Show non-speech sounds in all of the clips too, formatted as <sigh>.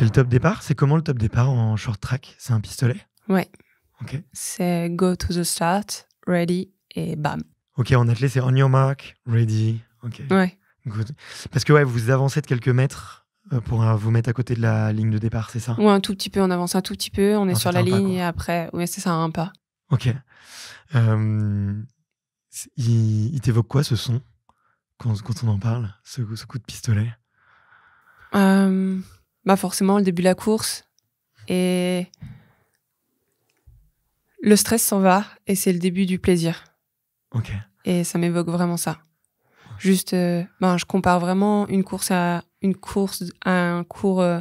C'est le top départ C'est comment le top départ en short track C'est un pistolet Ouais. Ok. C'est go to the start, ready et bam. Ok, en athlète, c'est on your mark, ready. Ok. Ouais. Good. Parce que ouais, vous avancez de quelques mètres euh, pour vous mettre à côté de la ligne de départ, c'est ça Ouais, un tout petit peu, on avance un tout petit peu, on est sur la ligne et après, ouais, c'est ça, un pas. Ok. Euh, il, t'évoque quoi ce son quand, on en parle, ce, ce coup de pistolet euh, bah forcément le début de la course et le stress s'en va et c'est le début du plaisir. Ok. Et ça m'évoque vraiment ça. Juste, euh, ben, je compare vraiment une course à une course à un cours. Euh,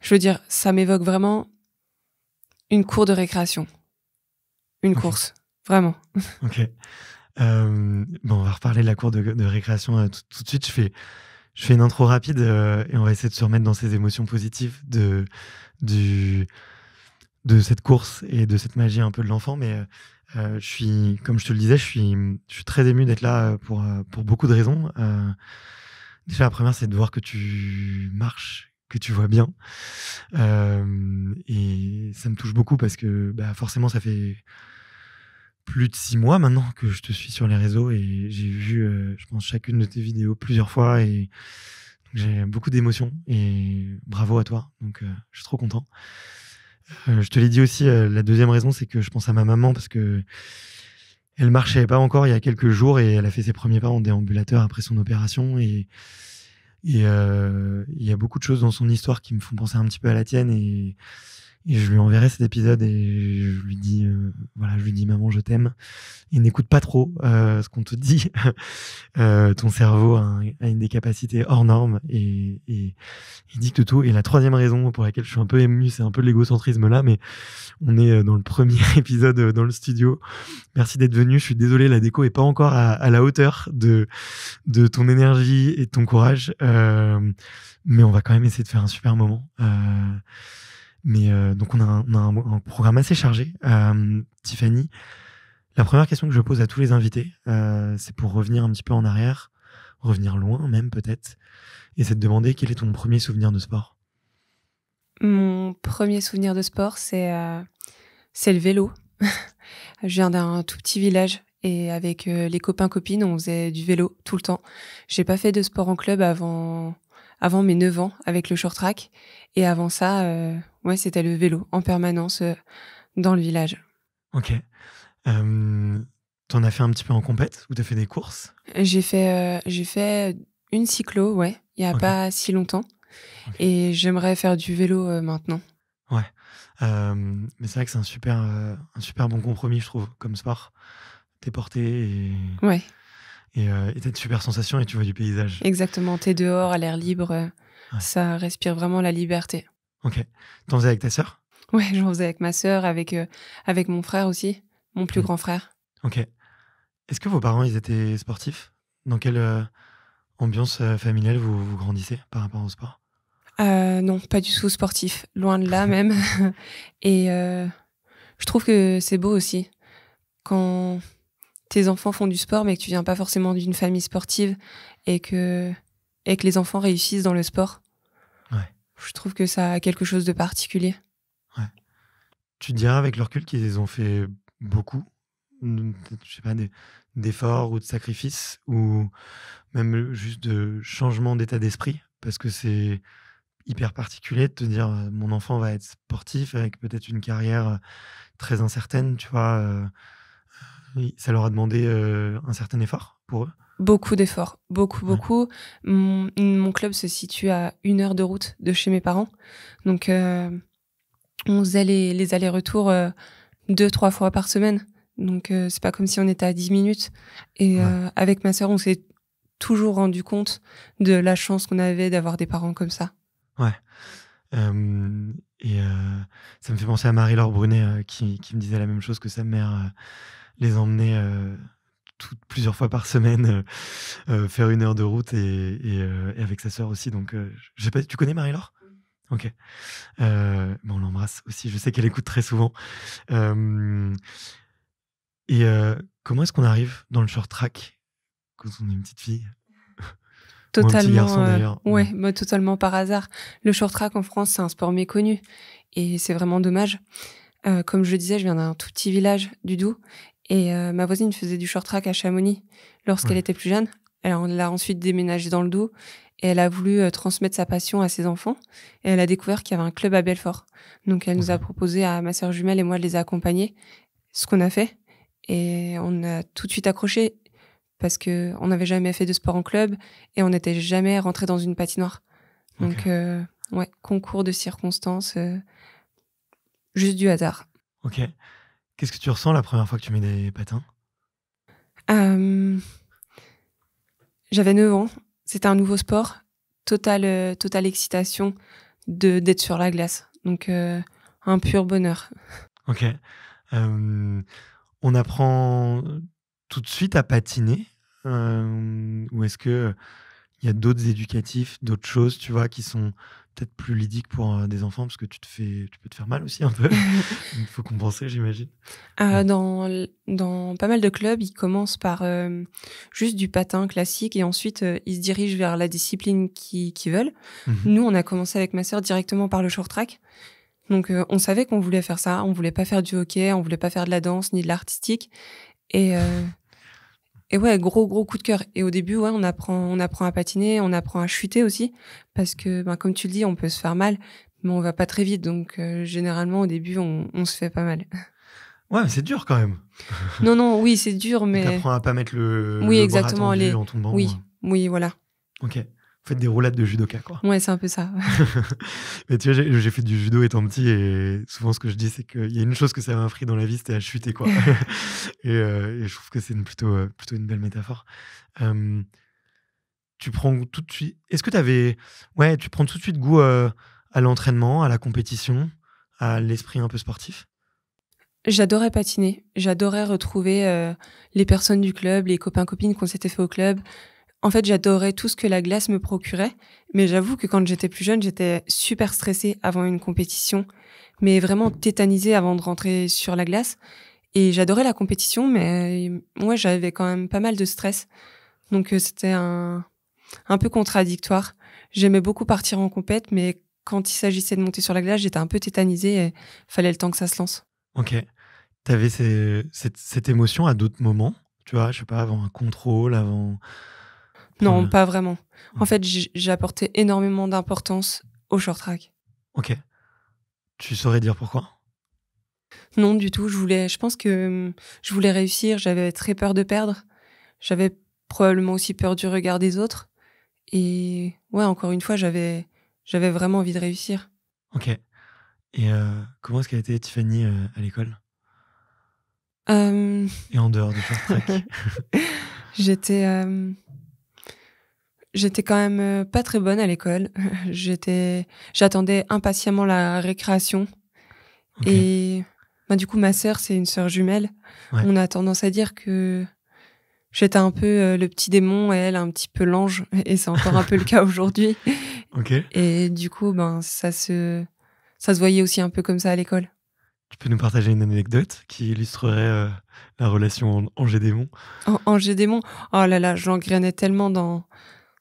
je veux dire, ça m'évoque vraiment une cour de récréation, une course, vraiment. Ok. Euh, bon, on va reparler de la cour de, récréation tout, de suite. Je fais je fais une intro rapide euh, et on va essayer de se remettre dans ces émotions positives de, du, de cette course et de cette magie un peu de l'enfant. Mais euh, euh, je suis, comme je te le disais, je suis, je suis très ému d'être là pour, pour beaucoup de raisons. déjà, la première, c'est de voir que tu marches, que tu vois bien. et ça me touche beaucoup parce que bah, forcément, ça fait plus de six mois maintenant que je te suis sur les réseaux et j'ai vu, euh, je pense, chacune de tes vidéos plusieurs fois et j'ai beaucoup d'émotions et bravo à toi. Donc, euh, je suis trop content. Euh, je te l'ai dit aussi, la deuxième raison, c'est que je pense à ma maman parce que elle marchait pas encore il y a quelques jours et elle a fait ses premiers pas en déambulateur après son opération et il y a beaucoup de choses dans son histoire qui me font penser un petit peu à la tienne et et je lui enverrai cet épisode et je lui dis, euh, voilà, je lui dis, maman, je t'aime. Et n'écoute pas trop euh, ce qu'on te dit. <laughs> Euh, ton cerveau a, une des capacités hors normes et, et, et, dicte tout. Et la troisième raison pour laquelle je suis un peu ému, c'est un peu l'égocentrisme là, mais on est dans le premier <laughs> épisode dans le studio. Merci d'être venu. Je suis désolé, la déco est pas encore à, la hauteur de, de ton énergie et de ton courage. mais on va quand même essayer de faire un super moment. Euh, mais euh, donc, on a, un, programme assez chargé. Euh, Tiffany, la première question que je pose à tous les invités, euh, c'est pour revenir un petit peu en arrière, revenir loin même peut-être, et c'est de demander quel est ton premier souvenir de sport Mon premier souvenir de sport, c'est le vélo. <laughs> je viens d'un tout petit village et avec les copains copines, on faisait du vélo tout le temps. J'ai pas fait de sport en club avant avant mes 9 ans avec le short track et avant ça, euh, ouais, c'était le vélo en permanence euh, dans le village. Ok. Euh, tu en as fait un petit peu en compète ou as fait des courses J'ai fait, j'ai fait une cyclo, ouais, il n'y a pas si longtemps. Et j'aimerais faire du vélo maintenant. Ouais. mais c'est vrai que c'est un super, un super bon compromis, je trouve, comme sport. T'es porté et. Ouais et euh, t'as de super sensations et tu vois du paysage. Exactement, t'es dehors à l'air libre. Ça respire vraiment la liberté. Ok. T'en faisais avec ta sœur Ouais, j'en faisais avec ma sœur, avec, euh, avec mon frère aussi, mon plus grand frère. Ok. Est-ce que vos parents, ils étaient sportifs Dans quelle euh, ambiance euh, familiale vous, vous grandissez par rapport au sport Non, pas du tout sportif, loin de là <laughs> même. <laughs> Et je trouve que c'est beau aussi quand tes enfants font du sport, mais que tu viens pas forcément d'une famille sportive et que et que les enfants réussissent dans le sport. Je trouve que ça a quelque chose de particulier. Tu dirais avec leur culte qu'ils ont fait beaucoup, je sais pas, d'efforts ou de sacrifices, ou même juste de changement d'état d'esprit, parce que c'est hyper particulier de te dire euh, mon enfant va être sportif avec peut-être une carrière euh, très incertaine, tu vois. Euh, ça leur a demandé un certain effort pour eux. Beaucoup d'efforts, beaucoup, beaucoup. Mon, club se situe à une heure de route de chez mes parents. Donc, euh, on faisait les, allers-retours euh, deux, trois fois par semaine. Donc, euh, c'est pas comme si on était à dix minutes. Et avec ma sœur, on s'est toujours rendu compte de la chance qu'on avait d'avoir des parents comme ça. Ouais. et ça me fait penser à Marie-Laure Brunet qui, qui, me disait la même chose que sa mère les emmenait plusieurs fois par semaine euh, euh, faire une heure de route et, euh, avec sa sœur aussi. Donc, pas, tu connais Marie-Laure Ok. Bon, on l'embrasse aussi. Je sais qu'elle écoute très souvent. et comment est-ce qu'on arrive dans le short track quand on est une petite fille Totalement, ouais, totalement par hasard. Le short track en France, c'est un sport méconnu et c'est vraiment dommage. comme je le disais, je viens d'un tout petit village du Doubs et euh, ma voisine faisait du short track à Chamonix lorsqu'elle était plus jeune. Elle a ensuite déménagé dans le Doubs et elle a voulu euh, transmettre sa passion à ses enfants. Et elle a découvert qu'il y avait un club à Belfort. Donc elle nous a proposé à ma soeur jumelle et moi de les accompagner, ce qu'on a fait. Et on a tout de suite accroché parce que on n'avait jamais fait de sport en club et on n'était jamais rentré dans une patinoire. Donc euh, ouais, concours de circonstances, juste du hasard. Ok. Qu'est-ce que tu ressens la première fois que tu mets des patins euh, J'avais 9 ans. C'était un nouveau sport. Total, euh, excitation d'être sur la glace. Donc, euh, un pur bonheur. Ok. on apprend tout de suite à patiner Ou est-ce que il y a d'autres éducatifs, d'autres choses, tu vois, qui sont peut-être plus ludique pour des enfants parce que tu te fais, tu peux te faire mal aussi un peu. <laughs> Il faut compenser, j'imagine. Ah, dans, dans pas mal de clubs, ils commencent par euh, juste du patin classique et ensuite euh, ils se dirigent vers la discipline qu'ils qui veulent. Mhm. Nous, on a commencé avec ma sœur directement par le short track. Donc, euh, on savait qu'on voulait faire ça. On voulait pas faire du hockey, on voulait pas faire de la danse ni de l'artistique. Et et ouais, gros gros coup de cœur. Et au début, ouais, on apprend, on apprend à patiner, on apprend à chuter aussi, parce que, ben, comme tu le dis, on peut se faire mal, mais on va pas très vite. Donc euh, généralement, au début, on, on, se fait pas mal. <laughs> Ouais, mais c'est dur quand même. <laughs> non, non, oui, c'est dur, mais. T'apprends à pas mettre le. Oui, exactement. Bras en tombant, oui, oui, voilà. Ok faites des roulades de judoka, quoi. Ouais, c'est un peu ça. <laughs> mais tu vois, j'ai fait du judo étant petit et souvent ce que je dis, c'est qu'il y a une chose que ça m'a appris dans la vie, c'était à chuter, quoi. <laughs> Euh, et, je trouve que c'est plutôt, euh, plutôt une belle métaphore. tu prends tout de suite. Est-ce que tu avais. Ouais, tu prends tout de suite goût euh, à l'entraînement, à la compétition, à l'esprit un peu sportif J'adorais patiner. J'adorais retrouver les personnes du club, les copains copines qu'on s'était fait au club. En fait, j'adorais tout ce que la glace me procurait, mais j'avoue que quand j'étais plus jeune, j'étais super stressée avant une compétition, mais vraiment tétanisée avant de rentrer sur la glace. Et j'adorais la compétition, mais euh, moi, j'avais quand même pas mal de stress. Donc, euh, c'était un, un peu contradictoire. J'aimais beaucoup partir en compète, mais quand il s'agissait de monter sur la glace, j'étais un peu tétanisée et fallait le temps que ça se lance. Ok. Tu avais cette, cette, émotion à d'autres moments, tu vois, je sais pas, avant un contrôle, avant non, euh. pas vraiment. En fait, j'ai apporté énormément d'importance au short track. Ok. Tu saurais dire pourquoi Non, du tout. Je voulais, je pense que hum, je voulais réussir. J'avais très peur de perdre. J'avais probablement aussi peur du regard des autres. Et ouais, encore une fois, j'avais, j'avais vraiment envie de réussir. Ok. Et euh, comment est-ce qu'a été Tiffany euh, à l'école hum. Et en dehors du short track <laughs> J'étais hum, j'étais quand même euh, pas très bonne à l'école. <laughs> j'étais, j'attendais impatiemment la récréation. Et bah, du coup, ma sœur, c'est une sœur jumelle. On a tendance à dire que j'étais un peu euh, le petit démon et elle un petit peu l'ange. <laughs> Et c'est encore un peu le cas aujourd'hui. <laughs> ok Et du coup, ben, ça se, ça se voyait aussi un peu comme ça à l'école. Tu peux nous partager une anecdote qui illustrerait euh, la relation et démon et démon Oh là là, je tellement dans,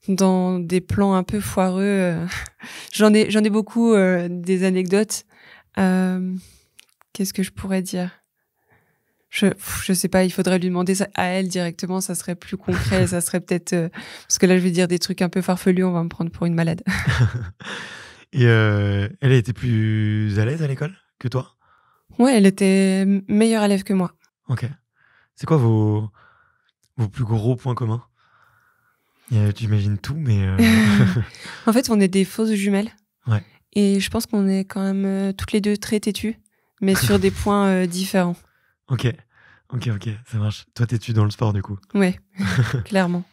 dans des plans un peu foireux. Euh, <laughs> j'en ai j'en ai beaucoup euh, des anecdotes. Euh, qu'est-ce que je pourrais dire je je sais pas, il faudrait lui demander ça à elle directement, ça serait plus concret, ça serait peut-être parce que là je vais dire des trucs un peu farfelus, on va me prendre pour une malade. <laughs> <laughs> Et euh, elle était plus à l'aise à l'école que toi Ouais, elle était meilleure élève que moi. Ok. C'est quoi vos vos plus gros points communs tu imagines tout, mais. Euh, <laughs> <laughs> en fait, on est des fausses jumelles. Ouais. Et je pense qu'on est quand même euh, toutes les deux très têtues, mais sur des <laughs> points euh, différents. Ok, ok, ok, ça marche. Toi, t'es tue dans le sport, du coup. Ouais, clairement.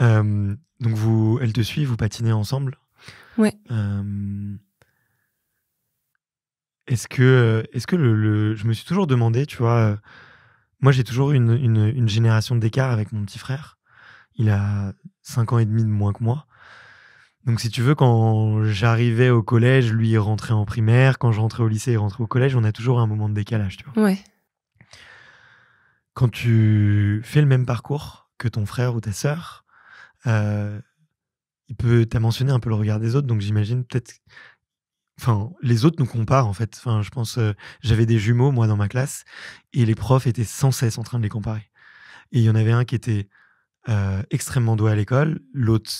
donc, vous, elle te suit, vous patinez ensemble. Ouais. Est-ce que, est-ce que le, je me suis toujours demandé, tu vois, moi j'ai toujours une, une, une génération d'écart avec mon petit frère. Il a 5 ans et demi de moins que moi. Donc, si tu veux, quand j'arrivais au collège, lui, il rentrait en primaire. Quand je rentrais au lycée, il rentrait au collège. On a toujours un moment de décalage, tu Quand tu fais le même parcours que ton frère ou ta sœur, euh, il peut. T'as mentionné un peu le regard des autres, donc j'imagine peut-être. Enfin, les autres nous comparent en fait. Enfin, je pense, euh, j'avais des jumeaux moi dans ma classe et les profs étaient sans cesse en train de les comparer. Et il y en avait un qui était euh, extrêmement doué à l'école, l'autre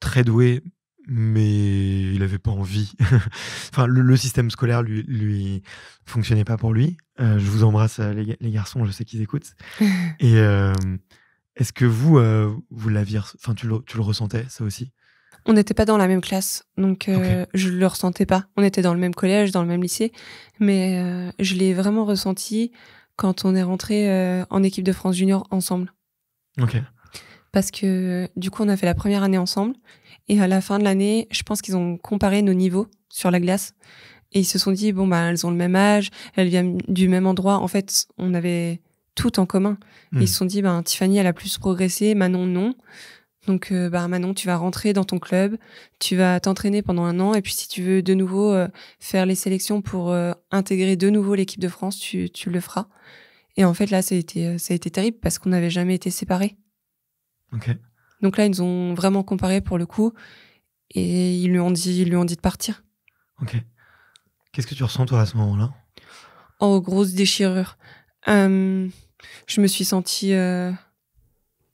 très doué, mais il n'avait pas envie. <laughs> enfin, le, système scolaire lui, fonctionnait pas pour lui. Euh, je vous embrasse euh, les, garçons, je sais qu'ils écoutent. <laughs> Et est-ce que vous, vous l'aviez, enfin, tu le, ressentais ça aussi on n'était pas dans la même classe, donc je ne je le ressentais pas. On était dans le même collège, dans le même lycée, mais je l'ai vraiment ressenti quand on est rentré en équipe de France junior ensemble. Ok. Parce que du coup, on a fait la première année ensemble. Et à la fin de l'année, je pense qu'ils ont comparé nos niveaux sur la glace. Et ils se sont dit, bon, bah, elles ont le même âge, elles viennent du même endroit. En fait, on avait tout en commun. Hmm. ils se sont dit, bah, Tiffany, elle a plus progressé, Manon, non. Donc, bah, Manon, tu vas rentrer dans ton club, tu vas t'entraîner pendant un an, et puis si tu veux de nouveau euh, faire les sélections pour euh, intégrer de nouveau l'équipe de France, tu, tu le feras. Et en fait, là, ça a été, euh, ça a été terrible parce qu'on n'avait jamais été séparés. Donc là, ils nous ont vraiment comparé pour le coup et ils lui ont dit, ils lui ont dit de partir. Ok. Qu'est-ce que tu ressens, toi, à ce moment-là Oh, grosse déchirure. Euh, je me suis sentie euh,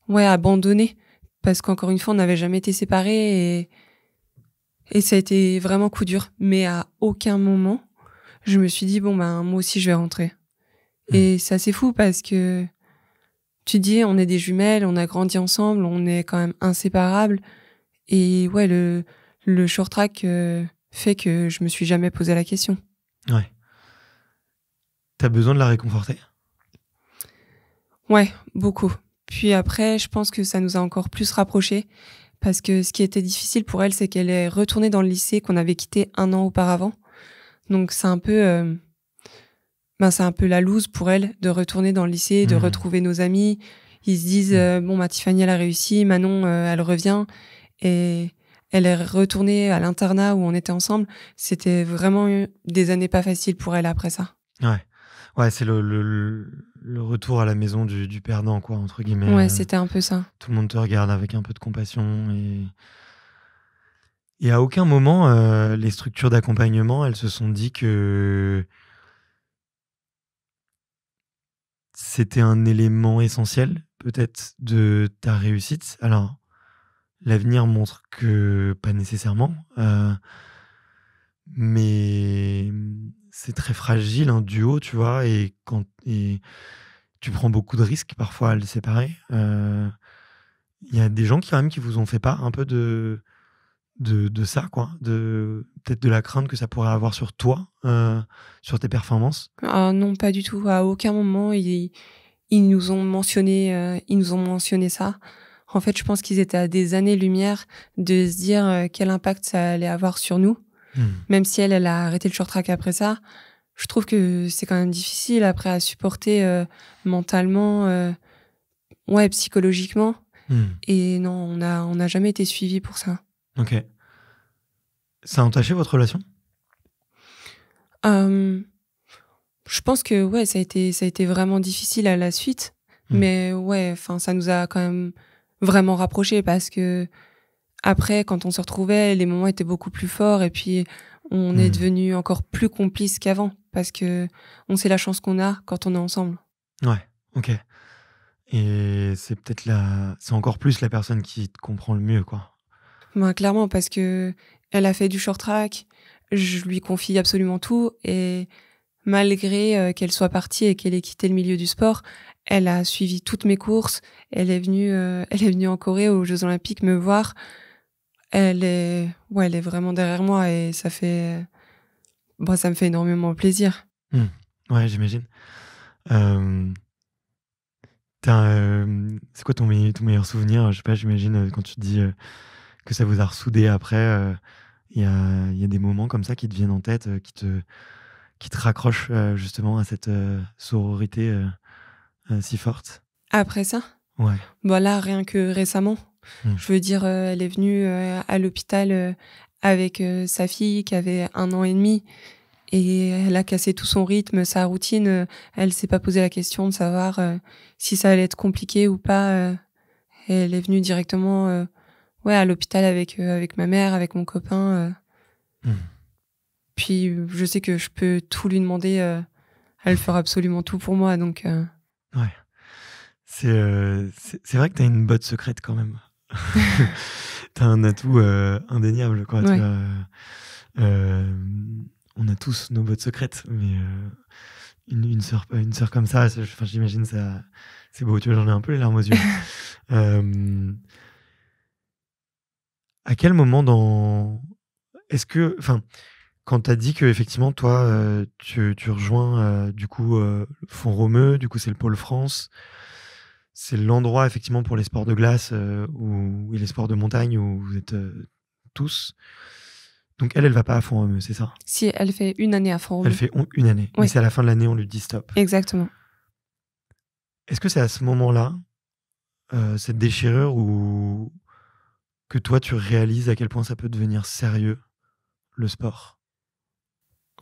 ouais, abandonnée parce qu'encore une fois, on n'avait jamais été séparés et, et ça a été vraiment coup dur. Mais à aucun moment, je me suis dit, bon, ben, moi aussi, je vais rentrer. Mm. Et ça, c'est fou parce que tu dis, on est des jumelles, on a grandi ensemble, on est quand même inséparables. Et ouais, le, short track euh, fait que je me suis jamais posé la question. Ouais. T'as besoin de la réconforter Ouais, beaucoup. Puis après, je pense que ça nous a encore plus rapprochés parce que ce qui était difficile pour elle, c'est qu'elle est retournée dans le lycée qu'on avait quitté un an auparavant. Donc c'est un peu... Euh, ben, c'est un peu la loose pour elle de retourner dans le lycée, de mmh. retrouver nos amis. Ils se disent mmh. euh, bon, ma Tiffany, elle a réussi, Manon, euh, elle revient. Et elle est retournée à l'internat où on était ensemble. C'était vraiment des années pas faciles pour elle après ça. Ouais. Ouais, c'est le, le, retour à la maison du, du perdant, quoi, entre guillemets. Ouais, c'était un peu ça. Tout le monde te regarde avec un peu de compassion et. Et à aucun moment, euh, les structures d'accompagnement, elles se sont dit que c'était un élément essentiel peut-être de ta réussite. Alors, l'avenir montre que pas nécessairement, euh, mais c'est très fragile un hein, duo, tu vois, et quand tu prends beaucoup de risques parfois à le séparer. Euh, il y a des gens qui quand même qui vous ont fait pas un peu de de, ça, quoi, de peut-être de la crainte que ça pourrait avoir sur toi, euh, sur tes performances ah, Non, pas du tout. À aucun moment ils, nous ont mentionné, euh, ils nous ont mentionné ça. En fait, je pense qu'ils étaient à des années-lumière de se dire euh, quel impact ça allait avoir sur nous. Hmm. Même si elle, a arrêté le short track après ça, je trouve que c'est quand même difficile après à supporter mentalement, ouais, psychologiquement. Hmm. Et non, on n'a on a jamais été suivi pour ça. Ok. Ça a entaché votre relation euh, Je pense que ouais, ça a été ça a été vraiment difficile à la suite, hmm. mais ouais, enfin ça nous a quand même vraiment rapprochés parce que après quand on se retrouvait, les moments étaient beaucoup plus forts et puis on est hmm. devenu encore plus complices qu'avant parce que on sait la chance qu'on a quand on est ensemble. Ouais, ok. Et c'est peut-être la, c'est encore plus la personne qui te comprend le mieux, quoi clairement, parce que elle a fait du short track, je lui confie absolument tout et malgré euh, qu'elle soit partie et qu'elle ait quitté le milieu du sport, elle a suivi toutes mes courses, elle est venue, euh, <laughs> elle est venue en Corée aux Jeux Olympiques me voir. Elle est, ouais, elle est vraiment derrière moi et ça fait, bon, ça me fait énormément plaisir. Hmm. Ouais, j'imagine. Euh, c'est quoi ton, ton, meilleur souvenir Je sais pas, j'imagine quand tu dis que ça vous a ressoudé après. Euh, il y a, des moments comme ça qui te viennent en tête, euh, qui, te, qui te raccrochent euh, justement à cette sororité si forte. Après ça Ouais. voilà bah rien que récemment. Mmh. Je veux dire, elle est venue à l'hôpital avec sa fille qui avait un an et demi et elle a cassé tout son rythme, sa routine. Elle s'est pas posé la question de savoir si ça allait être compliqué ou pas. elle est venue directement ouais, à l'hôpital avec, euh, avec ma mère, avec mon copain. Euh. Hmm. Puis je sais que je peux tout lui demander. Euh, elle fera absolument tout pour moi. Donc, Ouais. C'est vrai que t'as une botte secrète quand même. <laughs> <laughs> T'as un atout indéniable. on a tous nos bottes secrètes, mais une, une, une comme ça, j'imagine, c'est beau. Tu vois, j'en ai un peu les larmes aux yeux. <laughs> à quel moment dans. Est-ce que. Enfin, quand tu as dit que, effectivement, toi, euh, tu, rejoins, euh, du coup, le euh, romeu du coup, c'est le Pôle France, c'est l'endroit, effectivement, pour les sports de glace ou, les sports de montagne où vous êtes tous. Donc, elle, elle va pas à Font romeu c'est ça Si, elle fait une année à Font romeu Elle fait une année. Oui. Mais c'est à la fin de l'année, on lui dit stop. Exactement. Est-ce que c'est à ce moment-là, cette déchirure, où que toi tu réalises à quel point ça peut devenir sérieux le sport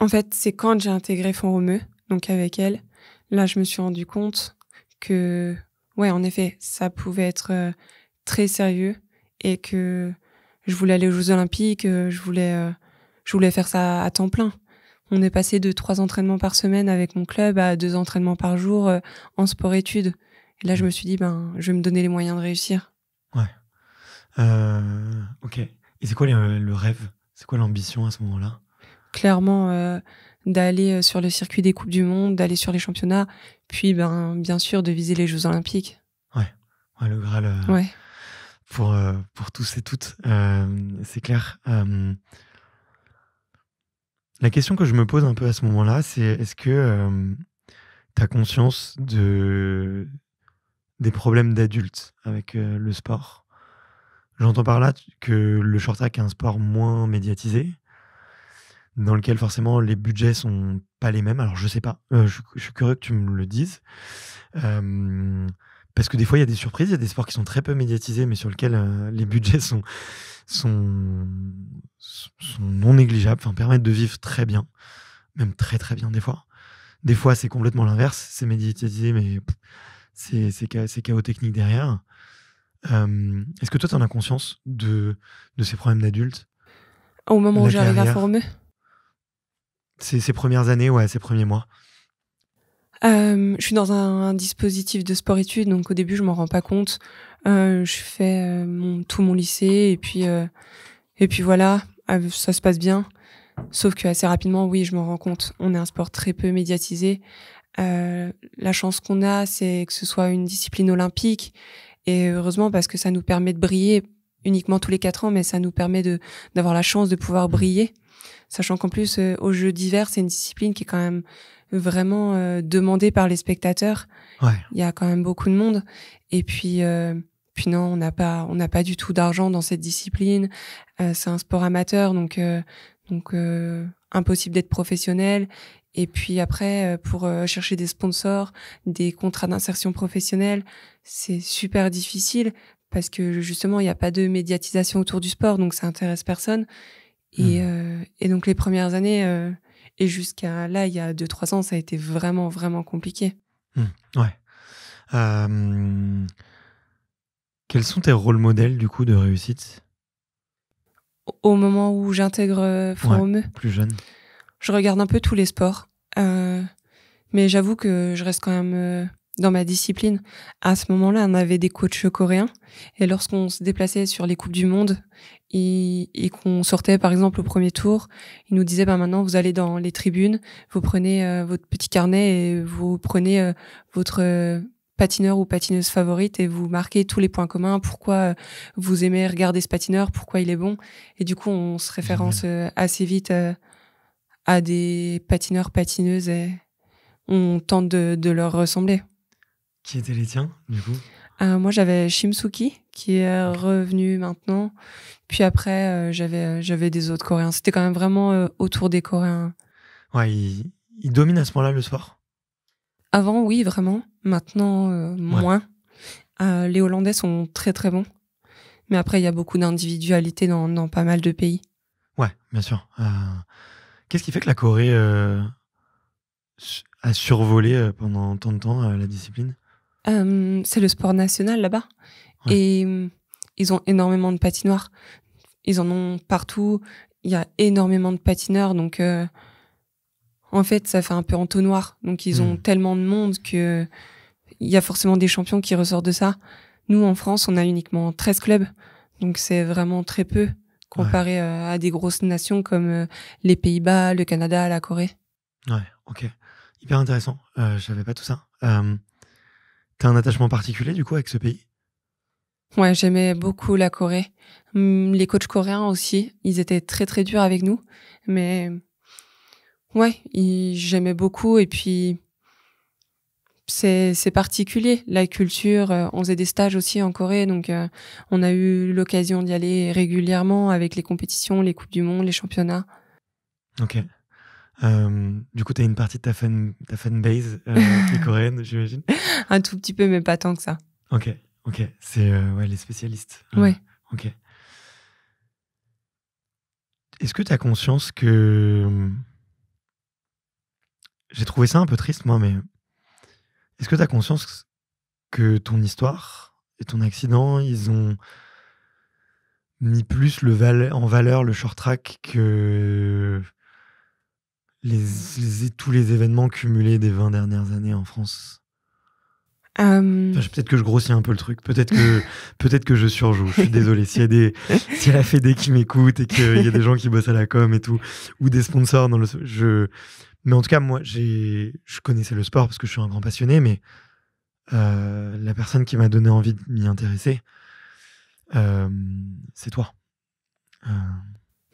En fait, c'est quand j'ai intégré Fond-Romeu, donc avec elle, là je me suis rendu compte que ouais, en effet, ça pouvait être euh, très sérieux et que je voulais aller aux Jeux Olympiques, euh, je voulais euh, je voulais faire ça à temps plein. On est passé de trois entraînements par semaine avec mon club à deux entraînements par jour en sport-études. Et là, je me suis dit, ben, je vais me donner les moyens de réussir. Euh, ok. Et c'est quoi euh, le rêve C'est quoi l'ambition à ce moment-là Clairement, euh, d'aller sur le circuit des Coupes du Monde, d'aller sur les championnats, puis ben, bien sûr de viser les Jeux Olympiques. Ouais, le Graal. ouais. Pour, pour tous et toutes, c'est clair. la question que je me pose un peu à ce moment-là, c'est est-ce que tu as conscience de, des problèmes d'adultes avec le sport J'entends par là que le short track est un sport moins médiatisé, dans lequel forcément les budgets sont pas les mêmes. Alors je sais pas, euh, je, suis curieux que tu me le dises. Euh, parce que des fois, il y a des surprises, il y a des sports qui sont très peu médiatisés, mais sur lesquels euh, les budgets sont, sont, non négligeables, enfin, permettent de vivre très bien, même très très bien des fois. Des fois, c'est complètement l'inverse, c'est médiatisé, mais c'est chaos technique derrière. Euh, est-ce que toi, tu en as conscience de, de ces problèmes d'adulte Au moment où j'arrive à former ces, ces, premières années, ouais, ces premiers mois euh, Je suis dans un, dispositif de sport-études, donc au début, je m'en rends pas compte. Euh, je fais tout mon lycée, et puis, et puis voilà, ça se passe bien. Sauf que assez rapidement, oui, je m'en rends compte. On est un sport très peu médiatisé. la chance qu'on a, c'est que ce soit une discipline olympique et heureusement parce que ça nous permet de briller uniquement tous les quatre ans, mais ça nous permet d'avoir la chance de pouvoir briller, sachant qu'en plus euh, aux Jeux d'hiver c'est une discipline qui est quand même vraiment euh, demandée par les spectateurs. Il y a quand même beaucoup de monde. Et puis euh, puis non, on n'a pas on n'a pas du tout d'argent dans cette discipline. c'est un sport amateur, donc donc impossible d'être professionnel et puis après, euh, pour euh, chercher des sponsors, des contrats d'insertion professionnelle, c'est super difficile parce que justement, il n'y a pas de médiatisation autour du sport, donc ça intéresse personne. Et, mmh. euh, donc les premières années, et jusqu'à là, il y a 2-3 ans, ça a été vraiment, vraiment compliqué. Mmh. Ouais. Quels sont tes rôles modèles du coup de réussite Au moment où j'intègre Frome plus jeune je regarde un peu tous les sports. Euh, mais j'avoue que je reste quand même euh, dans ma discipline. À ce moment-là, on avait des coachs coréens. Et lorsqu'on se déplaçait sur les Coupes du Monde et, qu'on sortait, par exemple, au premier tour, ils nous disaient, bah, maintenant, vous allez dans les tribunes, vous prenez euh, votre petit carnet et vous prenez votre patineur ou patineuse favorite et vous marquez tous les points communs, pourquoi vous aimez regarder ce patineur, pourquoi il est bon. Et du coup, on se référence assez vite à des patineurs, patineuses, et on tente de, leur ressembler. Qui étaient les tiens, du coup euh, Moi, j'avais Shim Shimsuki, qui est ah. revenu maintenant. Puis après, euh, euh, j'avais, des autres Coréens. C'était quand même vraiment autour des Coréens. Ouais, ils, dominent à ce moment-là le sport Avant, oui, vraiment. Maintenant, moins. les Hollandais sont très, très bons. Mais après, il y a beaucoup d'individualité dans, dans, pas mal de pays. Ouais, bien sûr. Qu'est-ce qui fait que la Corée euh, a survolé euh, pendant tant de temps euh, la discipline C'est le sport national là-bas. Et ils ont énormément de patinoires. Ils en ont partout. Il y a énormément de patineurs. Donc, en fait, ça fait un peu entonnoir. Donc, ils ont hmm. tellement de monde que il y a forcément des champions qui ressortent de ça. Nous, en France, on a uniquement 13 clubs. Donc, c'est vraiment très peu comparé euh, à des grosses nations comme euh, les Pays-Bas, le Canada, la Corée. Ouais, ok. Hyper intéressant. Euh, je savais pas tout ça. Euh, T'as un attachement particulier du coup avec ce pays Ouais, j'aimais beaucoup la Corée. Hum, les coachs coréens aussi, ils étaient très très durs avec nous. Mais ouais, j'aimais beaucoup. Et puis, c'est particulier la culture. Euh, on faisait des stages aussi en Corée, donc euh, on a eu l'occasion d'y aller régulièrement avec les compétitions, les coupes du monde, les championnats. Ok. Euh, du coup, tu une partie de ta fan, qui <laughs> coréenne, j'imagine. Un tout petit peu, mais pas tant que ça. Ok, ok. C'est ouais, les spécialistes. Ouais. Ok. Est-ce que tu as conscience que hum, j'ai trouvé ça un peu triste, moi, mais est-ce que tu as conscience que ton histoire et ton accident, ils ont mis plus en valeur le short track que tous les événements cumulés des 20 dernières années en France Peut-être que je grossis un peu le truc, peut-être que, <laughs> peut que je surjoue, je suis désolé. S'il y, a si la Fédé qui m'écoute et qu'il y a des gens qui bossent à la com et tout, ou des sponsors, dans le, je, mais en tout cas, moi, je connaissais le sport parce que je suis un grand passionné, mais euh, la personne qui m'a donné envie de m'y intéresser, euh, c'est toi. Euh.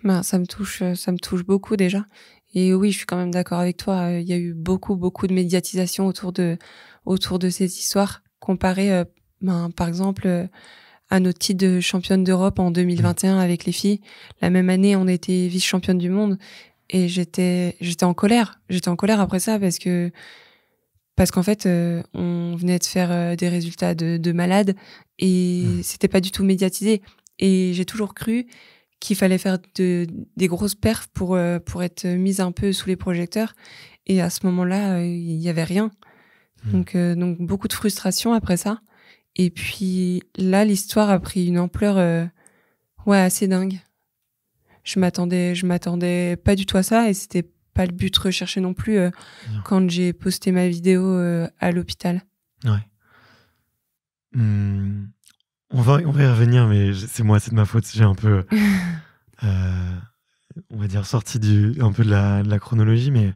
Bah, ça me touche, ça me touche beaucoup déjà. Et oui, je suis quand même d'accord avec toi. Il y a eu beaucoup, beaucoup de médiatisation autour de, autour de ces histoires, comparé, ben, par exemple à notre titre de championne d'Europe en 2021 mmh. avec les filles. La même année, on était vice-championne du monde et j'étais j'étais en colère j'étais en colère après ça parce que parce qu'en fait euh, on venait de faire euh, des résultats de, malades et mmh. c'était pas du tout médiatisé et j'ai toujours cru qu'il fallait faire de, des grosses perfs pour euh, pour être mise un peu sous les projecteurs et à ce moment-là il n'y y avait rien mmh. donc donc beaucoup de frustration après ça et puis là l'histoire a pris une ampleur ouais assez dingue je m'attendais, je m'attendais pas du tout à ça et c'était pas le but recherché non plus euh, quand j'ai posté ma vidéo euh, à l'hôpital. Ouais. Hmm. on, va, on va y revenir, mais c'est moi, c'est de ma faute. J'ai un peu, <laughs> euh, on va dire, sorti du, un peu de la, de la chronologie, mais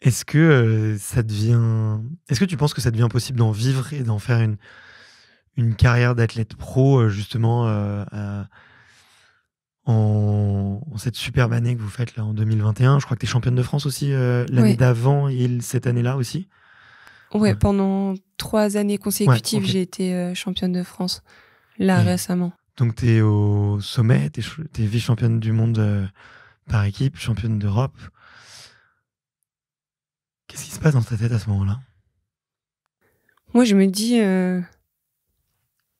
est-ce que ça devient. Est-ce que tu penses que ça devient possible d'en vivre et d'en faire une, une carrière d'athlète pro, justement, à en, cette superbe année que vous faites là en 2021. Je crois que tu es championne de France aussi euh, l'année d'avant et cette année-là aussi. Ouais, pendant trois années consécutives, j'ai été euh, championne de France là récemment. Donc tu es au sommet, tu es, vice-championne du monde euh, par équipe, championne d'Europe. Qu'est-ce qui se passe dans ta tête à ce moment-là Moi, je me dis,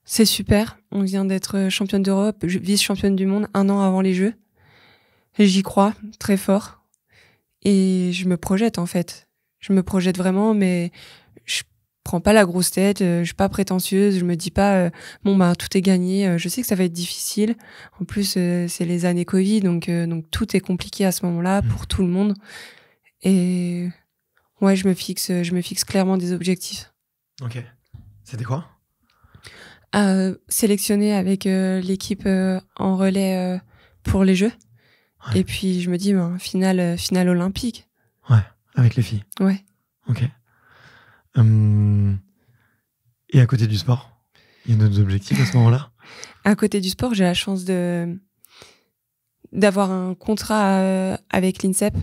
c'est super. On vient d'être championne d'Europe, vice-championne du monde un an avant les Jeux. J'y crois très fort. Et je me projette en fait. Je me projette vraiment, mais je prends pas la grosse tête, euh, je suis pas prétentieuse, je me dis pas euh, bon bah tout est gagné, euh, je sais que ça va être difficile. En plus c'est les années Covid donc donc tout est compliqué à ce moment-là mm. pour tout le monde. Et ouais, je me fixe je me fixe clairement des objectifs. OK. C'était quoi euh, sélectionné avec euh, l'équipe euh, en relais pour les Jeux. Et puis je me dis, ben, finale, finale olympique. Ouais, avec les filles. Ouais. Ok. Hum, et à côté du sport, il y a d'autres objectifs à ce moment-là <laughs> À côté du sport, j'ai la chance de d'avoir un contrat avec l'INSEP.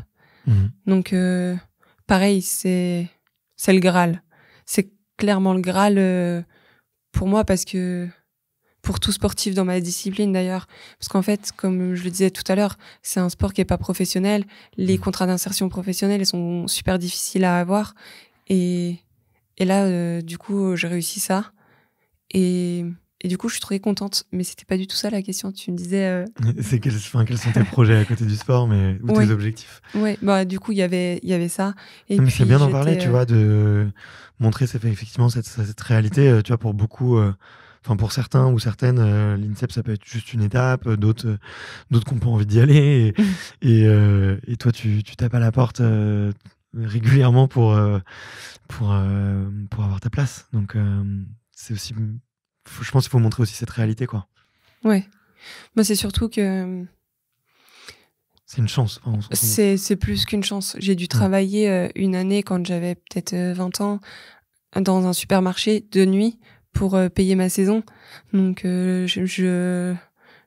Mmh. Donc, pareil, c'est c'est le Graal. C'est clairement le Graal pour moi parce que pour tout sportif dans ma discipline d'ailleurs. Parce qu'en fait, comme je le disais tout à l'heure, c'est un sport qui n'est pas professionnel. Les mm. contrats d'insertion professionnelle ils sont super difficiles à avoir. Et, et là, euh, du coup, j'ai réussi ça. Et et du coup, je suis très contente. Mais c'était pas du tout ça la question. Tu me disais. Euh, <laughs> c'est quels, sont tes projets à côté du sport, mais ou tes objectifs Ouais. Bah du coup, il y avait, il y avait ça. Et mais c'est bien d'en parler, tu vois, euh, de montrer cette, effectivement cette, cette réalité. Euh, tu vois, pour beaucoup. Enfin, pour certains ou certaines, l'INSEP, ça peut être juste une étape, d'autres d'autres qu'on pas envie d'y aller. Et, <laughs> et, toi, tu, tu tapes à la porte régulièrement pour, pour, pour avoir ta place. Donc, c'est aussi je pense qu'il faut montrer aussi cette réalité, quoi. Ouais. Moi, c'est surtout que. C'est une chance. c'est plus qu'une chance. J'ai dû travailler euh, une année quand j'avais peut-être 20 euh, ans dans un supermarché de nuit pour euh, payer ma saison. Donc, je,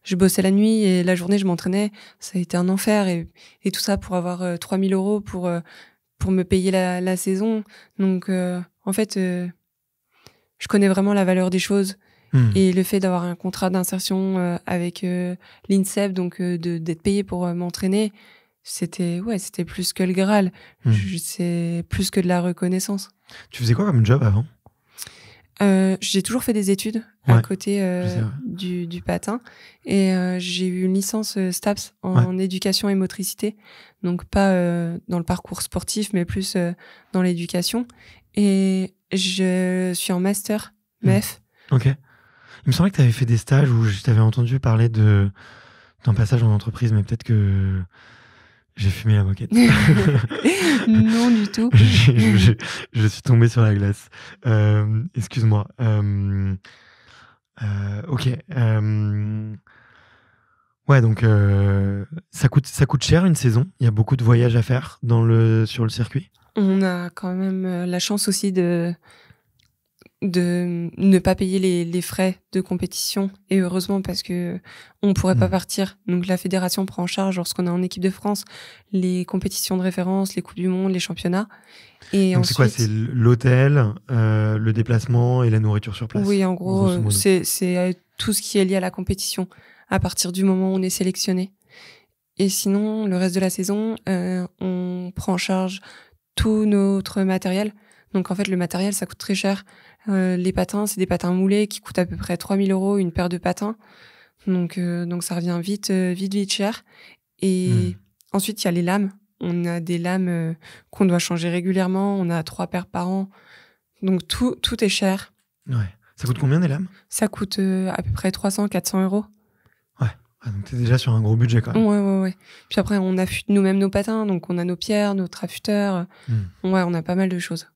je, bossais la nuit et la journée, je m'entraînais. Ça a été un enfer. Et, tout ça pour avoir 3000 euros pour, pour me payer la saison. Donc, en fait, je connais vraiment la valeur des choses. Hmm. Et le fait d'avoir un contrat d'insertion euh, avec euh, l'INSEP, donc euh, d'être payé pour m'entraîner, c'était ouais, c'était plus que le Graal. Hmm. C'est plus que de la reconnaissance. Tu faisais quoi comme job avant j'ai toujours fait des études à côté du, patin et j'ai eu une licence STAPS en éducation et motricité, donc pas dans le parcours sportif, mais plus dans l'éducation. Et je suis en master MEF. Hmm. Ok. Il me semblait que tu avais fait des stages où je t'avais entendu parler de d'un passage en entreprise, mais peut-être que j'ai fumé la moquette. <laughs> non du tout. <laughs> je, suis tombé sur la glace. Euh, excuse-moi. Euh, euh, ok. ouais, donc ça coûte ça coûte cher une saison. Il y a beaucoup de voyages à faire dans le sur le circuit. On a quand même la chance aussi de de ne pas payer les, frais de compétition et heureusement parce que on pourrait pas mm. partir donc la fédération prend en charge lorsqu'on est en équipe de France les compétitions de référence les coupes du monde les championnats et ensuite... c'est quoi c'est l'hôtel euh, le déplacement et la nourriture sur place oui en gros euh, c'est c'est euh, tout ce qui est lié à la compétition à partir du moment où on est sélectionné et sinon le reste de la saison on prend en charge tout notre matériel donc en fait le matériel ça coûte très cher euh, les patins, c'est des patins moulés qui coûtent à peu près 3000 euros une paire de patins. Donc, euh, donc ça revient vite, euh, vite, vite cher. Et hmm. ensuite, il y a les lames. On a des lames qu'on doit changer régulièrement. On a trois paires par an. Donc tout, est cher. Ça coûte combien des lames Ça coûte à peu près 300, 400 euros. Ouais. Ah, donc t'es déjà sur un gros budget quand même. Ouais, ouais, ouais. Puis après, on affûte nous-mêmes nos patins, donc on a nos pierres, notre trafuteurs hmm. Ouais, on a pas mal de choses.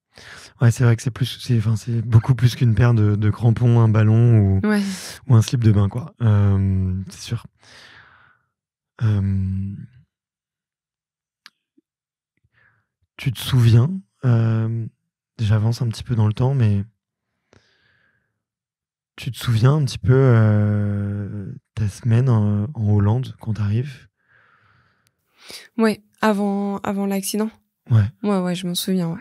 Ouais, c'est vrai que c'est plus, c'est, enfin, c'est beaucoup plus qu'une paire de, crampons, un ballon ou, ou un slip de bain, quoi. Euh, c'est sûr. Euh, tu te souviens euh, J'avance un petit peu dans le temps, mais tu te souviens un petit peu ta semaine en, en Hollande quand t'arrives Ouais, avant, avant l'accident. Ouais. Ouais, ouais, je m'en souviens, ouais.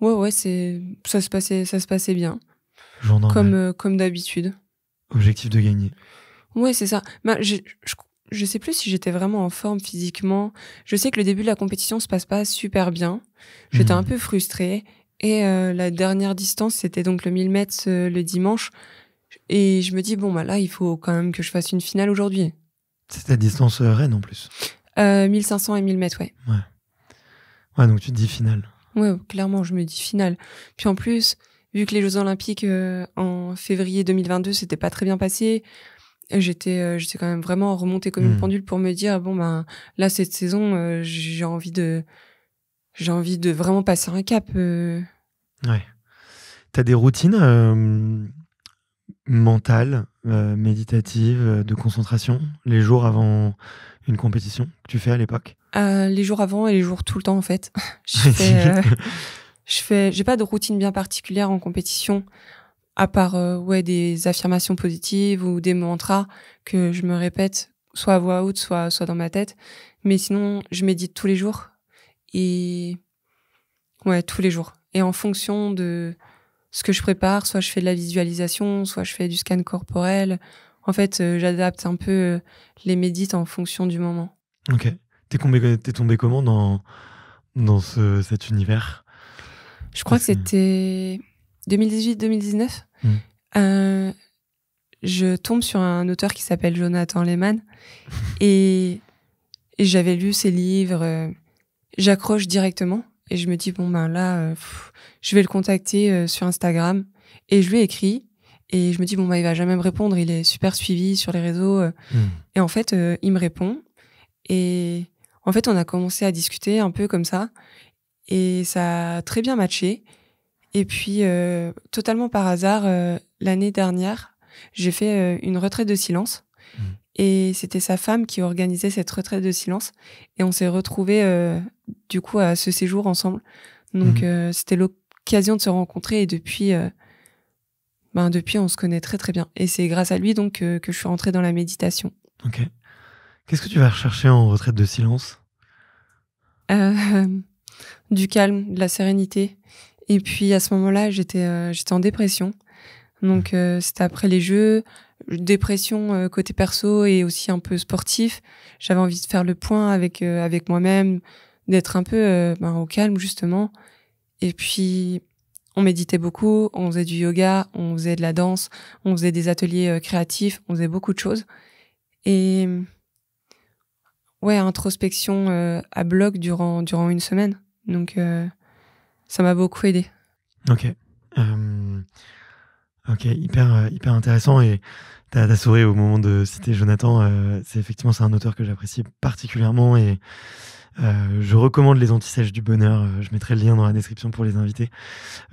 Ouais, ouais, c'est ça se passait, ça se passait bien. comme euh, comme d'habitude. Objectif de gagner. Ouais, c'est ça. Bah, je, je sais plus si j'étais vraiment en forme physiquement. Je sais que le début de la compétition se passe pas super bien. J'étais un hmm. peu frustrée. Et euh, la dernière distance, c'était donc le 1000 mètres euh, le dimanche. Et je me dis, bon, bah là, il faut quand même que je fasse une finale aujourd'hui. C'est à distance euh, reine en plus 1500 et 1000 mètres, ouais. ouais. Ouais, donc tu te dis finale. Ouais, clairement, je me dis finale. Puis en plus, vu que les Jeux Olympiques euh, en février 2022 c'était pas très bien passé, j'étais euh, j'étais quand même vraiment remontée comme une hmm. pendule pour me dire bon ben là cette saison euh, j'ai envie de j'ai envie de vraiment passer un cap. Ouais. T'as des routines mentales, méditatives, de concentration les jours avant une compétition que tu fais à l'époque euh, les jours avant et les jours tout le temps, en fait. <laughs> Euh, <laughs> je fais, j'ai pas de routine bien particulière en compétition, à part euh, ouais des affirmations positives ou des mantras que je me répète, soit à voix haute, soit soit dans ma tête. Mais sinon, je médite tous les jours et ouais tous les jours. Et en fonction de ce que je prépare, soit je fais de la visualisation, soit je fais du scan corporel. En fait, j'adapte un peu les médites en fonction du moment. Ok. T'es tombé, comment dans, dans ce, cet univers Je crois que c'était 2018-2019. Mmh. Euh, je tombe sur un auteur qui s'appelle Jonathan Lehman et, j'avais lu ses livres. Euh, j'accroche directement et je me dis bon ben là, euh, je vais le contacter sur Instagram et je lui ai écrit et je me dis bon ben il va jamais me répondre. Il est super suivi sur les réseaux mmh. et en fait il me répond et en fait, on a commencé à discuter un peu comme ça et ça a très bien matché. Et puis, euh, totalement par hasard, euh, l'année dernière, j'ai fait euh, une retraite de silence. Mmh. Et c'était sa femme qui organisait cette retraite de silence. Et on s'est retrouvés, du coup, à ce séjour ensemble. Donc, mmh. c'était l'occasion de se rencontrer. Et depuis, ben, depuis, on se connaît très, très bien. Et c'est grâce à lui, donc, que je suis rentrée dans la méditation. Ok. Qu'est-ce que tu vas rechercher en retraite de silence euh, du calme, de la sérénité. Et puis à ce moment-là, j'étais euh, j'étais en dépression. Donc euh, c'était après les jeux, dépression côté perso et aussi un peu sportif. J'avais envie de faire le point avec avec moi-même, d'être un peu ben, au calme justement. Et puis on méditait beaucoup, on faisait du yoga, on faisait de la danse, on faisait des ateliers créatifs, on faisait beaucoup de choses. Et ouais, introspection euh, à bloc durant, durant une semaine. Donc, euh, ça m'a beaucoup aidé. Ok. Euh, ok, hyper, hyper intéressant. Et tu as, souri au moment de citer Jonathan. c'est effectivement c'est un auteur que j'apprécie particulièrement. Et. je recommande les Antisèges du bonheur. je mettrai le lien dans la description pour les invités,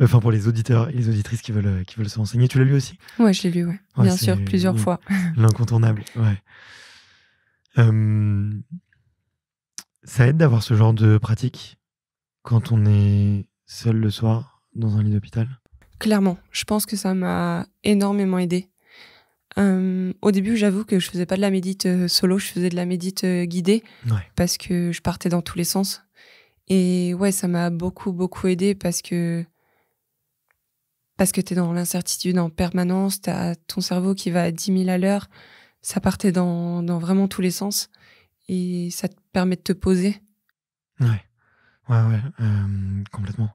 enfin pour les auditeurs et les auditrices qui veulent, qui veulent se renseigner. Tu l'as lu aussi Ouais, je l'ai lu, ouais bien sûr, plusieurs fois. L'incontournable, ouais. Euh, ça aide d'avoir ce genre de pratique quand on est seul le soir dans un lit d'hôpital Clairement, je pense que ça m'a énormément aidé. Euh, au début, j'avoue que je faisais pas de la médite euh, solo, je faisais de la médite guidée parce que je partais dans tous les sens. Et ouais, ça m'a beaucoup beaucoup aidé parce que parce que tu es dans l'incertitude en permanence, tu as ton cerveau qui va à 10 000 à l'heure, ça partait dans, vraiment tous les sens et ça te permet de te poser. Ouais, ouais, ouais, euh, complètement.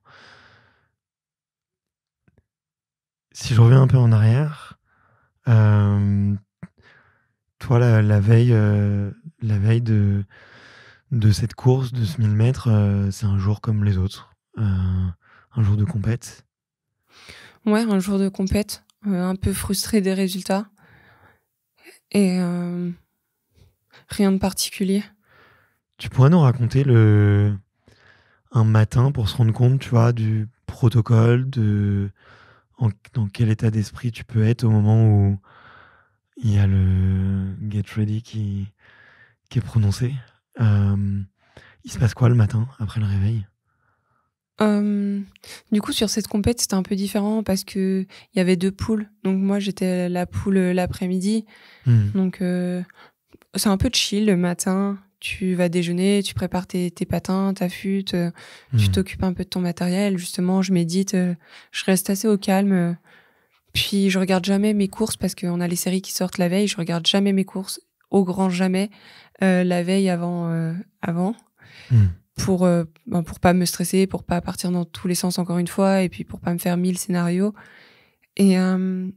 Si je reviens un peu en arrière, euh, toi, la, veille, euh, la veille de, de cette course de ce 1000 mètres, c'est un jour comme les autres, un jour de compète. Ouais, un jour de compète, un peu frustré des résultats. Et euh, rien de particulier. Tu pourrais nous raconter le un matin pour se rendre compte, tu vois, du protocole, de dans quel état d'esprit tu peux être au moment où il y a le get ready qui, qui est prononcé. Euh, il se passe quoi le matin après le réveil euh, du coup, sur cette compète, c'était un peu différent parce que il y avait deux poules. Donc moi, j'étais la poule l'après-midi. Hmm. Donc euh, c'est un peu chill le matin. Tu vas déjeuner, tu prépares tes, patins, ta fuite, euh, tu hmm. t'occupes un peu de ton matériel. Justement, je médite, je reste assez au calme. Puis je regarde jamais mes courses parce qu'on a les séries qui sortent la veille. Je regarde jamais mes courses au grand jamais la veille avant avant. Hmm pour euh, ben, pour pas me stresser, pour pas partir dans tous les sens encore une fois, et puis pour pas me faire mille scénarios. Et euh,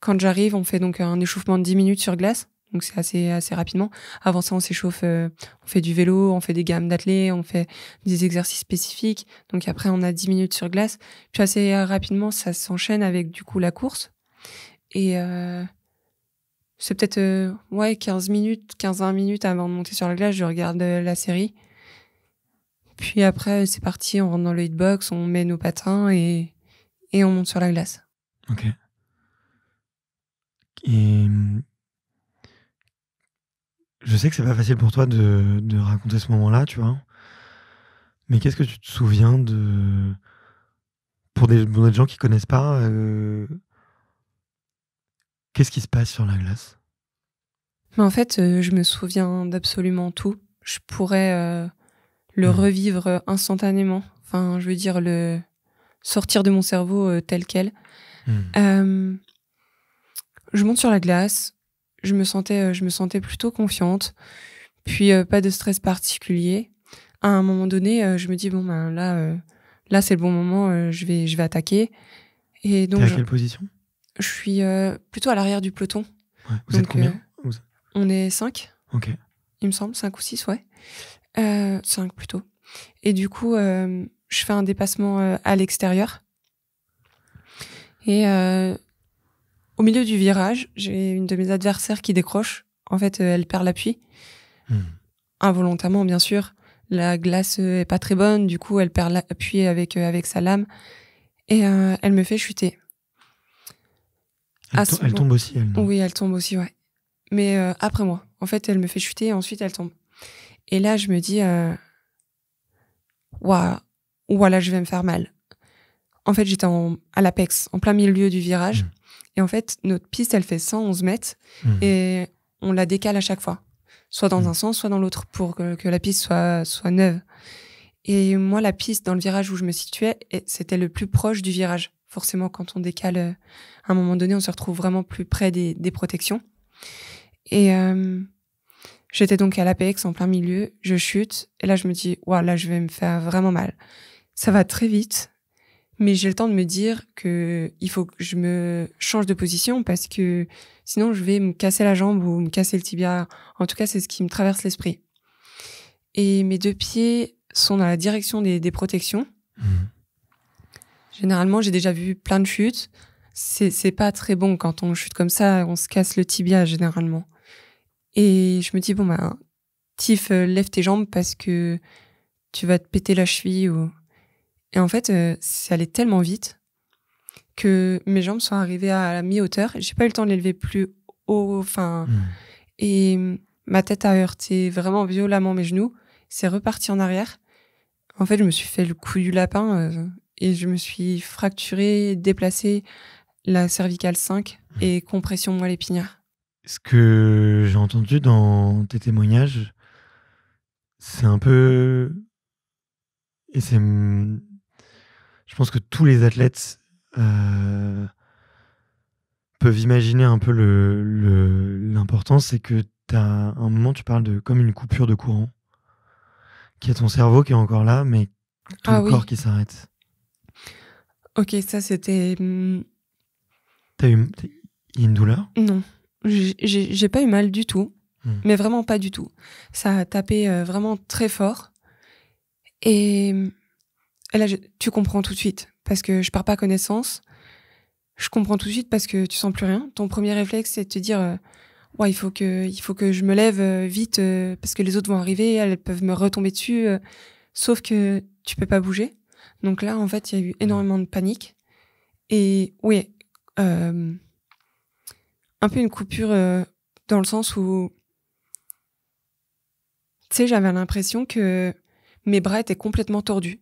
quand j'arrive, on fait donc un échauffement de 10 minutes sur glace, donc c'est assez assez rapidement. Avant ça, on s'échauffe, euh, on fait du vélo, on fait des gammes d'athlètes, on fait des exercices spécifiques. Donc après, on a 10 minutes sur glace. Puis assez rapidement, ça s'enchaîne avec du coup la course. Et c'est peut-être ouais 15 minutes, 15-20 minutes avant de monter sur la glace, je regarde la série puis après, c'est parti, on rentre dans le hitbox, on met nos patins et, on monte sur la glace. Ok. Et je sais que c'est pas facile pour toi de, raconter ce moment-là, tu vois. Mais qu'est-ce que tu te souviens de. Pour des, pour gens qui connaissent pas, euh, qu'est-ce qui se passe sur la glace Mais En fait, euh, je me souviens d'absolument tout. Je pourrais. Euh, le mhm. revivre instantanément. Enfin, je veux dire, le sortir de mon cerveau euh, tel quel. Mhm. Euh, je monte sur la glace. Je me sentais, euh, je me sentais plutôt confiante. Puis pas de stress particulier. À un moment donné, je me dis bon ben là, là c'est le bon moment. je vais, je vais attaquer. Et donc. à quelle je, position Je suis plutôt à l'arrière du peloton. Vous êtes combien On est 5 Ok. Il me semble cinq ou 6, ouais euh, 5 plutôt. Et du coup, euh, je fais un dépassement euh, à l'extérieur. Et euh, au milieu du virage, j'ai une de mes adversaires qui décroche. En fait, elle perd l'appui. Hmm. Involontairement, bien sûr. La glace est pas très bonne, du coup, elle perd l'appui avec, avec sa lame. Et elle me fait chuter. Elle, tombe aussi, elle. oui, elle tombe aussi, ouais. Mais après moi. En fait, elle me fait chuter et ensuite elle tombe. Et là, je me dis, waouh, là, je vais me faire mal. En fait, j'étais à l'apex, en plein milieu du virage. Mmh. Et en fait, notre piste, elle fait 111 mètres mmh. et on la décale à chaque fois, soit dans mmh. un sens, soit dans l'autre, pour que, la piste soit, soit neuve. Et moi, la piste dans le virage où je me situais, c'était le plus proche du virage. Forcément, quand on décale, euh, à un moment donné, on se retrouve vraiment plus près des, protections. Et, euh, J'étais donc à l'APX en plein milieu, je chute, et là je me dis, waouh, là je vais me faire vraiment mal. Ça va très vite, mais j'ai le temps de me dire que il faut que je me change de position parce que sinon je vais me casser la jambe ou me casser le tibia. En tout cas, c'est ce qui me traverse l'esprit. Et mes deux pieds sont dans la direction des, protections. Mmh. Généralement, j'ai déjà vu plein de chutes. C'est pas très bon quand on chute comme ça, on se casse le tibia généralement. Et je me dis, bon, bah, Tiff, euh, lève tes jambes parce que tu vas te péter la cheville. Ou... Et en fait, euh, ça allait tellement vite que mes jambes sont arrivées à la mi-hauteur. J'ai pas eu le temps de lever plus haut. Enfin, hmm. et ma tête a heurté vraiment violemment mes genoux. C'est reparti en arrière. En fait, je me suis fait le coup du lapin euh, et je me suis fracturé déplacé la cervicale 5 hmm. et compression moelle épinière ce que j'ai entendu dans tes témoignages, c'est un peu. Et c'est. Je pense que tous les athlètes euh, peuvent imaginer un peu l'importance. Le, c'est que tu as un moment, tu parles de comme une coupure de courant, qui est ton cerveau qui est encore là, mais ton ah corps qui s'arrête. Ok, ça c'était. Hmm. T'as eu. Il y a une douleur Non j'ai pas eu mal du tout, hmm. mais vraiment pas du tout. Ça a tapé euh, vraiment très fort. Et, là, tu comprends tout de suite, parce que je pars pas connaissance. Je comprends tout de suite parce que tu sens plus rien. Ton premier réflexe, c'est de te dire euh, ouais, il, faut que, il faut que je me lève euh, vite, parce que les autres vont arriver, elles peuvent me retomber dessus. sauf que tu peux pas bouger. Donc là, en fait, il y a eu énormément de panique. Et oui, un peu une coupure euh, dans le sens où, tu sais, j'avais l'impression que mes bras étaient complètement tordus.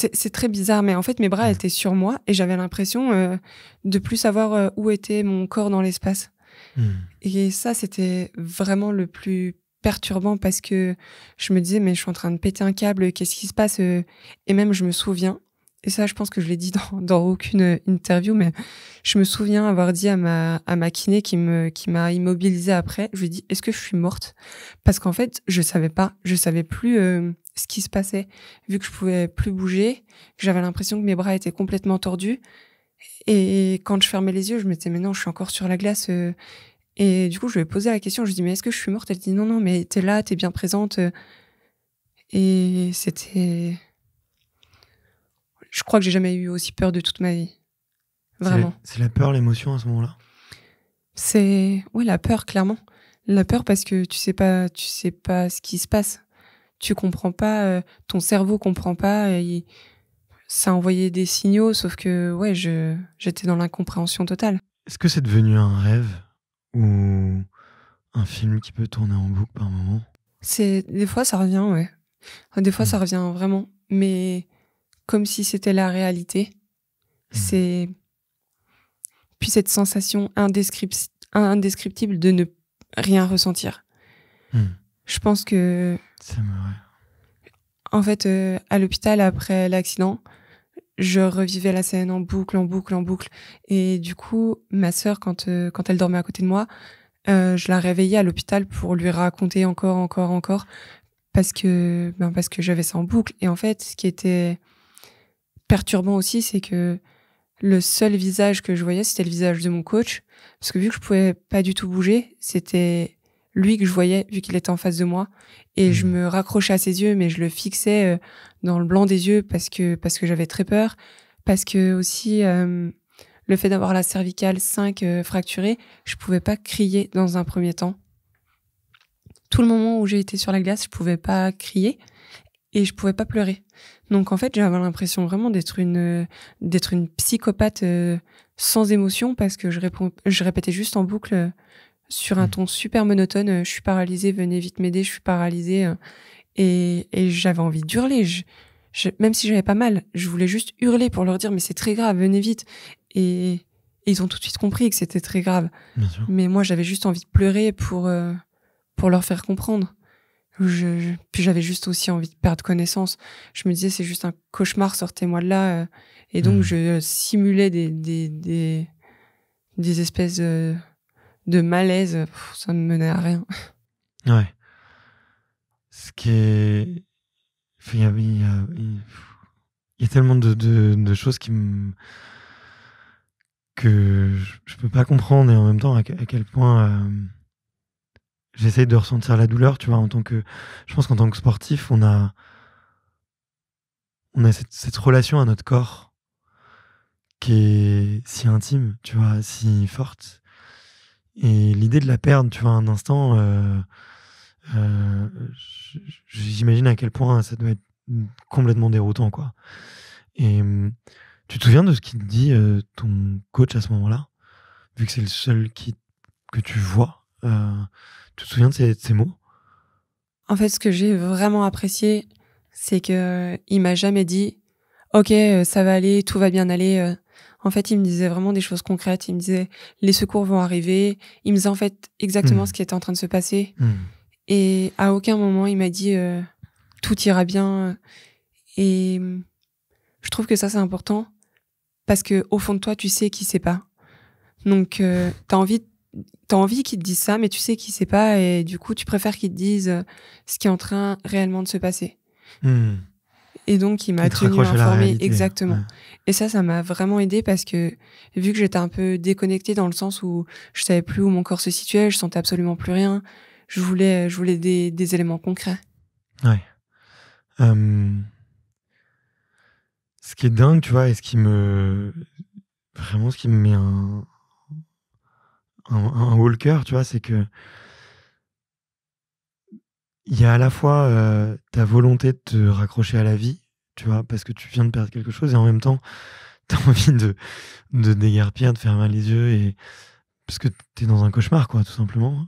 C'est très bizarre, mais en fait, mes bras étaient sur moi et j'avais l'impression euh, de plus savoir euh, où était mon corps dans l'espace. Hmm. Et ça, c'était vraiment le plus perturbant parce que je me disais, mais je suis en train de péter un câble, qu'est-ce qui se passe Et même, je me souviens, et ça, je pense que je l'ai dit dans, <laughs> dans, aucune interview, mais je me souviens avoir dit à ma, à ma kiné qui me, qui m'a immobilisée après, je lui ai dit, est-ce que je suis morte? Parce qu'en fait, je savais pas, je savais plus euh, ce qui se passait, vu que je pouvais plus bouger, j'avais l'impression que mes bras étaient complètement tordus. Et quand je fermais les yeux, je me disais, mais non, je suis encore sur la glace. Euh. et du coup, je lui ai posé la question, je lui ai dit, mais est-ce que je suis morte? Elle dit, non, non, mais t'es là, t'es bien présente. et c'était, je crois que j'ai jamais eu aussi peur de toute ma vie. Vraiment. C'est la peur, l'émotion à ce moment-là C'est. Ouais, la peur, clairement. La peur parce que tu sais pas, tu sais pas ce qui se passe. Tu comprends pas, euh, ton cerveau comprend pas. Et ça envoyait des signaux, sauf que, ouais, je, j'étais dans l'incompréhension totale. Est-ce que c'est devenu un rêve ou un film qui peut tourner en boucle par moment c'est des fois ça revient, ouais. Des fois ça hmm. revient vraiment, mais comme si c'était la réalité. Hmm. C'est. Puis cette sensation indescriptible de ne rien ressentir. Hmm. Je pense que. C'est vrai. En fait, euh, à l'hôpital, après l'accident, je revivais la scène en boucle, en boucle, en boucle. Et du coup, ma sœur, quand, euh, quand elle dormait à côté de moi, euh, je la réveillais à l'hôpital pour lui raconter encore, encore, encore, parce que, ben parce que j'avais ça en boucle. Et en fait, ce qui était perturbant aussi, c'est que le seul visage que je voyais, c'était le visage de mon coach. Parce que vu que je pouvais pas du tout bouger, c'était lui que je voyais, vu qu'il était en face de moi. Et je hmm. me raccrochais à ses yeux, mais je le fixais euh, dans le blanc des yeux parce que, parce que j'avais très peur. Parce que aussi, euh, le fait d'avoir la cervicale 5 euh, fracturée, je pouvais pas crier dans un premier temps. Tout le moment où j'ai été sur la glace, je pouvais pas crier et je pouvais pas pleurer. Donc en fait, j'avais l'impression vraiment d'être une euh, d'être une psychopathe euh, sans émotion parce que je, réponds, je répétais juste en boucle euh, sur un mmh. ton super monotone. Je suis paralysée, venez vite m'aider, je suis paralysée. Et, j'avais envie d'hurler. même si j'avais pas mal, je voulais juste hurler pour leur dire mais c'est très grave, venez vite. Et, ils ont tout de suite compris que c'était très grave. Mais moi, j'avais juste envie de pleurer pour pour leur faire comprendre puis j'avais juste aussi envie de perdre connaissance. Je me disais, c'est juste un cauchemar, sortez-moi de là. Euh. Et donc, hmm. je euh, simulais des, des, des, des espèces de, de malaise. ça ne menait à rien. Ouais. Ce qui est. Il y a, tellement de, de, choses qui me. que je, ne peux pas comprendre et en même temps à, quel point. Euh, j'essaye de ressentir la douleur, tu vois, en tant que. Je pense qu'en tant que sportif, on a. On a cette, relation à notre corps qui est si intime, tu vois, si forte. Et l'idée de la perdre, tu vois, un instant, euh, euh, j'imagine à quel point ça doit être complètement déroutant, quoi. Et tu te souviens de ce qu'il te dit euh, ton coach à ce moment-là, vu que c'est le seul qui, que tu vois tu te souviens de ces, mots En fait, ce que j'ai vraiment apprécié, c'est qu'il il m'a jamais dit OK, euh, ça va aller, tout va bien aller. Euh. En fait, il me disait vraiment des choses concrètes. Il me disait les secours vont arriver. Il me disait en fait exactement hmm. ce qui était en train de se passer. Hmm. Et à aucun moment il m'a dit euh, tout ira bien. Et hum, je trouve que ça c'est important parce que au fond de toi tu sais qui sait pas. Donc tu as envie de t'as envie qu'ils te disent ça, mais tu sais qu'ils sait pas, et du coup, tu préfères qu'ils te disent euh, ce qui est en train réellement de se passer. Hmm. Et donc, il m'a tenu informée. Exactement. Et ça, ça m'a vraiment aidé parce que, vu que j'étais un peu déconnectée dans le sens où je savais plus où mon corps se situait, je sentais absolument plus rien, je voulais, je voulais des, éléments concrets. Ouais. Ce qui est dingue, tu vois, et ce qui me. Vraiment, ce qui me met un un, Walker, tu vois, c'est que il y a à la fois euh, ta volonté de te raccrocher à la vie, tu vois, parce que tu viens de perdre quelque chose, et en même temps, <laughs> tu as envie de, de déguerpir, de fermer les yeux, et parce que tu es dans un cauchemar, quoi, tout simplement.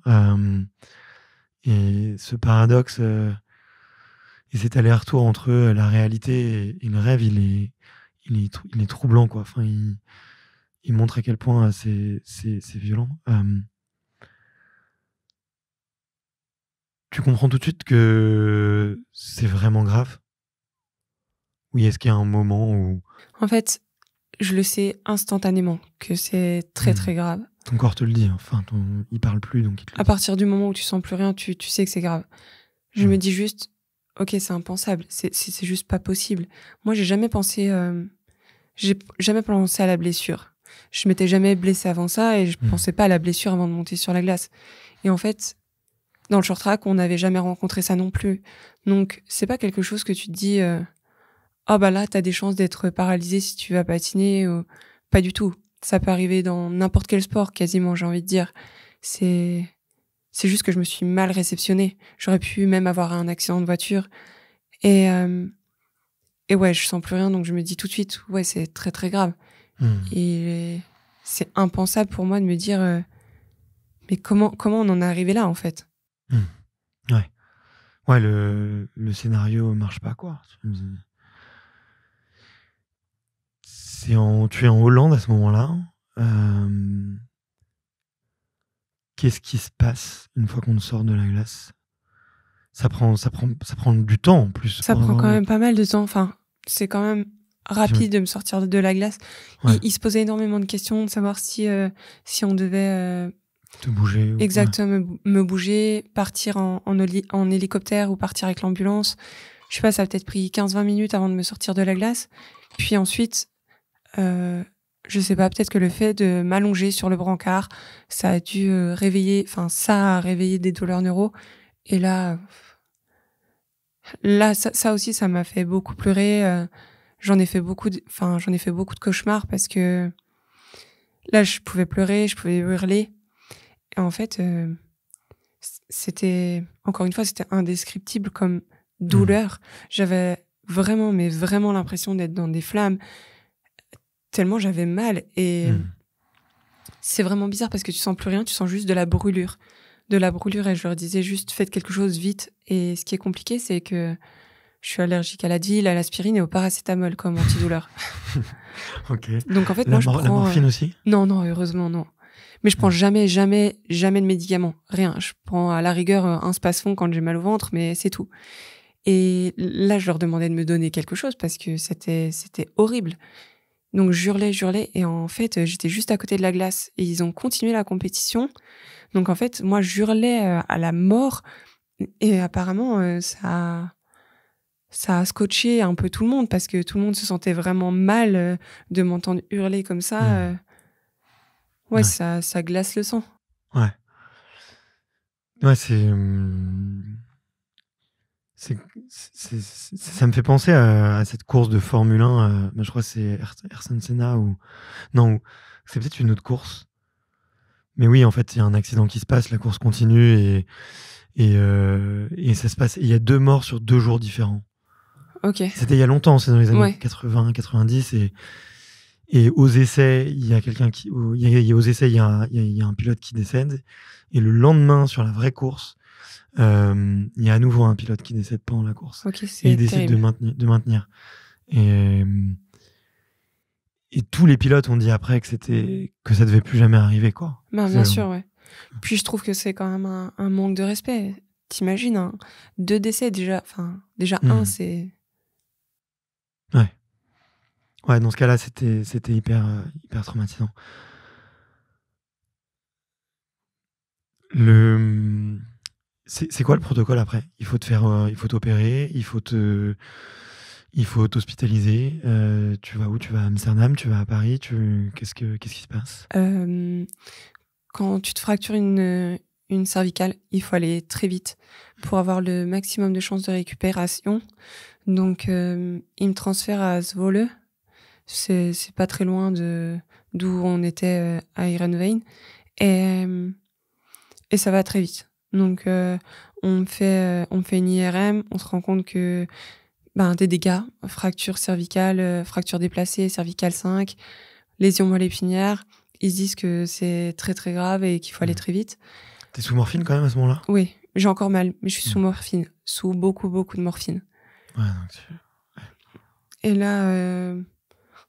et ce paradoxe euh, et cet aller-retour entre la réalité et, le rêve, il est, il il est troublant, quoi. Enfin, il, il montre à quel point euh, c'est violent. tu comprends tout de suite que c'est vraiment grave Oui, est-ce qu'il y a un moment où... En fait, je le sais instantanément que c'est très mmh. très grave. Ton corps te le dit, enfin, ton... il parle plus, donc... à partir du moment où tu sens plus rien, tu, tu sais que c'est grave. Je me mmh. dis juste, ok, c'est impensable, c'est juste pas possible. Moi, j'ai jamais pensé... Euh, j'ai jamais pensé à la blessure je m'étais jamais blessée avant ça et je mmh. pensais pas à la blessure avant de monter sur la glace. Et en fait, dans le short track, on n'avait jamais rencontré ça non plus. Donc, c'est pas quelque chose que tu te dis, ah oh bah là, t'as des chances d'être paralysé si tu vas patiner. Pas du tout. Ça peut arriver dans n'importe quel sport, quasiment, j'ai envie de dire. C'est, c'est juste que je me suis mal réceptionnée. J'aurais pu même avoir un accident de voiture. Et, euh, et ouais, je sens plus rien, donc je me dis tout de suite, ouais, c'est très très grave. Mm. Et euh, c'est impensable pour moi de me dire, euh, mais comment, comment on en est arrivé là, en fait mm. Ouais. Ouais, le, le, scénario marche pas, quoi. en, tu es en Hollande à ce moment-là. Euh, qu'est-ce qui se passe une fois qu'on sort de la glace ça prend, ça, prend, ça prend du temps en plus. Ça prend quand même pas mal de temps. Enfin, c'est quand même rapide de me sortir de la glace. Il, se posait énormément de questions, de savoir si, euh, si on devait... Euh, Te bouger. Exactement, me, bouger, partir en, en, hélicoptère ou partir avec l'ambulance. Je sais pas, ça a peut-être pris 15-20 minutes avant de me sortir de la glace. Puis ensuite, euh, je sais pas, peut-être que le fait de m'allonger sur le brancard, ça a dû réveiller, enfin ça a réveillé des douleurs neuro. Et là, là ça aussi, ça m'a fait beaucoup pleurer j'en ai fait beaucoup de, enfin j'en ai fait beaucoup de cauchemars parce que là je pouvais pleurer je pouvais hurler et en fait euh, c'était encore une fois c'était indescriptible comme douleur mmh. j'avais vraiment mais vraiment l'impression d'être dans des flammes tellement j'avais mal et mmh. c'est vraiment bizarre parce que tu sens plus rien tu sens juste de la brûlure de la brûlure et je leur disais juste faites quelque chose vite et ce qui est compliqué c'est que je suis allergique à la dille, à l'aspirine et au paracétamol comme antidouleur. <laughs> ok. Donc en fait, moi, je prends, la euh, morphine aussi Non, non, heureusement, non. Mais je prends jamais, jamais, jamais de médicaments. Rien. Je prends à la rigueur euh, un space-fond quand j'ai mal au ventre, mais c'est tout. Et là, je leur demandais de me donner quelque chose parce que c'était, c'était horrible. Donc, j'hurlais, j'hurlais. Et en fait, euh, j'étais juste à côté de la glace. Et ils ont continué la compétition. Donc, en fait, moi, j'hurlais à la mort. Et apparemment, ça, ça a scotché un peu tout le monde parce que tout le monde se sentait vraiment mal euh, de m'entendre hurler comme ça. Hmm. Euh. Ouais, Ça, glace le sang. Ouais. Ouais, c'est. Hmm, ça me fait penser à, cette course de Formule 1. Euh, je crois que c'est Ayrton Senna ou. Non, c'est peut-être une autre course. Mais oui, en fait, il y a un accident qui se passe, la course continue et, et ça se passe. Il y a deux morts sur deux jours différents. C'était il y a longtemps, c'est dans les années 80, 90. Et, et aux essais, il y a quelqu'un qui. y a, aux essais, il y a, un, pilote qui décède. Et le lendemain, sur la vraie course, euh, il y a à nouveau un pilote qui décède pendant la course. et il décide de maintenir, de maintenir. Et, et tous les pilotes ont dit après que c'était que ça devait plus jamais arriver, quoi. Ben, bien sûr, ouais. Puis je trouve que c'est quand même un, manque de respect. T'imagines, hein, deux décès déjà. Enfin, déjà un, mmh. c'est Ouais. Ouais, dans ce cas-là, c'était, c'était hyper, euh, hyper traumatisant. Le... C'est, quoi le protocole après Il faut te faire, euh, il faut t'opérer, il faut te, il faut t'hospitaliser. Euh, tu vas où Tu vas à Amsterdam, tu vas à Paris. Tu... Qu'est-ce que, qu'est-ce qui se passe Quand tu te fractures une, une cervicale, il faut aller très vite pour avoir le maximum de chances de récupération. Donc, euh, il me transfère à Zwolle. C'est, c'est pas très loin de d'où on était euh, à Ironvein. Et, euh, et ça va très vite. Donc, on, fait, on fait une IRM, on se rend compte que ben, des dégâts, fracture cervicale, fracture déplacée, cervicale 5, lésion moelle épinière. Ils disent que c'est très très grave et qu'il faut aller mmh. très vite. T'es sous morphine quand même à ce moment-là Oui, j'ai encore mal, mais je suis sous mmh. morphine, sous beaucoup beaucoup de morphine. Et là, euh,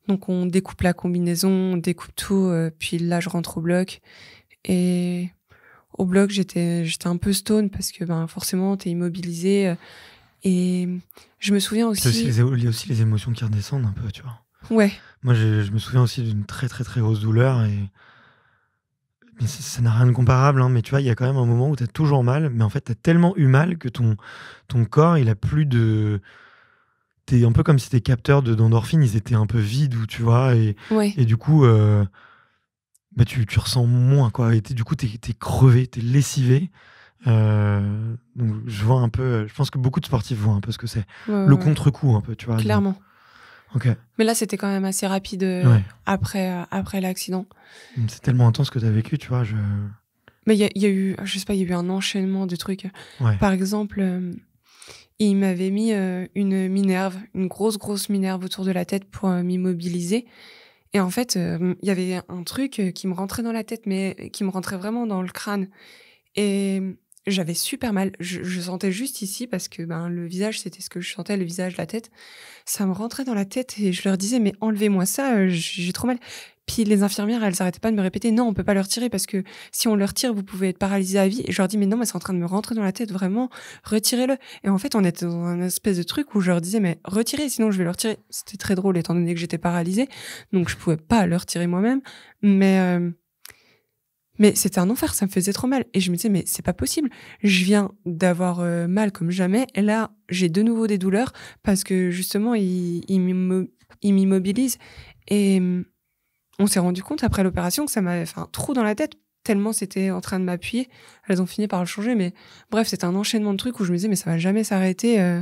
donc on découpe la combinaison, on découpe tout, euh, puis là je rentre au bloc. Et au bloc, j'étais j'étais un peu stone parce que ben forcément t'es immobilisé. Euh, et je me souviens aussi. il y a aussi les émotions qui redescendent un peu, tu vois. Ouais. Moi, je, je me souviens aussi d'une très très très grosse douleur et ça n'a rien de comparable, hein, mais tu vois, il y a quand même un moment où tu as toujours mal, mais en fait, tu as tellement eu mal que ton, ton corps, il a plus de. T'es un peu comme si tes capteurs d'endorphine, ils étaient un peu vides, ou tu vois, et, et du coup, euh, bah, tu, tu, ressens moins, quoi. Et du coup, tu es crevé, es lessivé. Euh, donc, je vois un peu, je pense que beaucoup de sportifs voient un peu ce que c'est. le contre-coup, un peu, tu vois. Clairement. Mais là, c'était quand même assez rapide euh, après, euh, après l'accident. Mm, c'est tellement intense que tu as vécu, tu vois. Mais il y, a eu, je sais pas, il y a eu un enchaînement de trucs. Par exemple, euh, il m'avait mis une minerve, une grosse, grosse minerve autour de la tête pour m'immobiliser. Et en fait, il y avait un truc qui me rentrait dans la tête, mais qui me rentrait vraiment dans le crâne. Et j'avais super mal. Je, sentais juste ici parce que ben, le visage, c'était ce que je sentais, le visage, la tête. Ça me rentrait dans la tête et je leur disais, mais enlevez-moi ça, euh, j'ai trop mal. Puis les infirmières, elles s'arrêtaient pas de me répéter, non, on peut pas leur tirer parce que si on leur tire, vous pouvez être paralysé à vie. Et je leur dis, mais non, mais c'est en train de me rentrer dans la tête, vraiment, retirez-le. Et en fait, on était dans un espèce de truc où je leur disais, mais retirez, sinon je vais leur tirer. C'était très drôle étant donné que j'étais paralysée, donc je pouvais pas leur tirer moi-même. Mais euh, mais c'était un enfer, ça me faisait trop mal. Et je me disais, mais c'est pas possible. Je viens d'avoir euh, mal comme jamais. Et là, j'ai de nouveau des douleurs parce que justement, il, il m'immobilise. Et hum, on s'est rendu compte après l'opération que ça m'avait fait un trou dans la tête tellement c'était en train de m'appuyer. Elles ont fini par le changer. Mais bref, c'était un enchaînement de trucs où je me disais, mais ça va jamais s'arrêter. Euh.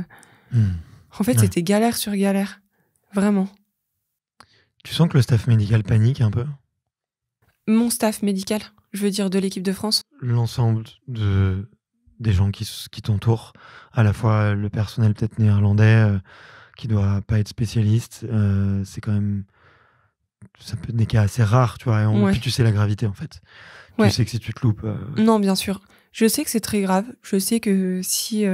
Hmm. En fait, c'était galère sur galère. Vraiment. Tu sens que le staff médical panique un peu Mon staff médical je veux dire de l'équipe de France L'ensemble de, des gens qui, t'entourent, à la fois le personnel peut-être néerlandais euh, qui doit pas être spécialiste, euh, c'est quand même ça peut être des cas assez rares, tu vois, et puis tu sais la gravité en fait. Tu sais que si tu te loupes. Euh, non, bien sûr. Je sais que c'est très grave. Je sais que si.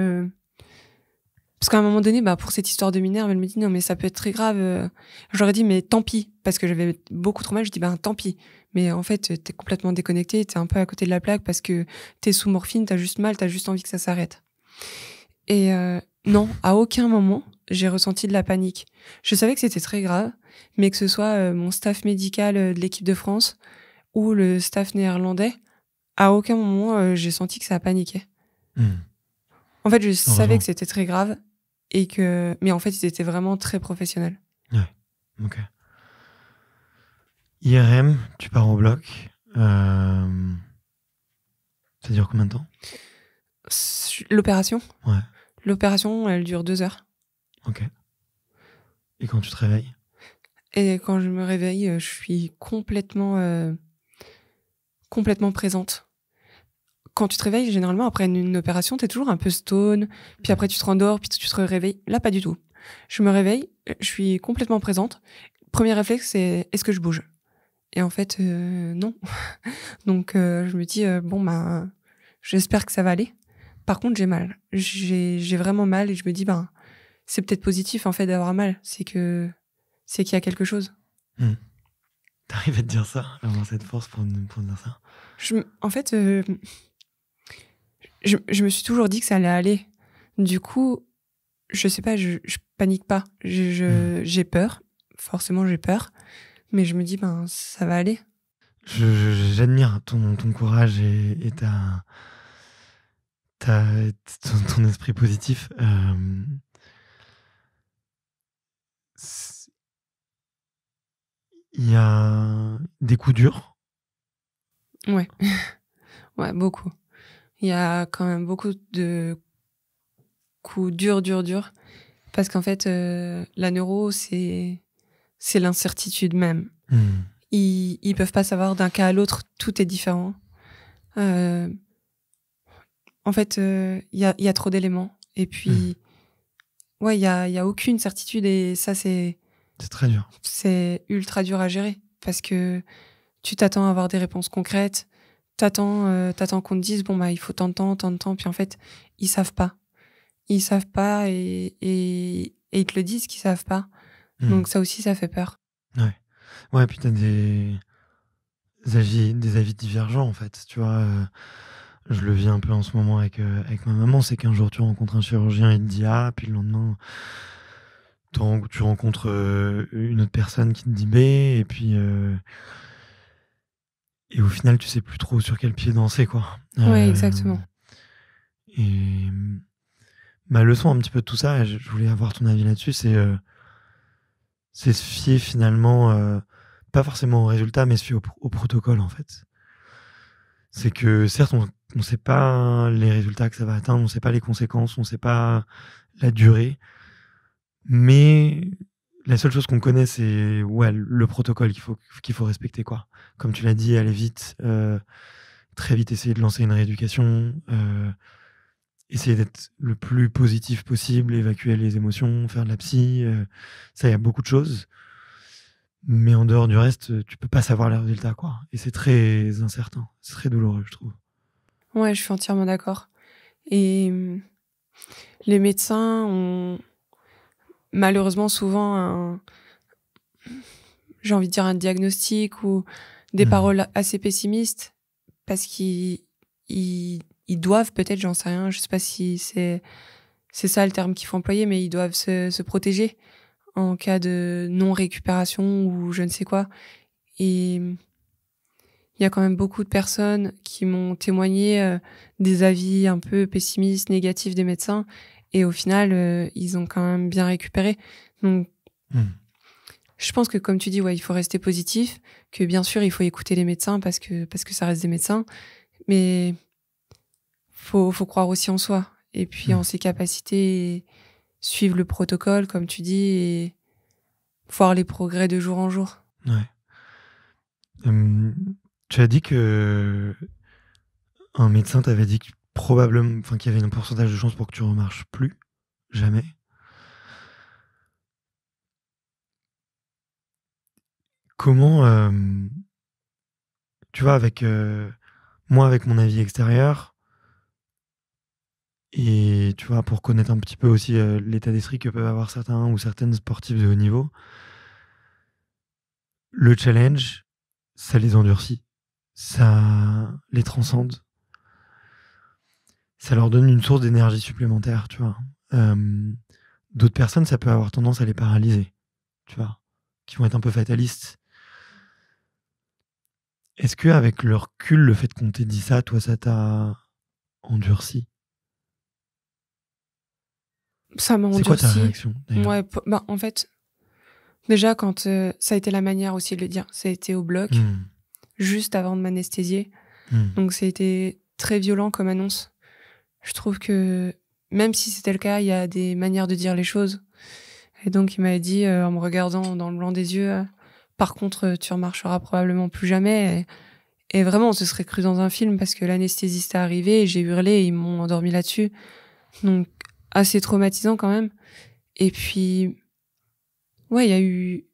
Parce qu'à un moment donné, bah, pour cette histoire de Minerve, elle me dit non, mais ça peut être très grave. J'aurais dit, mais tant pis, parce que j'avais beaucoup trop mal. Je dis, ben tant pis. Mais en fait, t'es complètement déconnecté, t'es un peu à côté de la plaque parce que t'es sous morphine, t'as juste mal, t'as juste envie que ça s'arrête. Et euh, non, à aucun moment, j'ai ressenti de la panique. Je savais que c'était très grave, mais que ce soit euh, mon staff médical euh, de l'équipe de France ou le staff néerlandais, à aucun moment j'ai senti que ça paniquait. Hmm. En fait, je savais que c'était très grave et que, mais en fait, ils étaient vraiment très professionnels. Ouais. Ok. IRM, tu pars en bloc. Euh, ça dure combien de temps L'opération Ouais. L'opération, elle dure deux heures. Ok. Et quand tu te réveilles Et quand je me réveille, euh, je suis complètement, euh, complètement présente. Quand tu te réveilles, généralement, après une, une opération, tu es toujours un peu stone, puis après tu te rendors, puis tu te réveilles. Là, pas du tout. Je me réveille, je suis complètement présente. Premier réflexe, c'est est-ce que je bouge et en fait, euh, non. <laughs> Donc, euh, je me dis, euh, bon, ben, j'espère que ça va aller. Par contre, j'ai mal. J'ai vraiment mal et je me dis, ben, c'est peut-être positif, en fait, d'avoir mal. C'est que c'est qu'il y a quelque chose. Hmm. T'arrives à te dire ça, avoir cette force pour, pour dire ça je, En fait, je, me suis toujours dit que ça allait aller. Du coup, je sais pas, je, je panique pas. Hmm. J'ai peur. Forcément, j'ai peur. Mais je me dis, ben, ça va aller. J'admire ton, ton, courage et, ta, ton, esprit positif. Euh, il y a des coups durs. Ouais, <laughs> ouais, beaucoup. Il y a quand même beaucoup de coups durs, durs, durs. Parce qu'en fait, euh, la neuro, c'est c'est l'incertitude même. Hmm. Ils, ils peuvent pas savoir d'un cas à l'autre, tout est différent. Euh, en fait, il euh, y, a, y, a, trop d'éléments. Et puis, hmm. ouais, il n'y a, y a aucune certitude. Et ça, c'est. C'est très dur. C'est ultra dur à gérer. Parce que tu t'attends à avoir des réponses concrètes. T'attends euh, qu'on te dise, bon, bah, il faut tant de temps, tant de temps. Puis en fait, ils savent pas. Ils savent pas et, et, et ils te le disent qu'ils savent pas. Hmm. Donc ça aussi, ça fait peur. Ouais. Ouais, puis t'as des... des avis, divergents, en fait. Tu vois, euh, je le vis un peu en ce moment avec, euh, avec ma maman. C'est qu'un jour, tu rencontres un chirurgien, il te dit A, ah, puis le lendemain, tu rencontres euh, une autre personne qui te dit B, et puis... Et au final, tu sais plus trop sur quel pied danser, quoi. Ouais, exactement. Et ma bah, leçon un petit peu de tout ça, je voulais avoir ton avis là-dessus, c'est c'est se fier finalement, euh, pas forcément au résultat, mais se fier au, protocole en fait. C'est que certes, on ne sait pas les résultats que ça va atteindre, on ne sait pas les conséquences, on ne sait pas la durée, mais la seule chose qu'on connaît, c'est ouais, le protocole qu'il faut, qu'il faut respecter. quoi. Comme tu l'as dit, aller vite, euh, très vite essayer de lancer une rééducation. Euh, essayer d'être le plus positif possible, évacuer les émotions, faire de la psy. Euh, ça, il y a beaucoup de choses. Mais en dehors du reste, tu peux pas savoir les résultats, quoi. Et c'est très incertain. C'est très douloureux, je trouve. Ouais, je suis entièrement d'accord. Et hum, les médecins ont malheureusement souvent un, j'ai envie de dire un diagnostic ou des mmh. paroles assez pessimistes parce qu'ils ils doivent peut-être, j'en sais rien, je sais pas si c'est c'est ça le terme qu'il faut employer, mais ils doivent se, se protéger en cas de non récupération ou je ne sais quoi. Et il y a quand même beaucoup de personnes qui m'ont témoigné euh, des avis un peu pessimistes, négatifs des médecins, et au final, euh, ils ont quand même bien récupéré. Donc, hmm. je pense que comme tu dis, ouais, il faut rester positif, que bien sûr, il faut écouter les médecins parce que parce que ça reste des médecins, mais faut, faut croire aussi en soi et puis hmm. en ses capacités, suivre le protocole, comme tu dis, et voir les progrès de jour en jour. Ouais. tu as dit que un médecin t'avait dit probablement, enfin qu'il y avait un pourcentage de chances pour que tu remarches plus jamais. Comment, tu vois, avec euh, moi, avec mon avis extérieur, et tu vois, pour connaître un petit peu aussi euh, l'état d'esprit que peuvent avoir certains ou certaines sportives de haut niveau, le challenge, ça les endurcit, ça les transcende, ça leur donne une source d'énergie supplémentaire, tu vois. D'autres personnes, ça peut avoir tendance à les paralyser, tu vois, qui vont être un peu fatalistes. Est-ce que avec le recul, le fait qu'on t'ait dit ça, toi, ça t'a endurci ça m'a endurci. C'est quoi ta réaction bah, En fait, déjà, quand euh, ça a été la manière aussi de le dire, ça a été au bloc, hmm. juste avant de m'anesthésier. Hmm. Donc, ça a été très violent comme annonce. Je trouve que même si c'était le cas, il y a des manières de dire les choses. Et donc, il m'a dit, euh, en me regardant dans le blanc des yeux, par contre, tu remarcheras probablement plus jamais. Et, vraiment, on se serait cru dans un film parce que l'anesthésiste est arrivé et j'ai hurlé et ils m'ont endormi là-dessus. Donc, assez traumatisant quand même. Et puis, ouais, il y a eu,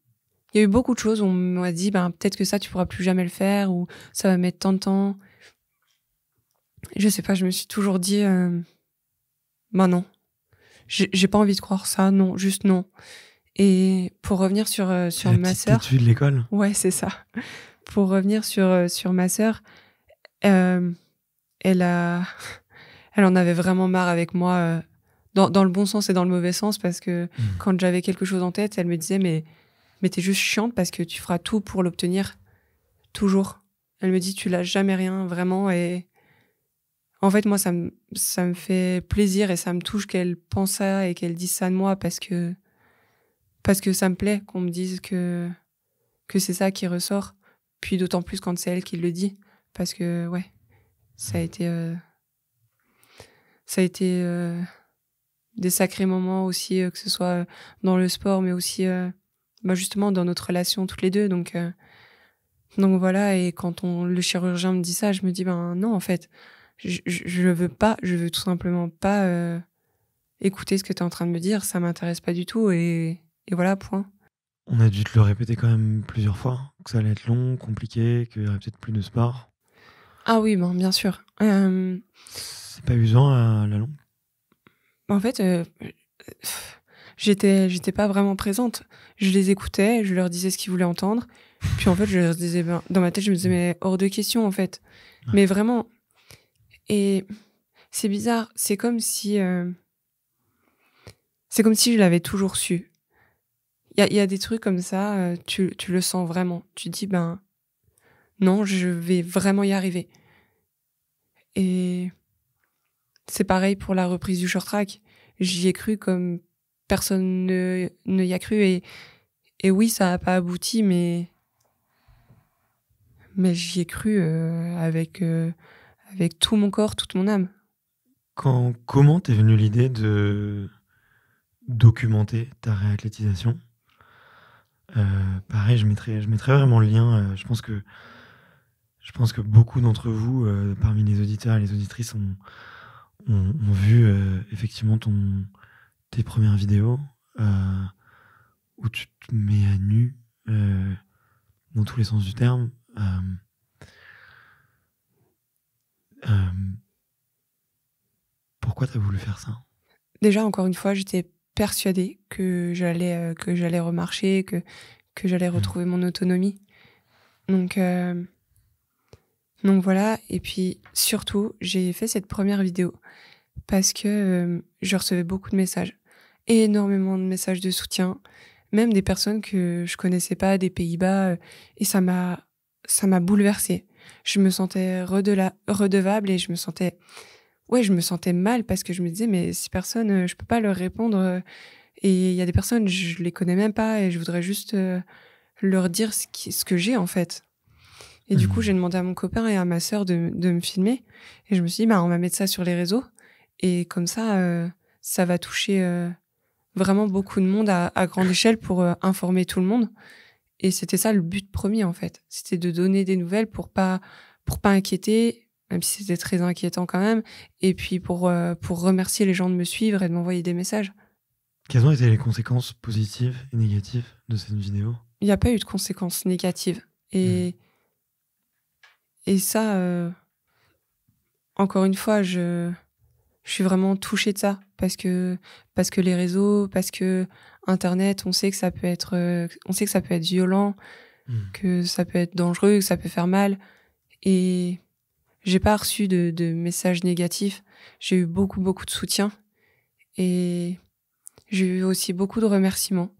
il y a eu beaucoup de choses. on m'a dit, ben, peut-être que ça, tu pourras plus jamais le faire ou ça va mettre tant de temps. Je sais pas, je me suis toujours dit, euh, ben non, j'ai pas envie de croire ça, non, juste non. Et pour revenir sur, euh, sur la ma sœur. de l'école. Ouais, c'est ça. <laughs> Pour revenir sur, euh, sur ma sœur, euh, elle a. <laughs> Elle en avait vraiment marre avec moi dans, le bon sens et dans le mauvais sens, parce que hmm. quand j'avais quelque chose en tête, elle me disait mais, mais t'es juste chiante parce que tu feras tout pour l'obtenir, toujours. Elle me dit tu n'as jamais rien, vraiment. Et en fait, moi, ça me, ça me fait plaisir et ça me touche qu'elle pense ça et qu'elle dise ça de moi parce que, parce que ça me plaît qu'on me dise que, que c'est ça qui ressort. Puis d'autant plus quand c'est elle qui le dit. Parce que, ouais, ça a été. Euh, ça a été. Euh, des sacrés moments aussi, euh, que ce soit euh, dans le sport, mais aussi euh, bah, justement dans notre relation toutes les deux. Donc, donc voilà, et quand on, le chirurgien me dit ça, je me dis, ben non, en fait, je, ne veux pas, je veux tout simplement pas écouter ce que tu es en train de me dire, ça m'intéresse pas du tout, et, et, voilà, point. On a dû te le répéter quand même plusieurs fois, que ça allait être long, compliqué, qu'il n'y aurait peut-être plus de sport. Ah oui, ben, bien sûr. Euh... C'est pas usant à la longue en fait, euh, j'étais, j'étais pas vraiment présente. Je les écoutais, je leur disais ce qu'ils voulaient entendre. Puis en fait, je leur disais, ben, dans ma tête, je me disais, mais hors de question, en fait. Mais vraiment. Et c'est bizarre. C'est comme si. Euh, c'est comme si je l'avais toujours su. Il y a, des trucs comme ça, euh, tu, tu, le sens vraiment. Tu dis, ben, non, je vais vraiment y arriver. Et c'est pareil pour la reprise du short track. J'y ai cru comme personne ne, y a cru. Et, et oui, ça n'a pas abouti, mais, mais j'y ai cru euh, avec, euh, avec tout mon corps, toute mon âme. Quand, comment t'es venue l'idée de documenter ta réathlétisation euh, Pareil, je mettrai, je mettrai vraiment le lien. je pense que je pense que beaucoup d'entre vous, parmi les auditeurs et les auditrices, ont, on a vu euh, effectivement ton, tes premières vidéos euh, où tu te mets à nu euh, dans tous les sens du terme. pourquoi tu as voulu faire ça Déjà, encore une fois, j'étais persuadée que j'allais que j'allais remarcher, que, que j'allais hmm. retrouver mon autonomie. Donc, donc voilà, et puis surtout, j'ai fait cette première vidéo parce que euh, je recevais beaucoup de messages, énormément de messages de soutien, même des personnes que je connaissais pas des Pays-Bas, euh, et ça m'a ça m'a bouleversée. Je me sentais redevable et je me sentais ouais, je me sentais mal parce que je me disais mais ces personnes, euh, je peux pas leur répondre et il y a des personnes je les connais même pas et je voudrais juste leur dire ce que j'ai en fait. Et du coup, mhm. j'ai demandé à mon copain et à ma sœur de, de, me filmer. Et je me suis dit, bah, on va mettre ça sur les réseaux. Et comme ça, euh, ça va toucher euh, vraiment beaucoup de monde à, grande échelle pour euh, informer tout le monde. Et c'était ça le but premier, en fait. C'était de donner des nouvelles pour pas, pour pas inquiéter, même si c'était très inquiétant quand même. Et puis pour, pour remercier les gens de me suivre et de m'envoyer des messages. Quelles ont été les conséquences positives et négatives de cette vidéo Il n'y a pas eu de conséquences négatives. Et. Hmm. Et ça, euh, encore une fois, je, je suis vraiment touchée de ça parce que parce que les réseaux, parce que Internet, on sait que ça peut être, euh, on sait que ça peut être violent, hmm. que ça peut être dangereux, que ça peut faire mal. Et j'ai pas reçu de, messages négatifs. J'ai eu beaucoup beaucoup de soutien et j'ai eu aussi beaucoup de remerciements.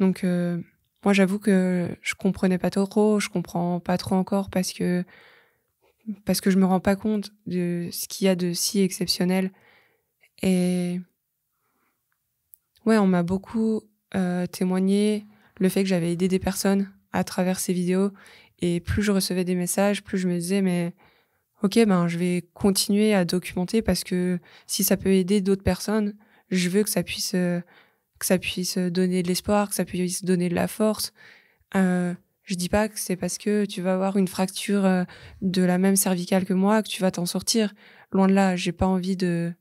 Donc euh, moi, j'avoue que je comprenais pas trop, je comprends pas trop encore parce que parce que je me rends pas compte de ce qu'il y a de si exceptionnel. Et ouais, on m'a beaucoup euh, témoigné le fait que j'avais aidé des personnes à travers ces vidéos. Et plus je recevais des messages, plus je me disais, mais ok, ben je vais continuer à documenter parce que si ça peut aider d'autres personnes, je veux que ça puisse, euh, que ça puisse donner de l'espoir, que ça puisse donner de la force. Euh, je dis pas que c'est parce que tu vas avoir une fracture euh, de la même cervicale que moi que tu vas t'en sortir. Loin de là, j'ai pas envie de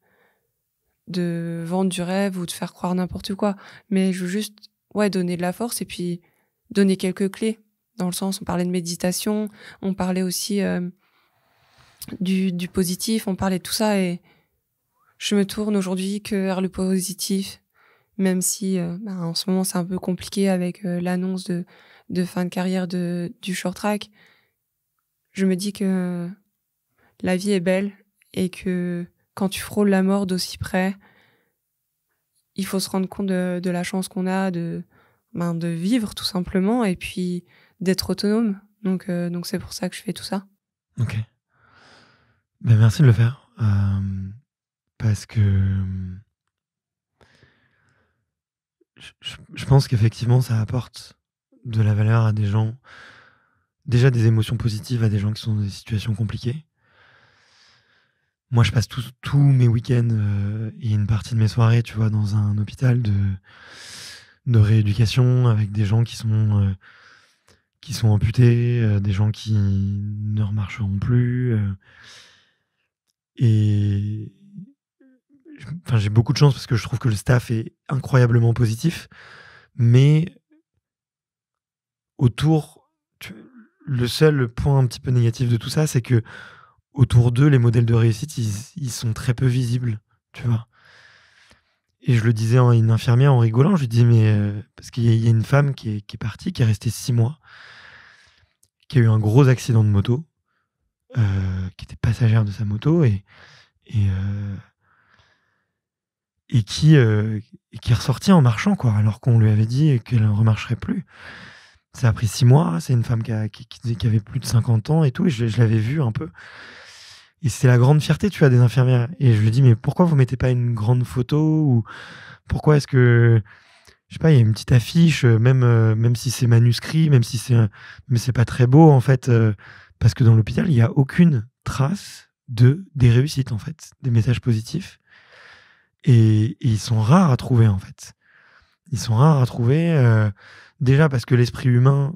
de vendre du rêve ou de faire croire n'importe quoi, mais je veux juste ouais donner de la force et puis donner quelques clés dans le sens on parlait de méditation, on parlait aussi euh, du, du positif, on parlait de tout ça et je me tourne aujourd'hui que vers le positif, même si euh, bah, en ce moment c'est un peu compliqué avec l'annonce de de fin de carrière de, du short track, je me dis que la vie est belle et que quand tu frôles la mort d'aussi près, il faut se rendre compte de, la chance qu'on a de, ben, de vivre tout simplement et puis d'être autonome. Donc euh, donc c'est pour ça que je fais tout ça. Ok. Ben, merci de le faire euh, parce que je pense qu'effectivement ça apporte de la valeur à des gens, déjà des émotions positives à des gens qui sont dans des situations compliquées. Moi, je passe tous, mes week-ends euh, et une partie de mes soirées, tu vois, dans un hôpital de, de rééducation avec des gens qui sont, euh, qui sont amputés, euh, des gens qui ne remarcheront plus. et j'ai beaucoup de chance parce que je trouve que le staff est incroyablement positif, mais autour. le seul point un petit peu négatif de tout ça, c'est que autour d'eux, les modèles de réussite, ils, sont très peu visibles, tu vois. Et je le disais à une infirmière en rigolant, je lui dis, mais euh, parce qu'il y, a une femme qui est, partie, qui est restée six mois, qui a eu un gros accident de moto, euh, qui était passagère de sa moto, et, et, euh, qui, qui est ressortie en marchant, quoi, alors qu'on lui avait dit qu'elle ne remarcherait plus. Ça a pris six mois. C'est une femme qui, qui, avait plus de 50 ans et tout. Et je, l'avais vue un peu. Et c'est la grande fierté, tu as des infirmières. Et je lui dis, mais pourquoi vous mettez pas une grande photo ou pourquoi est-ce que je sais pas, il y a une petite affiche, euh, même euh, même si c'est manuscrit, même si c'est mais c'est pas très beau en fait, euh, parce que dans l'hôpital il y a aucune trace de des réussites en fait, des messages positifs, et, ils sont rares à trouver en fait, ils sont rares à trouver. Déjà parce que l'esprit humain,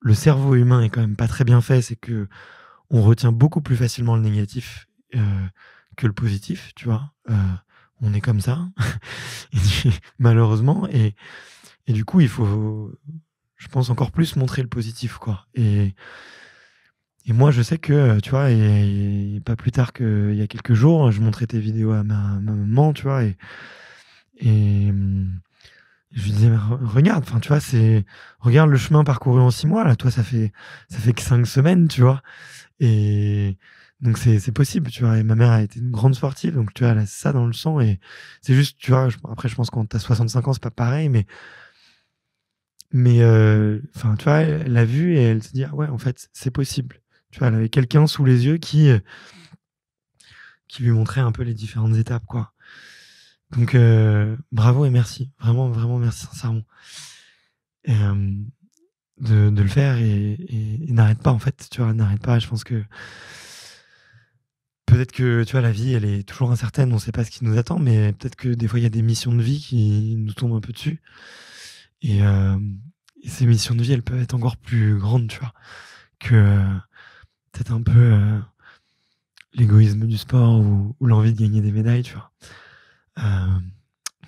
le cerveau humain est quand même pas très bien fait, c'est que on retient beaucoup plus facilement le négatif euh, que le positif, tu vois. Euh, on est comme ça, <laughs> malheureusement, et, du coup, il faut, je pense, encore plus montrer le positif, quoi. Et, moi, je sais que, tu vois, et, pas plus tard qu'il y a quelques jours, je montrais tes vidéos à ma, ma maman, tu vois, et, et, je lui disais, regarde, enfin, tu vois, c'est, regarde le chemin parcouru en six mois, là, toi, ça fait, ça fait que cinq semaines, tu vois. Et donc, c'est, c'est possible, tu vois. Et ma mère a été une grande sportive, donc, tu vois, elle a ça dans le sang. Et c'est juste, tu vois, après, je pense quand t'as 65 ans, c'est pas pareil, mais, mais, euh, enfin, tu vois, elle l'a vu et elle se dit, ah ouais, en fait, c'est possible. Tu vois, elle avait quelqu'un sous les yeux qui, euh, qui lui montrait un peu les différentes étapes, quoi. Donc euh, bravo et merci, vraiment, vraiment merci sincèrement euh, de, le faire et, n'arrête pas en fait, tu vois, n'arrête pas. Je pense que peut-être que tu vois la vie, elle est toujours incertaine, on sait pas ce qui nous attend, mais peut-être que des fois il y a des missions de vie qui nous tombent un peu dessus et, euh, ces missions de vie, elles peuvent être encore plus grandes, tu vois, que peut-être un peu l'égoïsme du sport ou l'envie de gagner des médailles, tu vois. Euh,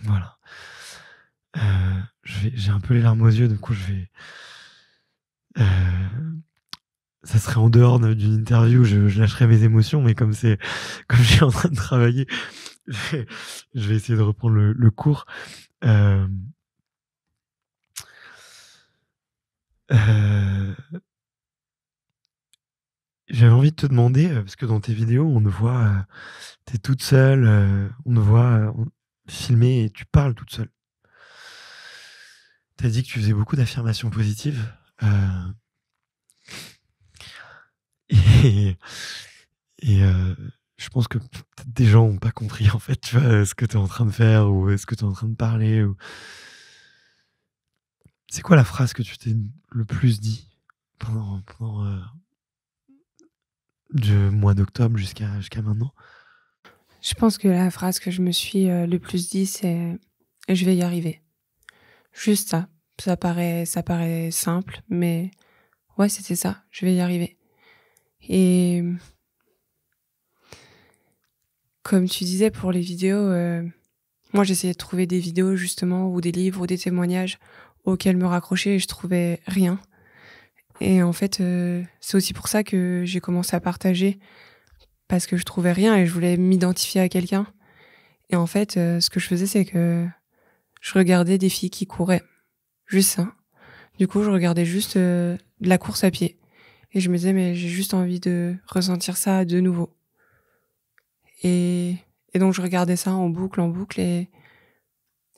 voilà. Euh, j'ai un peu les larmes aux yeux, du coup, je vais. Euh, ça serait en dehors d'une interview, je, je lâcherais mes émotions, mais comme c'est comme je suis en train de travailler, je vais, essayer de reprendre le, cours. euh, j'avais envie de te demander, euh, parce que dans tes vidéos, on ne voit, euh, t'es tu es toute seule, euh, on ne voit filmer et tu parles toute seule. Tu as dit que tu faisais beaucoup d'affirmations positives. <laughs> et, je pense que peut-être des gens n'ont pas compris, en fait, tu vois, ce que tu es en train de faire ou est ce que tu es en train de parler. Ou... C'est quoi la phrase que tu t'es le plus dit pendant, pendant du mois d'octobre jusqu'à jusqu'à maintenant Je pense que la phrase que je me suis euh, le plus dit, c'est euh, je vais y arriver. Juste ça. Ça paraît, ça paraît simple, mais ouais, c'était ça. Je vais y arriver. Et comme tu disais pour les vidéos, euh, moi j'essayais de trouver des vidéos justement ou des livres ou des témoignages auxquels me raccrocher et je trouvais rien. Et en fait, euh, c'est aussi pour ça que j'ai commencé à partager parce que je trouvais rien et je voulais m'identifier à quelqu'un. Et en fait, euh, ce que je faisais, c'est que je regardais des filles qui couraient. Juste ça. Du coup, je regardais juste euh, la course à pied. Et je me disais, mais j'ai juste envie de ressentir ça de nouveau. Et, et donc, je regardais ça en boucle, en boucle, et,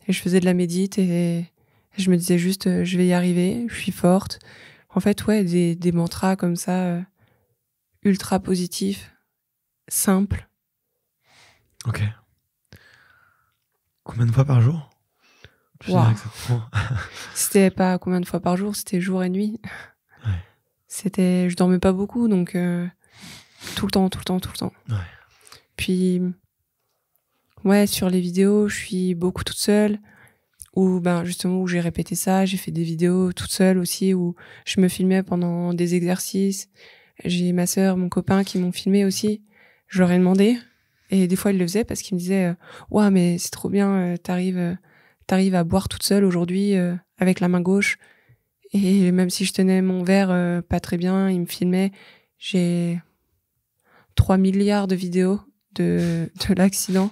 je faisais de la médite, et je me disais juste, je vais y arriver, je suis forte, en fait, ouais, des, mantras comme ça, euh, ultra positifs, simples. Ok. Combien de fois par jour wow. <laughs> C'était pas combien de fois par jour, c'était jour et nuit. Ouais. C'était, je dormais pas beaucoup, donc euh, tout le temps, tout le temps, tout le temps. Ouais. Puis, ouais, sur les vidéos, je suis beaucoup toute seule où ben justement où j'ai répété ça, j'ai fait des vidéos toute seule aussi où je me filmais pendant des exercices. J'ai ma sœur, mon copain qui m'ont filmé aussi. Je leur ai demandé et des fois ils le faisaient parce qu'ils me disaient "Waouh, mais c'est trop bien, euh, t'arrives euh, t'arrives à boire toute seule aujourd'hui euh, avec la main gauche." Et même si je tenais mon verre pas très bien, ils me filmaient. J'ai 3 milliards de vidéos de <laughs> de l'accident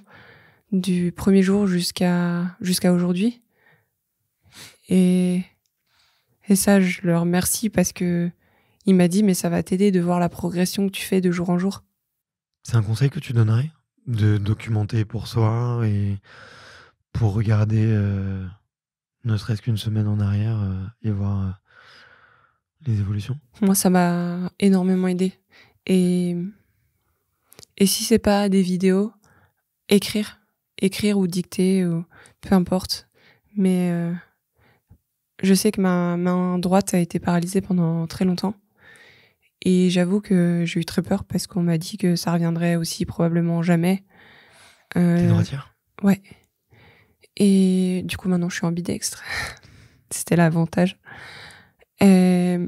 du premier jour jusqu'à jusqu'à aujourd'hui. Et, ça, je le remercie parce que il m'a dit, mais ça va t'aider de voir la progression que tu fais de jour en jour. C'est un conseil que tu donnerais de documenter pour soi et pour regarder euh, ne serait-ce qu'une semaine en arrière euh, et voir euh, les évolutions Moi, ça m'a énormément aidé. Et, et si c'est pas des vidéos, écrire. Écrire ou dicter, peu importe. Mais je sais que ma main droite a été paralysée pendant très longtemps. Et j'avoue que j'ai eu très peur parce qu'on m'a dit que ça reviendrait aussi probablement jamais. Euh, droitière Ouais. Et du coup, maintenant, je suis ambidextre. <laughs> C'était l'avantage. Euh,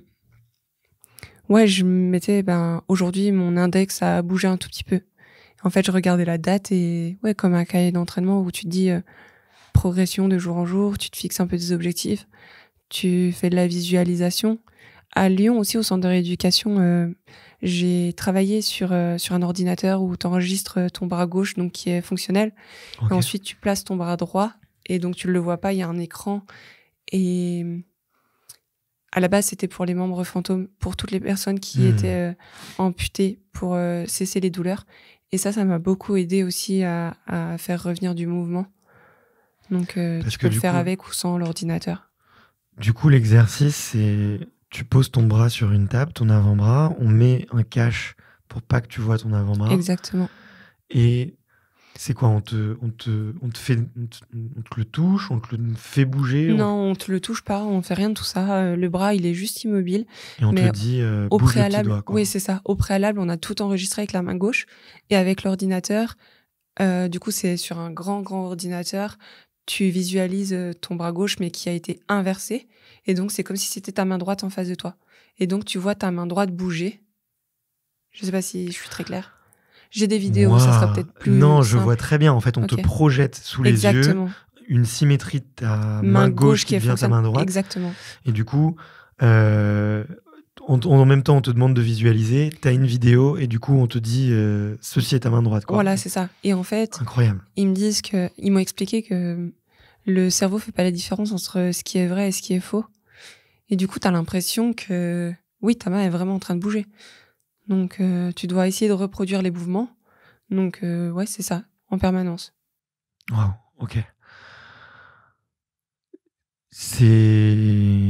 ouais, je mettais, ben, aujourd'hui, mon index a bougé un tout petit peu. En fait, je regardais la date et, ouais, comme un cahier d'entraînement où tu te dis euh, progression de jour en jour, tu te fixes un peu des objectifs tu fais de la visualisation. À Lyon aussi, au centre de rééducation, euh, j'ai travaillé sur, euh, sur un ordinateur où tu enregistres euh, ton bras gauche, donc qui est fonctionnel. ensuite, tu places ton bras droit et donc tu ne le vois pas, il y a un écran. Et à la base, c'était pour les membres fantômes, pour toutes les personnes qui hmm. étaient amputées pour cesser les douleurs. Et ça, ça m'a beaucoup aidé aussi à, faire revenir du mouvement. Donc, tu peux le faire avec ou sans l'ordinateur. Du coup, l'exercice, c'est tu poses ton bras sur une table, ton avant-bras, on met un cache pour pas que tu vois ton avant-bras. Exactement. Et c'est quoi on te, on te, on te fait, on te, le touche, on te le fait bouger Non, on... te le touche pas, on fait rien de tout ça. Euh, le bras, il est juste immobile. Et on te dit euh, au préalable. oui, c'est ça. Au préalable, on a tout enregistré avec la main gauche et avec l'ordinateur. Euh, du coup, c'est sur un grand, grand ordinateur tu visualises euh, ton bras gauche mais qui a été inversé. Et donc c'est comme si c'était ta main droite en face de toi. Et donc tu vois ta main droite bouger. Je sais pas si je suis très claire. J'ai des vidéos, ça sera peut-être plus. Non, je vois très bien. En fait, on te projette sous les yeux une symétrie de ta main, gauche, qui, vient devient ta main droite. Exactement. Et du coup, euh, en même temps, on te demande de visualiser, tu as une vidéo et du coup, on te dit euh, ceci est ta main droite. Voilà, c'est ça. Et en fait, Incroyable. ils me disent que, ils m'ont expliqué que le cerveau fait pas la différence entre ce qui est vrai et ce qui est faux. Et du coup, tu as l'impression que oui, ta main est vraiment en train de bouger. Donc, euh, tu dois essayer de reproduire les mouvements. Donc, euh, ouais, c'est ça, en permanence. Wow, ok. C'est.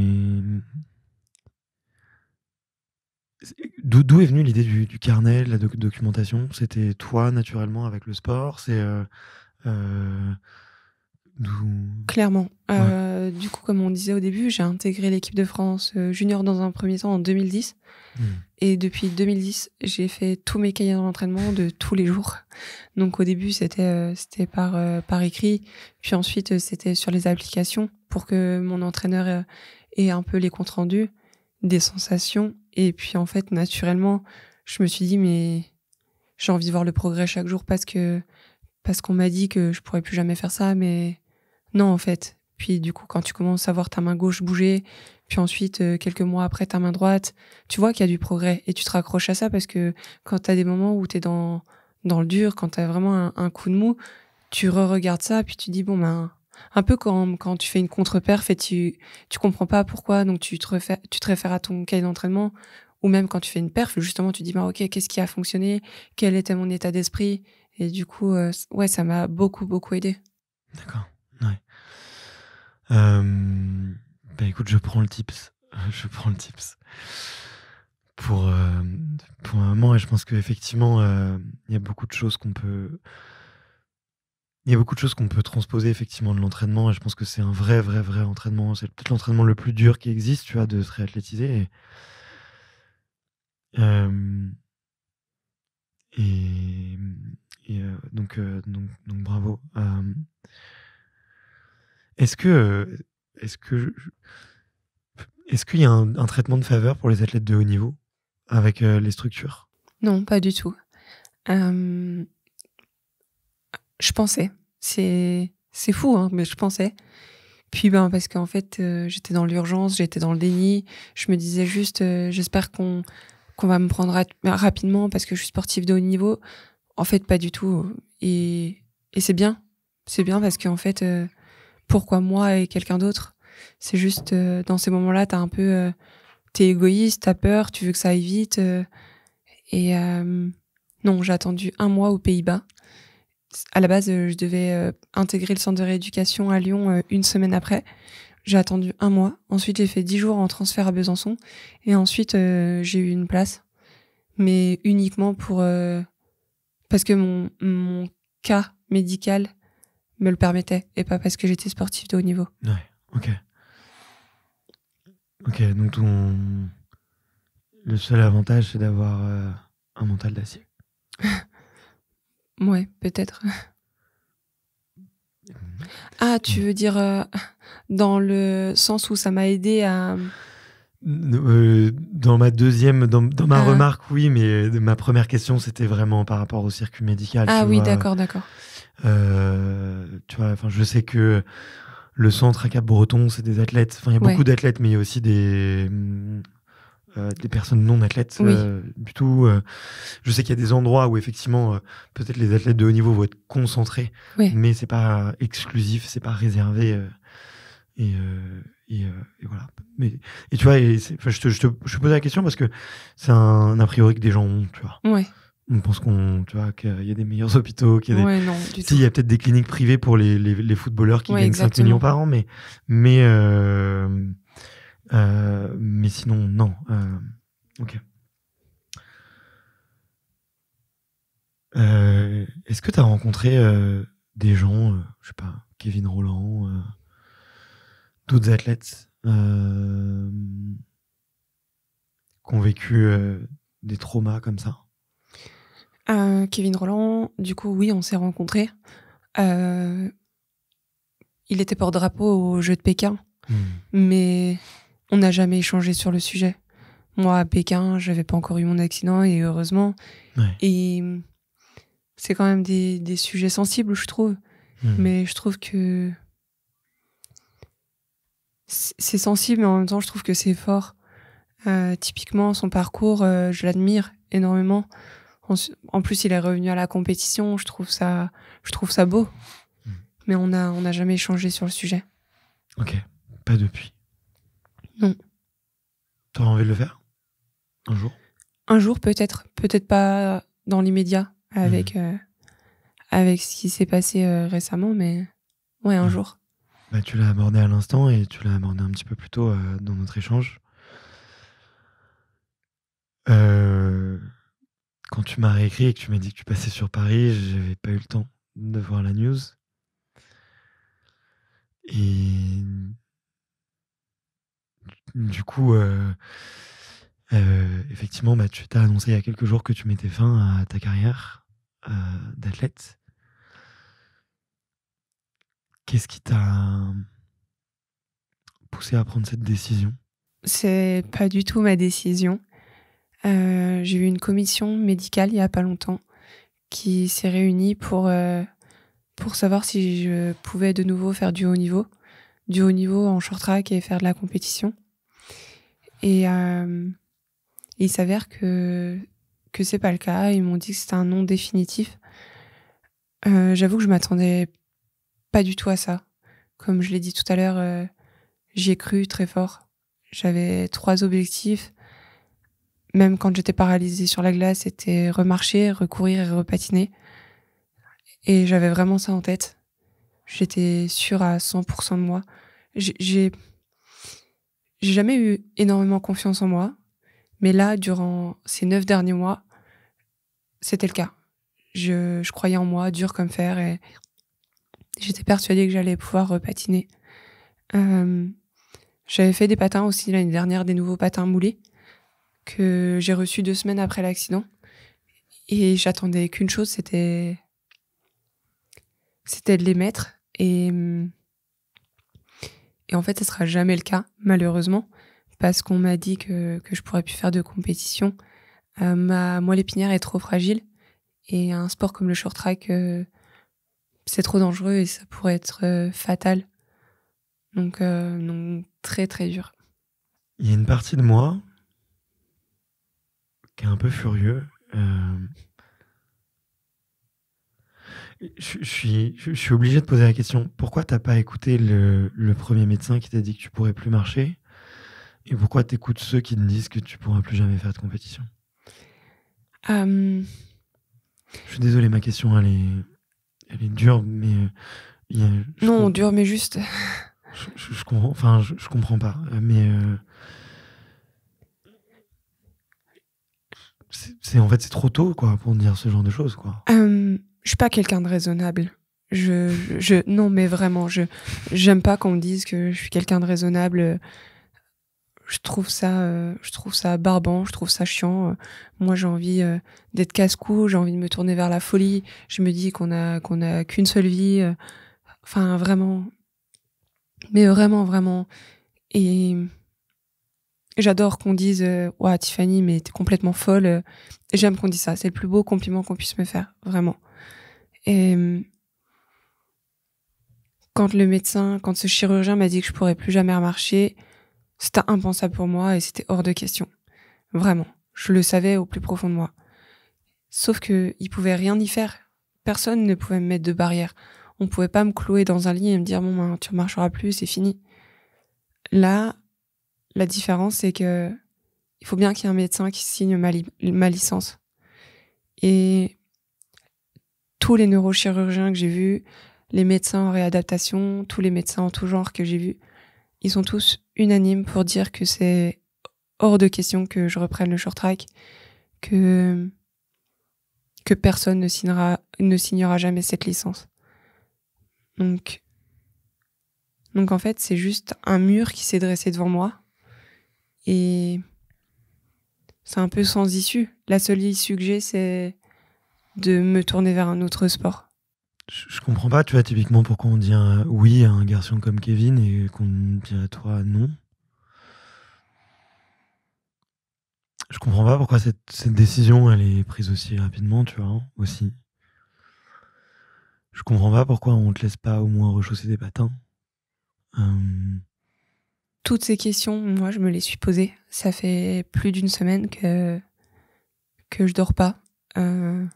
D'où est venue l'idée du, du, carnet, la documentation C'était toi, naturellement, avec le sport C'est. Euh, euh, Clairement. Euh, du coup, comme on disait au début, j'ai intégré l'équipe de France junior dans un premier temps en 2010. Mmh. Et depuis 2010, j'ai fait tous mes cahiers d'entraînement de tous les jours. Donc au début, c'était c'était par, par écrit. Puis ensuite, c'était sur les applications pour que mon entraîneur ait un peu les comptes rendus, des sensations et puis en fait, naturellement, je me suis dit, mais j'ai envie de voir le progrès chaque jour parce que parce qu'on m'a dit que je pourrais plus jamais faire ça, mais non en fait. Puis du coup, quand tu commences à voir ta main gauche bouger, puis ensuite euh, quelques mois après ta main droite, tu vois qu'il y a du progrès et tu te raccroches à ça parce que quand tu as des moments où tu es dans dans le dur, quand tu as vraiment un, coup de mou, tu re-regardes ça puis tu dis bon ben un peu quand, quand tu fais une contre-perf et tu, tu comprends pas pourquoi, donc tu te, refais, tu te réfères à ton cahier d'entraînement, ou même quand tu fais une perf, justement, tu dis, bah, ok, qu'est-ce qui a fonctionné, quel était mon état d'esprit, et du coup, euh, ouais, ça m'a beaucoup, beaucoup aidé. D'accord, ouais. Bah, écoute, je prends le tips. <laughs> Je prends le tips. Pour, euh, pour un moment, et je pense qu'effectivement, euh, il y a beaucoup de choses qu'on peut il y a beaucoup de choses qu'on peut transposer effectivement de l'entraînement et je pense que c'est un vrai, vrai, vrai entraînement. C'est peut-être l'entraînement le plus dur qui existe, tu vois, de se réathlétiser. Et, euh, euh, Donc, donc, bravo. Est-ce que, est-ce que, est-ce qu'il y a un, un, traitement de faveur pour les athlètes de haut niveau avec euh, les structures Non, pas du tout. Je pensais. C'est c'est fou, hein, mais je pensais. Puis ben parce qu'en fait euh, j'étais dans l'urgence, j'étais dans le déni. Je me disais juste euh, j'espère qu'on qu'on va me prendre rapidement parce que je suis sportive de haut niveau. En fait pas du tout. Et, et c'est bien, c'est bien parce qu'en fait euh, pourquoi moi et quelqu'un d'autre C'est juste dans ces moments-là t'as un peu t'es égoïste, t'as peur, tu veux que ça aille vite. et non j'ai attendu un mois aux Pays-Bas à la base, euh, je devais euh, intégrer le centre de rééducation à Lyon euh, une semaine après. J'ai attendu un mois. Ensuite, j'ai fait dix jours en transfert à Besançon. Et ensuite, j'ai eu une place. Mais uniquement pour. parce que mon, mon cas médical me le permettait et pas parce que j'étais sportif de haut niveau. Ouais, ok. Ok, donc le seul avantage, c'est d'avoir un mental d'acier. <laughs> Ouais, peut-être. Mhm. Ah, tu veux dire euh, dans le sens où ça m'a aidé à. Euh, dans ma deuxième, dans, ma ah. remarque, oui, mais euh, ma première question, c'était vraiment par rapport au circuit médical. Ah oui, d'accord, d'accord. tu vois, enfin, je sais que le centre à Cap-Breton, c'est des athlètes. Enfin, il y a beaucoup d'athlètes, mais il y a aussi des, euh, des personnes non athlètes euh, du tout. Euh, je sais qu'il y a des endroits où effectivement peut-être les athlètes de haut niveau vont être concentrés, mais c'est pas exclusif, c'est pas réservé. Et, voilà. Mais, et tu vois, je, te, posais la question parce que c'est un, a priori que des gens ont, tu vois. On pense qu'on, tu vois, qu'il y a des meilleurs <laughs> hôpitaux, qu'il y a il y a peut-être des cliniques privées pour les, footballeurs qui gagnent 5 millions par an, mais, mais euh, mais sinon, non. Euh, ok. Euh, est-ce que tu as rencontré des gens, je sais pas, Kevin Roland, d'autres athlètes qui ont vécu des traumas comme ça Kevin Roland, du coup, oui, on s'est rencontrés. il était porte-drapeau au jeu de Pékin, hmm. mais on n'a jamais échangé sur le sujet. Moi, à Pékin, je n'avais pas encore eu mon accident et heureusement. Et c'est quand même des, sujets sensibles, je trouve. Hmm. Mais je trouve que c'est sensible, mais en même temps, je trouve que c'est fort. Euh, typiquement, son parcours, euh, je l'admire énormément. En, plus, il est revenu à la compétition. Je trouve ça, je trouve ça beau. Hmm. Mais on n'a on a jamais échangé sur le sujet. Ok, pas depuis. Tu mm. T'aurais envie de le faire Un jour Un jour, peut-être. Peut-être pas dans l'immédiat avec, mm. euh, avec ce qui s'est passé euh, récemment, mais ouais, un mm. jour. Bah, tu l'as abordé à l'instant et tu l'as abordé un petit peu plus tôt euh, dans notre échange. Quand tu m'as réécrit et que tu m'as dit que tu passais sur Paris, j'avais pas eu le temps de voir la news. Et du coup, euh, euh, effectivement, bah, tu t'as annoncé il y a quelques jours que tu mettais fin à ta carrière euh, d'athlète. Qu'est-ce qui t'a poussé à prendre cette décision C'est pas du tout ma décision. J'ai eu une commission médicale il y a pas longtemps qui s'est réunie pour, pour savoir si je pouvais de nouveau faire du haut niveau du haut niveau en short track et faire de la compétition. Euh, et il s'avère que que c'est pas le cas. Ils m'ont dit que c'était un non définitif. Euh, j'avoue que je m'attendais pas du tout à ça. Comme je l'ai dit tout à l'heure, euh, j'y ai cru très fort. J'avais trois objectifs. Même quand j'étais paralysée sur la glace, c'était remarcher, recourir et repatiner. Et j'avais vraiment ça en tête. J'étais sûre à 100% de moi. J'ai jamais eu énormément confiance en moi, mais là, durant ces neuf derniers mois, c'était le cas. Je, croyais en moi, dur comme fer, et j'étais persuadée que j'allais pouvoir repatiner. Euh, j'avais fait des patins aussi l'année dernière, des nouveaux patins moulés, que j'ai reçus deux semaines après l'accident. Et j'attendais qu'une chose, c'était c'était de les mettre. Et, en fait, ce sera jamais le cas, malheureusement, parce qu'on m'a dit que, que je pourrais plus faire de compétition. Euh, moi, ma est trop fragile. Et un sport comme le short track, euh, c'est trop dangereux et ça pourrait être euh, fatal. Donc, donc, très, très dur. Il y a une partie de moi qui est un peu furieux je, suis, je, suis obligé de poser la question, pourquoi t'as pas écouté le, premier médecin qui t'a dit que tu pourrais plus marcher Et pourquoi t'écoutes ceux qui te disent que tu pourras plus jamais faire de compétition Je suis désolé, ma question, elle est, elle est dure, mais... Euh, non, dure, mais juste... je, comprends, enfin, je, comprends pas, euh, mais... Euh, c'est en fait c'est trop tôt quoi pour dire ce genre de choses quoi je suis pas quelqu'un de raisonnable. Je, je, non, mais vraiment, je j'aime pas qu'on me dise que je suis quelqu'un de raisonnable. Je trouve ça, euh, je trouve ça barbant, je trouve ça chiant. Moi, j'ai envie euh, d'être casse-cou, j'ai envie de me tourner vers la folie. Je me dis qu'on a qu'une seule vie. Euh, enfin, vraiment, mais vraiment, vraiment. Et J'adore qu'on dise Ouah, Tiffany, mais t'es complètement folle. J'aime qu'on dise ça. C'est le plus beau compliment qu'on puisse me faire, vraiment. Et quand le médecin, quand ce chirurgien m'a dit que je pourrais plus jamais remarcher, c'était impensable pour moi et c'était hors de question. Vraiment. Je le savais au plus profond de moi. Sauf que il pouvait rien y faire. Personne ne pouvait me mettre de barrière. On pouvait pas me clouer dans un lit et me dire bon ben, tu marcheras plus, c'est fini. Là, la différence c'est que il faut bien qu'il y ait un médecin qui signe ma, ma licence. Et tous les neurochirurgiens que j'ai vus, les médecins en réadaptation, tous les médecins en tout genre que j'ai vus, ils sont tous unanimes pour dire que c'est hors de question que je reprenne le short track, que, que personne ne signera, ne signera jamais cette licence. Donc, donc en fait, c'est juste un mur qui s'est dressé devant moi et c'est un peu sans issue. La seule issue que j'ai, c'est de me tourner vers un autre sport. Je comprends pas, tu vois, typiquement pourquoi on dit oui à un garçon comme Kevin et qu'on à toi non. Je comprends pas pourquoi cette, décision elle est prise aussi rapidement, tu vois, aussi. Je comprends pas pourquoi on te laisse pas au moins rechausser des patins. Euh, Toutes ces questions, moi, je me les suis posées. Ça fait plus d'une semaine que, que je dors pas. Euh,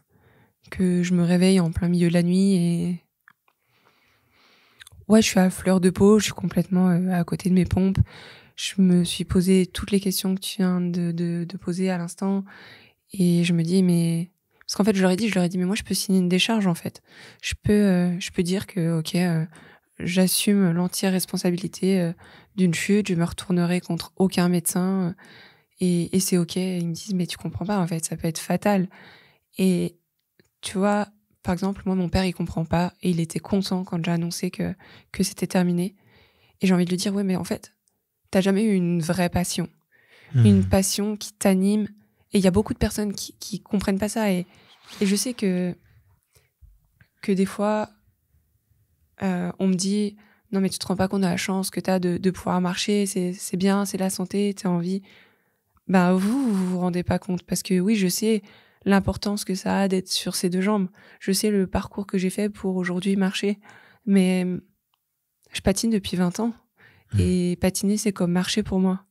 que je me réveille en plein milieu de la nuit et ouais, je suis à fleur de peau, je suis complètement euh, à côté de mes pompes. Je me suis posé toutes les questions que tu viens de, poser à l'instant et je me dis mais parce qu'en fait je leur ai dit, je leur ai dit mais moi je peux signer une décharge en fait. Je peux euh, je peux dire que ok euh, j'assume l'entière responsabilité d'une chute, je me retournerai contre aucun médecin et, et c'est ok. Ils me disent mais tu comprends pas en fait ça peut être fatal et tu vois, par exemple, moi, mon père, il comprend pas et il était content quand j'ai annoncé que, c'était terminé. Et j'ai envie de lui dire, oui, mais en fait, t'as jamais eu une vraie passion. Hmm. Une passion qui t'anime. Et il y a beaucoup de personnes qui, qui comprennent pas ça. Et, je sais que, que des fois, euh, on me dit, non, mais tu te rends pas compte de la chance que t'as de, de pouvoir marcher, c'est bien, c'est la santé, t'es en vie. Bah, ben, vous, vous vous rendez pas compte. Parce que oui, je sais, l'importance que ça a d'être sur ses deux jambes. Je sais le parcours que j'ai fait pour aujourd'hui marcher, mais hum, je patine depuis 20 ans. Mmh. Et patiner, c'est comme marcher pour moi.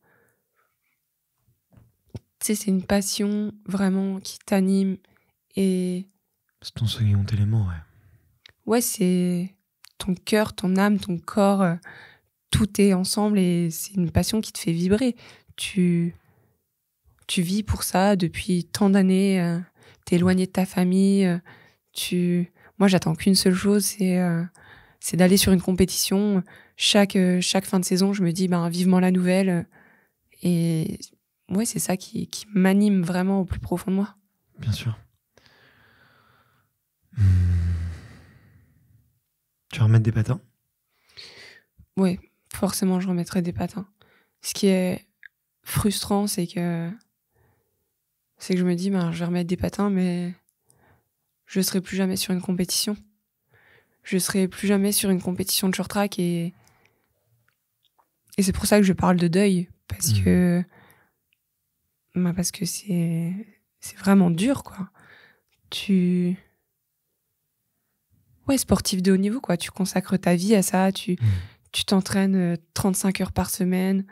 Tu sais, c'est une passion vraiment qui t'anime et... C'est ton second élément, ouais. Ouais, c'est ton cœur, ton âme, ton corps, euh, tout est ensemble et c'est une passion qui te fait vibrer. Tu tu vis pour ça depuis tant d'années, euh, t'es éloigné de ta famille, euh, tu, moi j'attends qu'une seule chose, c'est euh, c'est d'aller sur une compétition. Chaque chaque fin de saison, je me dis ben vivement la nouvelle. Et ouais, c'est ça qui, m'anime vraiment au plus profond de moi. Bien sûr. Hmm. Tu vas remettre des patins Oui, forcément, je remettrai des patins. Ce qui est frustrant, c'est que c'est que je me dis, ben, je vais remettre des patins, mais je serai plus jamais sur une compétition. Je serai plus jamais sur une compétition de short track et, et c'est pour ça que je parle de deuil, parce mmh. que, ben, parce que c'est, c'est vraiment dur, quoi. Tu, ouais, sportif de haut niveau, quoi. Tu consacres ta vie à ça, tu, mmh. tu t'entraînes 35 euh, heures par semaine,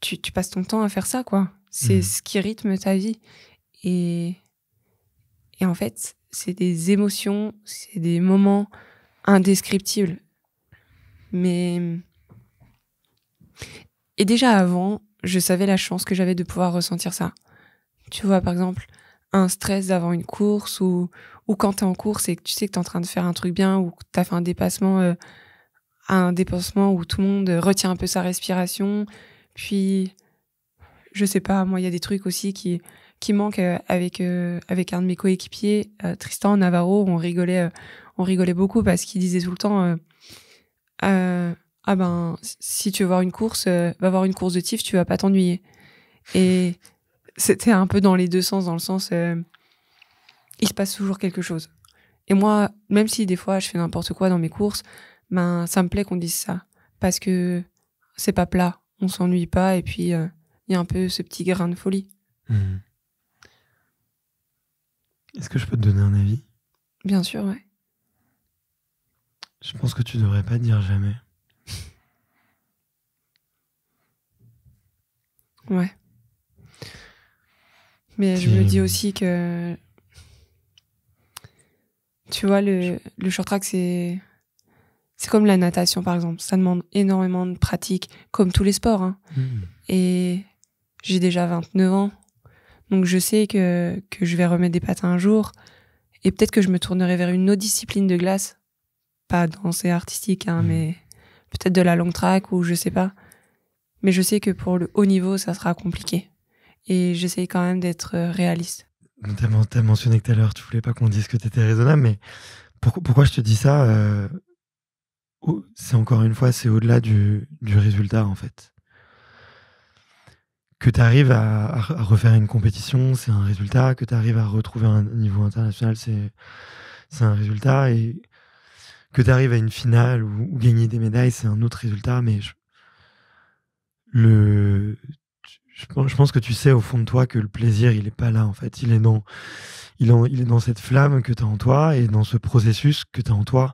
tu, tu passes ton temps à faire ça, quoi. C'est mmh. ce qui rythme ta vie. Et, et en fait, c'est des émotions, c'est des moments indescriptibles. Mais. Et déjà avant, je savais la chance que j'avais de pouvoir ressentir ça. Tu vois, par exemple, un stress avant une course ou, ou quand t'es en course et que tu sais que t'es en train de faire un truc bien ou que t'as fait un dépassement, euh, un dépassement où tout le monde retient un peu sa respiration, puis je sais pas, moi, il y a des trucs aussi qui, qui manquent euh, avec, euh, avec un de mes coéquipiers, euh, Tristan Navarro. On rigolait, on rigolait beaucoup parce qu'il disait tout le temps Ah ben, si tu veux voir une course, va voir une course de tif, tu vas pas t'ennuyer. Et c'était un peu dans les deux sens, dans le sens il se passe toujours quelque chose. Et moi, même si des fois je fais n'importe quoi dans mes courses, ben, ça me plaît qu'on dise ça. Parce que c'est pas plat, on s'ennuie pas et puis il y a un peu ce petit grain de folie. Hmm. Est-ce que je peux te donner un avis Bien sûr, ouais. Je pense que tu devrais pas dire jamais. ouais. Mais je me dis aussi que. Tu vois, le, short track, c'est. C'est comme la natation, par exemple. Ça demande énormément de pratique, comme tous les sports. Hein. Hmm. Et j'ai déjà 29 ans. Donc je sais que, que je vais remettre des patins un jour. Et peut-être que je me tournerai vers une autre discipline de glace. Pas danser artistique, hein, mmh. mais peut-être de la longue track ou je sais pas. Mais je sais que pour le haut niveau, ça sera compliqué. Et j'essaye quand même d'être euh, réaliste. as mentionné que tout à l'heure, tu voulais pas qu'on dise que tu étais raisonnable, mais pourquoi, pourquoi, je te dis ça euh, C'est encore une fois, c'est au-delà du, du résultat en fait que tu arrives à, refaire une compétition, c'est un résultat. Que tu arrives à retrouver un niveau international, c'est, un résultat. Et que tu arrives à une finale ou, gagner des médailles, c'est un autre résultat. Mais je, le, je, pense que tu sais au fond de toi que le plaisir, il n'est pas là, en fait. Il est dans, il, il est dans cette flamme que tu as en toi et dans ce processus que tu as en toi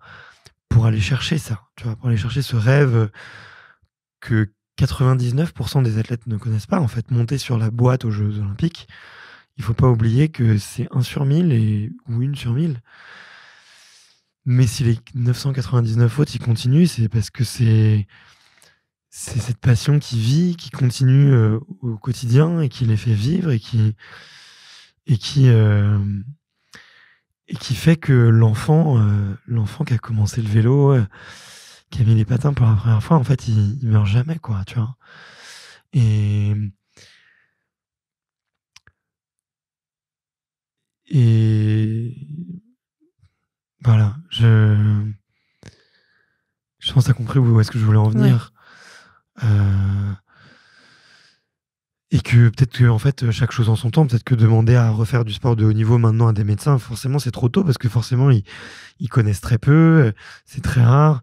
pour aller chercher ça, tu vois, pour aller chercher ce rêve que 99% des athlètes ne connaissent pas. En fait, monter sur la boîte aux Jeux Olympiques, il faut pas oublier que c'est 1 sur 1000 et, ou 1 sur 1000. Mais si les 999 autres, ils continuent, c'est parce que c'est c'est cette passion qui vit, qui continue euh, au quotidien et qui les fait vivre et qui et qui euh, fait que l'enfant euh, l'enfant qui a commencé le vélo qui a mis les patins pour la première fois, en fait, il, meurt jamais, quoi, tu vois. Et. Et. Voilà, je. Je pense que compris où est-ce que je voulais en venir. Euh, et que peut-être que, en fait, chaque chose en son temps, peut-être que demander à refaire du sport de haut niveau maintenant à des médecins, forcément, c'est trop tôt parce que forcément, ils connaissent très peu, c'est très rare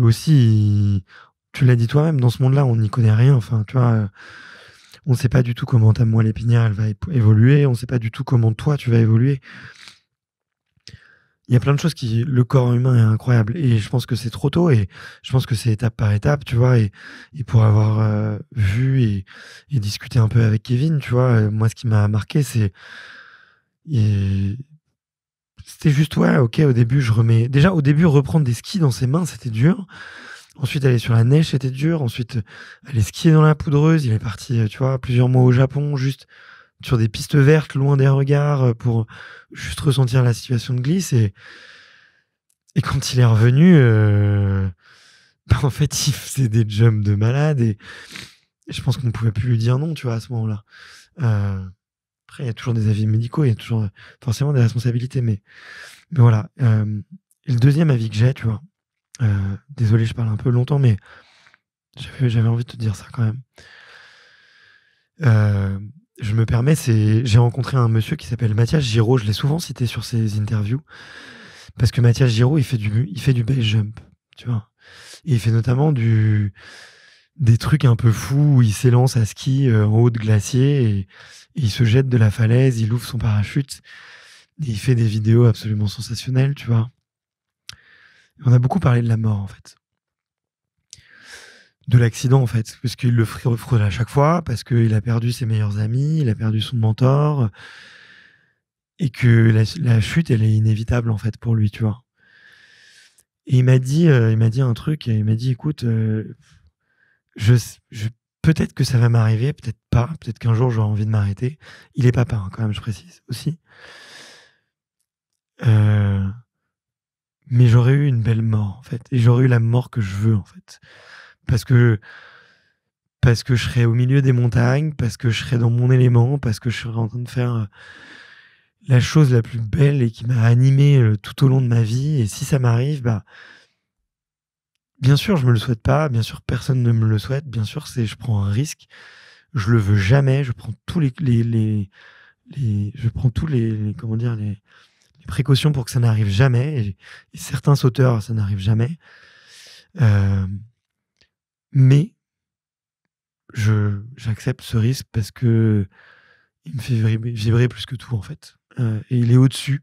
aussi, tu l'as dit toi-même, dans ce monde-là, on n'y connaît rien. Enfin, tu vois, euh, on ne sait pas du tout comment ta moelle épinière va évoluer, on ne sait pas du tout comment toi tu vas évoluer. Il y a plein de choses qui, le corps humain est incroyable et je pense que c'est trop tôt et je pense que c'est étape par étape, tu vois. Et, pour avoir euh, vu et, et, discuté un peu avec Kevin, tu vois, euh, moi ce qui m'a marqué c'est c'était juste, ouais, ok, au début, je remets. Déjà, au début, reprendre des skis dans ses mains, c'était dur. Ensuite, aller sur la neige, c'était dur. Ensuite, aller skier dans la poudreuse. Il est parti, euh, tu vois, plusieurs mois au Japon, juste sur des pistes vertes, loin des regards, euh, pour juste ressentir la situation de glisse. Et, et quand il est revenu, euh, <laughs> en fait, il faisait des jumps de malade. Et, je pense qu'on ne pouvait plus lui dire non, tu vois, à ce moment-là. Après, il y a toujours des avis médicaux, il y a toujours forcément des responsabilités, mais, voilà. Euh, le deuxième avis que j'ai, tu vois, euh, désolé, je parle un peu longtemps, mais j'avais envie de te dire ça quand même. Euh, je me permets, c'est j'ai rencontré un monsieur qui s'appelle Mathias Giraud, je l'ai souvent cité sur ses interviews, parce que Mathias Giraud, il fait du, il fait du base jump, tu vois. Et il fait notamment du, des trucs un peu fous où il s'élance à ski en haut de glacier et il se jette de la falaise, il ouvre son parachute, il fait des vidéos absolument sensationnelles, tu vois. On a beaucoup parlé de la mort, en fait. De l'accident, en fait, parce qu'il le frôle à chaque fois, parce qu'il a perdu ses meilleurs amis, il a perdu son mentor, et que la, chute, elle est inévitable, en fait, pour lui, tu vois. Et il m'a dit, euh, il m'a dit un truc, il m'a dit, écoute, euh, je, peut-être que ça va m'arriver, peut-être pas, peut-être qu'un jour j'aurai envie de m'arrêter. Il est papa, hein, quand même, je précise aussi. Euh, mais j'aurais eu une belle mort, en fait. Et j'aurais eu la mort que je veux, en fait. Parce que, parce que je serais au milieu des montagnes, parce que je serais dans mon élément, parce que je serais en train de faire euh, la chose la plus belle et qui m'a animé euh, tout au long de ma vie. Et si ça m'arrive, bah, Bien sûr, je me le souhaite pas. Bien sûr, personne ne me le souhaite. Bien sûr, c'est je prends un risque. Je le veux jamais. Je prends tous les, les, les, je prends tous les, comment dire les, précautions pour que ça n'arrive jamais. certains sauteurs, ça n'arrive jamais. Euh, mais je j'accepte ce risque parce que il me fait vibrer, plus que tout en fait. Euh, et il est au-dessus.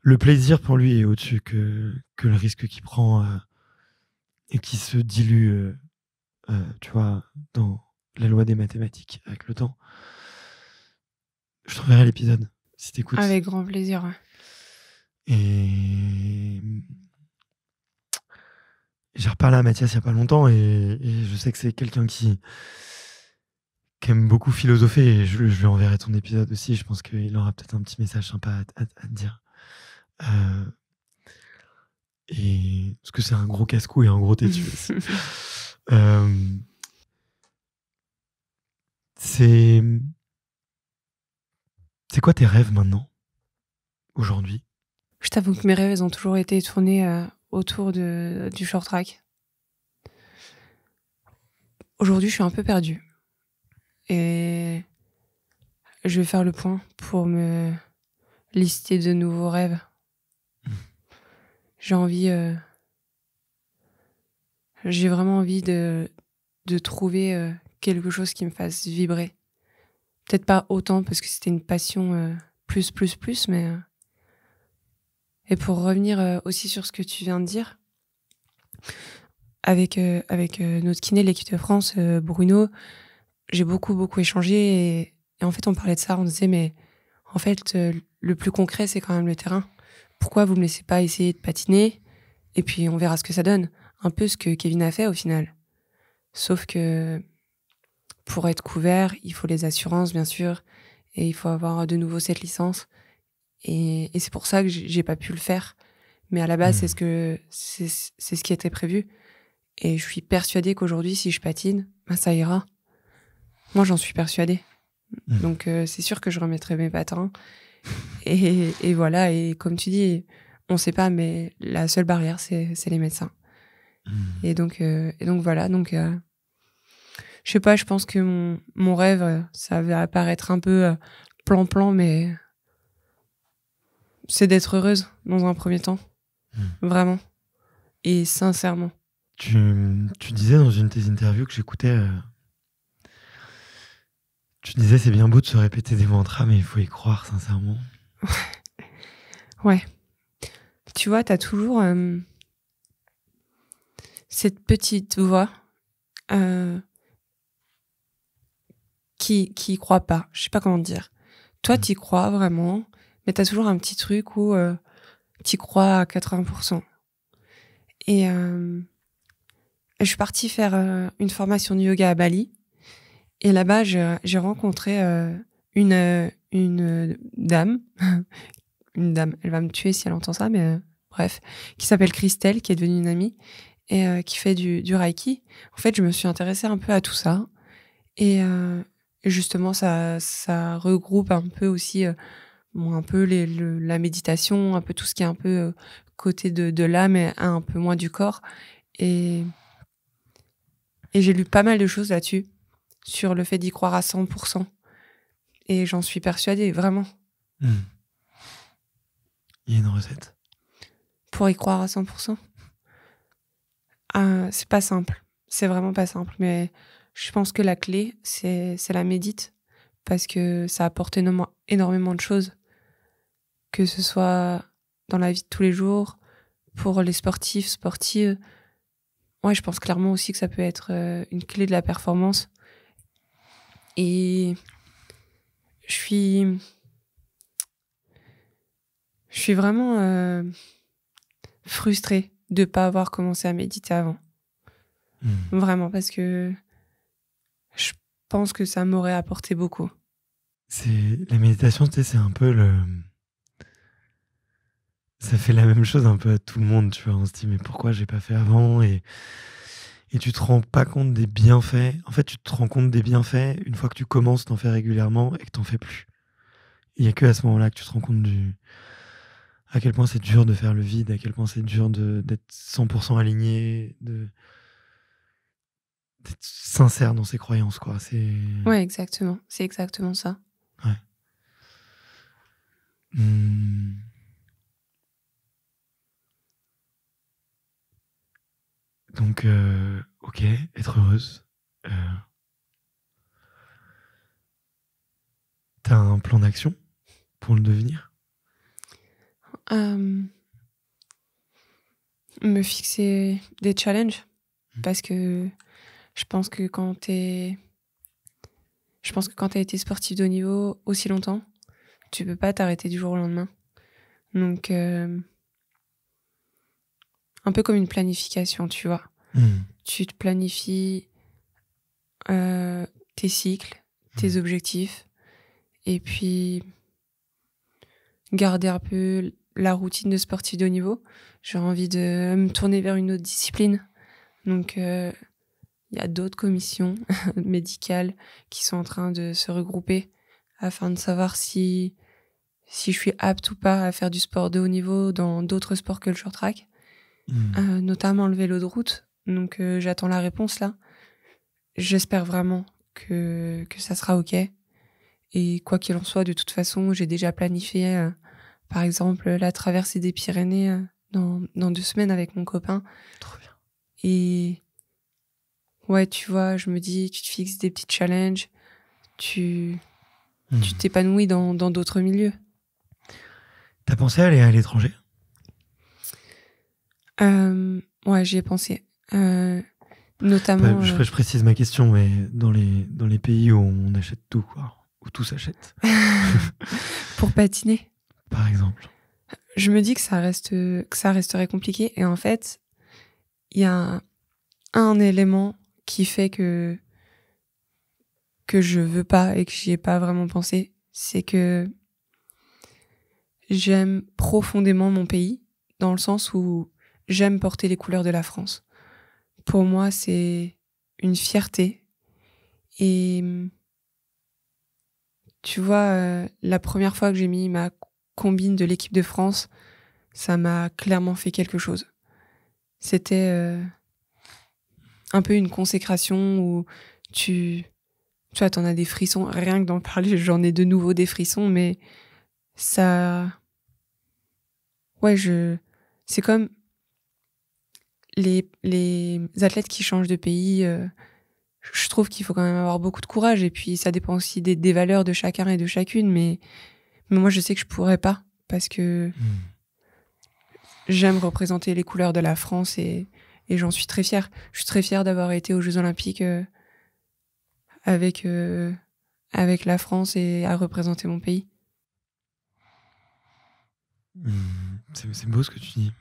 Le plaisir pour lui est au-dessus que, que le risque qu'il prend. Euh, et qui se dilue, euh, euh, tu vois, dans la loi des mathématiques avec le temps. Je t'enverrai l'épisode si t'écoutes. Avec grand plaisir. Et j'ai reparlé à Mathias il n'y a pas longtemps et, je sais que c'est quelqu'un qui, aime beaucoup philosopher et je, lui enverrai ton épisode aussi. Je pense qu'il aura peut-être un petit message sympa à, te dire. Euh, parce que c'est un gros casse-cou et un gros têtu. <laughs> Euh, c'est. C'est quoi tes rêves maintenant, aujourd'hui Je t'avoue que mes rêves, ils ont toujours été tournés euh, autour du short track. Aujourd'hui, je suis un peu perdue. Et je vais faire le point pour me lister de nouveaux rêves j'ai envie. Euh, j'ai vraiment envie de, trouver euh, quelque chose qui me fasse vibrer. Peut-être pas autant parce que c'était une passion euh, plus, plus, plus, mais. Et pour revenir aussi sur ce que tu viens de dire, avec, avec notre kiné l'équipe de France, Bruno, j'ai beaucoup, beaucoup échangé et en fait, on parlait de ça, on disait, mais en fait, le plus concret, c'est quand même le terrain pourquoi vous me laissez pas essayer de patiner et puis on verra ce que ça donne. Un peu ce que Kevin a fait au final. Sauf que pour être couvert, il faut les assurances bien sûr et il faut avoir de nouveau cette licence. Et, c'est pour ça que j'ai pas pu le faire. Mais à la base, hmm. c'est ce c'est ce qui était prévu. Et je suis persuadée qu'aujourd'hui, si je patine, ben, ça ira. Moi, j'en suis persuadée. Hmm. Donc, euh, c'est sûr que je remettrai mes patins et, voilà, et comme tu dis, on ne sait pas, mais la seule barrière, c'est les médecins. Hmm. Et, donc, euh, et donc voilà, donc euh, je sais pas, je pense que mon, rêve, ça va apparaître un peu euh, plan-plan, mais c'est d'être heureuse dans un premier temps. Hmm. Vraiment. Et sincèrement. Tu, tu, disais dans une de tes interviews que j'écoutais tu disais, c'est bien beau de se répéter des mantras, mais il faut y croire, sincèrement. <laughs> ouais. Tu vois, t'as toujours euh, cette petite voix euh, qui, qui y croit pas. Je sais pas comment dire. Toi, mm. t'y crois vraiment, mais t'as toujours un petit truc où euh, t'y crois à 80%. Et je suis partie faire une formation de yoga à Bali. Et là-bas, j'ai rencontré euh, une, euh, une dame, <laughs> une dame, elle va me tuer si elle entend ça, mais euh, bref, qui s'appelle Christelle, qui est devenue une amie et qui fait du, Reiki. En fait, je me suis intéressée un peu à tout ça. Et justement, ça, ça regroupe un peu aussi un peu la méditation, un peu tout ce qui est un peu côté de, l'âme et un peu moins du corps. Et, et j'ai lu pas mal de choses là-dessus sur le fait d'y croire à 100%. Et j'en suis persuadée, vraiment. Hmm. Il y a une recette Pour y croire à 100%. Ah, c'est pas simple. C'est vraiment pas simple. Mais je pense que la clé, c'est la médite. Parce que ça apporte énormément, de choses. Que ce soit dans la vie de tous les jours, pour les sportifs, sportives. Ouais, je pense clairement aussi que ça peut être euh, une clé de la performance. Et je suis. Je suis vraiment euh, frustrée de ne pas avoir commencé à méditer avant. Hmm. Vraiment, parce que je pense que ça m'aurait apporté beaucoup. C'est la méditation, tu c'est un peu le. Ça fait la même chose un peu à tout le monde, tu vois. On se dit, mais pourquoi j'ai pas fait avant Et et tu te rends pas compte des bienfaits. En fait, tu te rends compte des bienfaits une fois que tu commences t'en faire régulièrement et que t'en fais plus. Il y a que à ce moment-là que tu te rends compte du à quel point c'est dur de faire le vide, à quel point c'est dur d'être 100% aligné, de d'être sincère dans ses croyances quoi, c'est Ouais, exactement, c'est exactement ça. Ouais. Mmh. Donc, euh, ok, être heureuse. Euh. T'as un plan d'action pour le devenir euh, Me fixer des challenges. Mmh. Parce que je pense que quand t'es. Je pense que quand t'as été sportif de haut niveau aussi longtemps, tu peux pas t'arrêter du jour au lendemain. Donc, un peu comme une planification, tu vois. Hmm. Tu te planifies euh, tes cycles, tes hmm. objectifs, et puis garder un peu la routine de sportif de haut niveau. J'ai envie de me tourner vers une autre discipline. Donc, euh, il y a d'autres commissions <laughs> médicales qui sont en train de se regrouper afin de savoir si, si je suis apte ou pas à faire du sport de haut niveau dans d'autres sports que le short track. Hmm. Euh, notamment le vélo de route. Donc euh, j'attends la réponse là. J'espère vraiment que, ça sera OK. Et quoi qu'il en soit, de toute façon, j'ai déjà planifié, euh, par exemple, la traversée des Pyrénées dans, deux semaines avec mon copain. Et ouais, tu vois, je me dis, tu te fixes des petits challenges, tu tu hmm. t'épanouis dans d'autres milieux. T'as pensé à aller à l'étranger euh, Ouais, j'y ai pensé. Euh, notamment. Euh, je, précise ma question, mais dans les, dans les pays où on achète tout, quoi, où tout s'achète. <laughs> <laughs> Pour patiner. Par exemple. Je me dis que ça, reste, que ça resterait compliqué. Et en fait, il y a un, un élément qui fait que que je veux pas et que j'y ai pas vraiment pensé, c'est que j'aime profondément mon pays, dans le sens où j'aime porter les couleurs de la France. Pour moi, c'est une fierté. Et tu vois, euh, la première fois que j'ai mis ma combine de l'équipe de France, ça m'a clairement fait quelque chose. C'était euh, un peu une consécration où tu, tu vois, t'en as des frissons. Rien que d'en parler, <laughs> j'en ai de nouveau des frissons, mais ça, ouais, je, c'est comme les, athlètes qui changent de pays, euh, je trouve qu'il faut quand même avoir beaucoup de courage. Et puis, ça dépend aussi des, valeurs de chacun et de chacune. Mais, moi, je sais que je pourrais pas parce que hmm. j'aime représenter les couleurs de la France et, j'en suis très fière. Je suis très fière d'avoir été aux Jeux Olympiques euh, avec, euh, avec la France et à représenter mon pays. Hmm. c'est beau ce que tu dis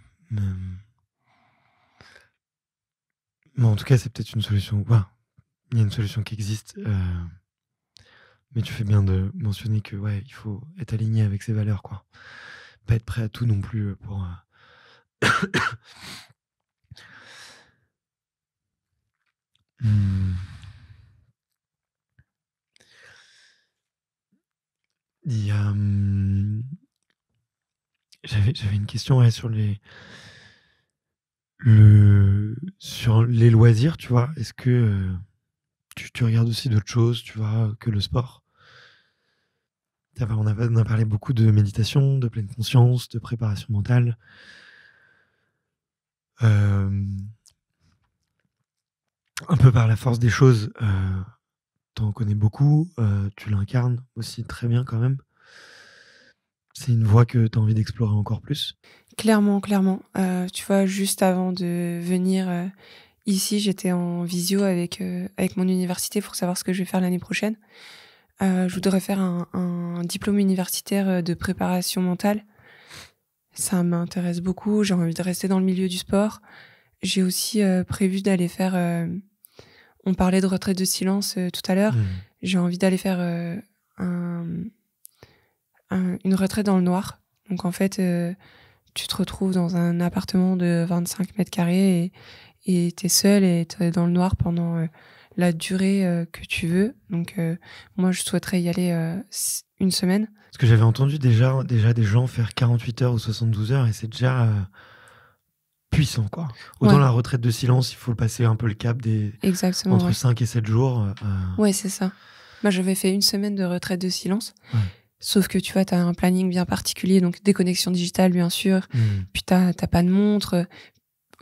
en tout cas, c'est peut-être une solution. quoi Il y a une solution qui existe. Euh, mais tu fais bien de mentionner que ouais, il faut être aligné avec ses valeurs, quoi. Pas être prêt à tout non plus euh, pour. Euh, <coughs> hmm. hmm, j'avais une question sur les sur les loisirs, tu vois, est-ce que euh, tu, regardes aussi d'autres choses, tu vois, que le sport on a, parlé beaucoup de méditation, de pleine conscience, de préparation mentale. Euh, un peu par la force des choses, euh, tu en connais beaucoup, tu l'incarnes aussi très bien quand même. C'est une voie que tu as envie d'explorer encore plus. Clairement, clairement. Euh, tu vois, juste avant de venir euh, ici, j'étais en visio avec, euh, avec mon université pour savoir ce que je vais faire l'année prochaine. je voudrais faire un, diplôme universitaire de préparation mentale. Ça m'intéresse beaucoup. J'ai envie de rester dans le milieu du sport. J'ai aussi prévu d'aller faire. on parlait de retraite de silence tout à l'heure. Mmh. J'ai envie d'aller faire une retraite dans le noir. Donc en fait tu te retrouves dans un appartement de 25 mètres carrés et es seul et t'es dans le noir pendant euh, la durée euh, que tu veux. Donc euh, moi, je souhaiterais y aller une semaine. Parce que j'avais entendu déjà, déjà des gens faire 48 heures ou 72 heures et c'est déjà puissant quoi. Autant la retraite de silence, il faut passer un peu le cap des entre 5 et 7 jours. Ouais, c'est ça. Moi, j'avais fait une semaine de retraite de silence. Sauf que tu vois, tu as un planning bien particulier, donc des déconnexion digitale, bien sûr. Hmm. Puis tu n'as pas de montre.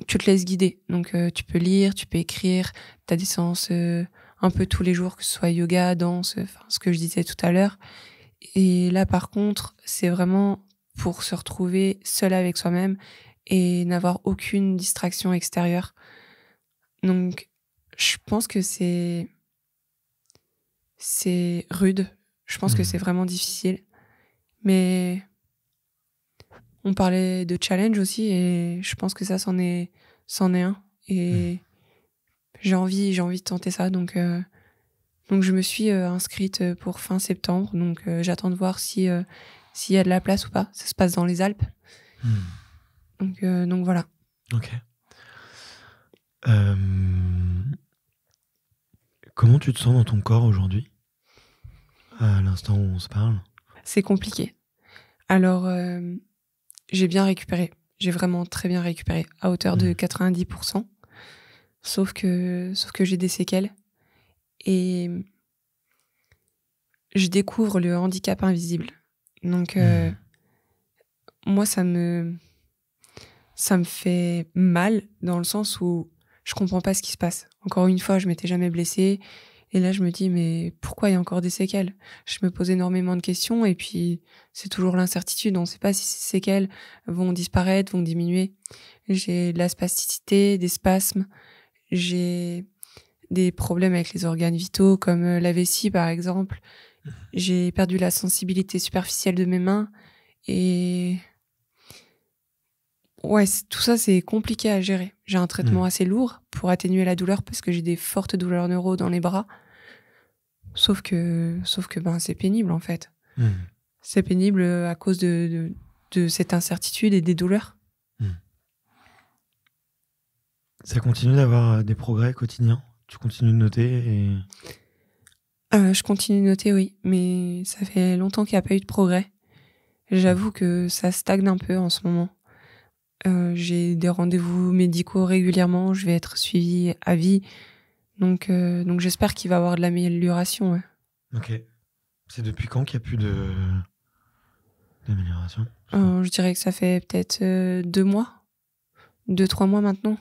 Tu te laisses guider. Donc euh, tu peux lire, tu peux écrire. Tu as des séances euh, un peu tous les jours, que ce soit yoga, danse, enfin, ce que je disais tout à l'heure. Et là, par contre, c'est vraiment pour se retrouver seul avec soi-même et n'avoir aucune distraction extérieure. Donc, je pense que c'est. C'est rude je pense que hmm. c'est vraiment difficile. Mais on parlait de challenge aussi et je pense que ça c'en est est un et hmm. j'ai envie j'ai envie de tenter ça donc euh, donc je me suis euh, inscrite pour fin septembre donc euh, j'attends de voir si s'il y a de la place ou pas ça se passe dans les Alpes hmm. donc donc voilà ok comment tu te sens dans ton corps aujourd'hui à l'instant où on se parle C'est compliqué. Alors, euh, j'ai bien récupéré. J'ai vraiment très bien récupéré, à hauteur de 90%. Hmm. Sauf que, sauf que j'ai des séquelles. Et je découvre le handicap invisible. Donc, euh, hmm. moi, ça me, ça me fait mal dans le sens où je comprends pas ce qui se passe. Encore une fois, je m'étais jamais blessée. Et là, je me dis, mais pourquoi il y a encore des séquelles Je me pose énormément de questions et puis c'est toujours l'incertitude. On ne sait pas si ces séquelles vont disparaître, vont diminuer. J'ai de la spasticité, des spasmes, j'ai des problèmes avec les organes vitaux comme euh, la vessie par exemple. J'ai perdu la sensibilité superficielle de mes mains et ouais, tout ça, c'est compliqué à gérer. J'ai un traitement hmm. assez lourd pour atténuer la douleur parce que j'ai des fortes douleurs neuro dans les bras. Sauf que, sauf que ben, c'est pénible en fait. Hmm. C'est pénible euh, à cause de, cette incertitude et des douleurs. Hmm. Ça continue d'avoir euh, des progrès quotidiens Tu continues de noter et... Euh, je continue de noter, oui, mais ça fait longtemps qu'il n'y a pas eu de progrès. J'avoue que ça stagne un peu en ce moment. Euh, j'ai des rendez-vous médicaux régulièrement, je vais être suivi à vie. Donc, euh, donc j'espère qu'il va avoir de l'amélioration. Ok. C'est depuis quand qu'il n'y a plus de... d'amélioration euh, Je dirais que ça fait peut-être deux mois, deux, trois mois maintenant.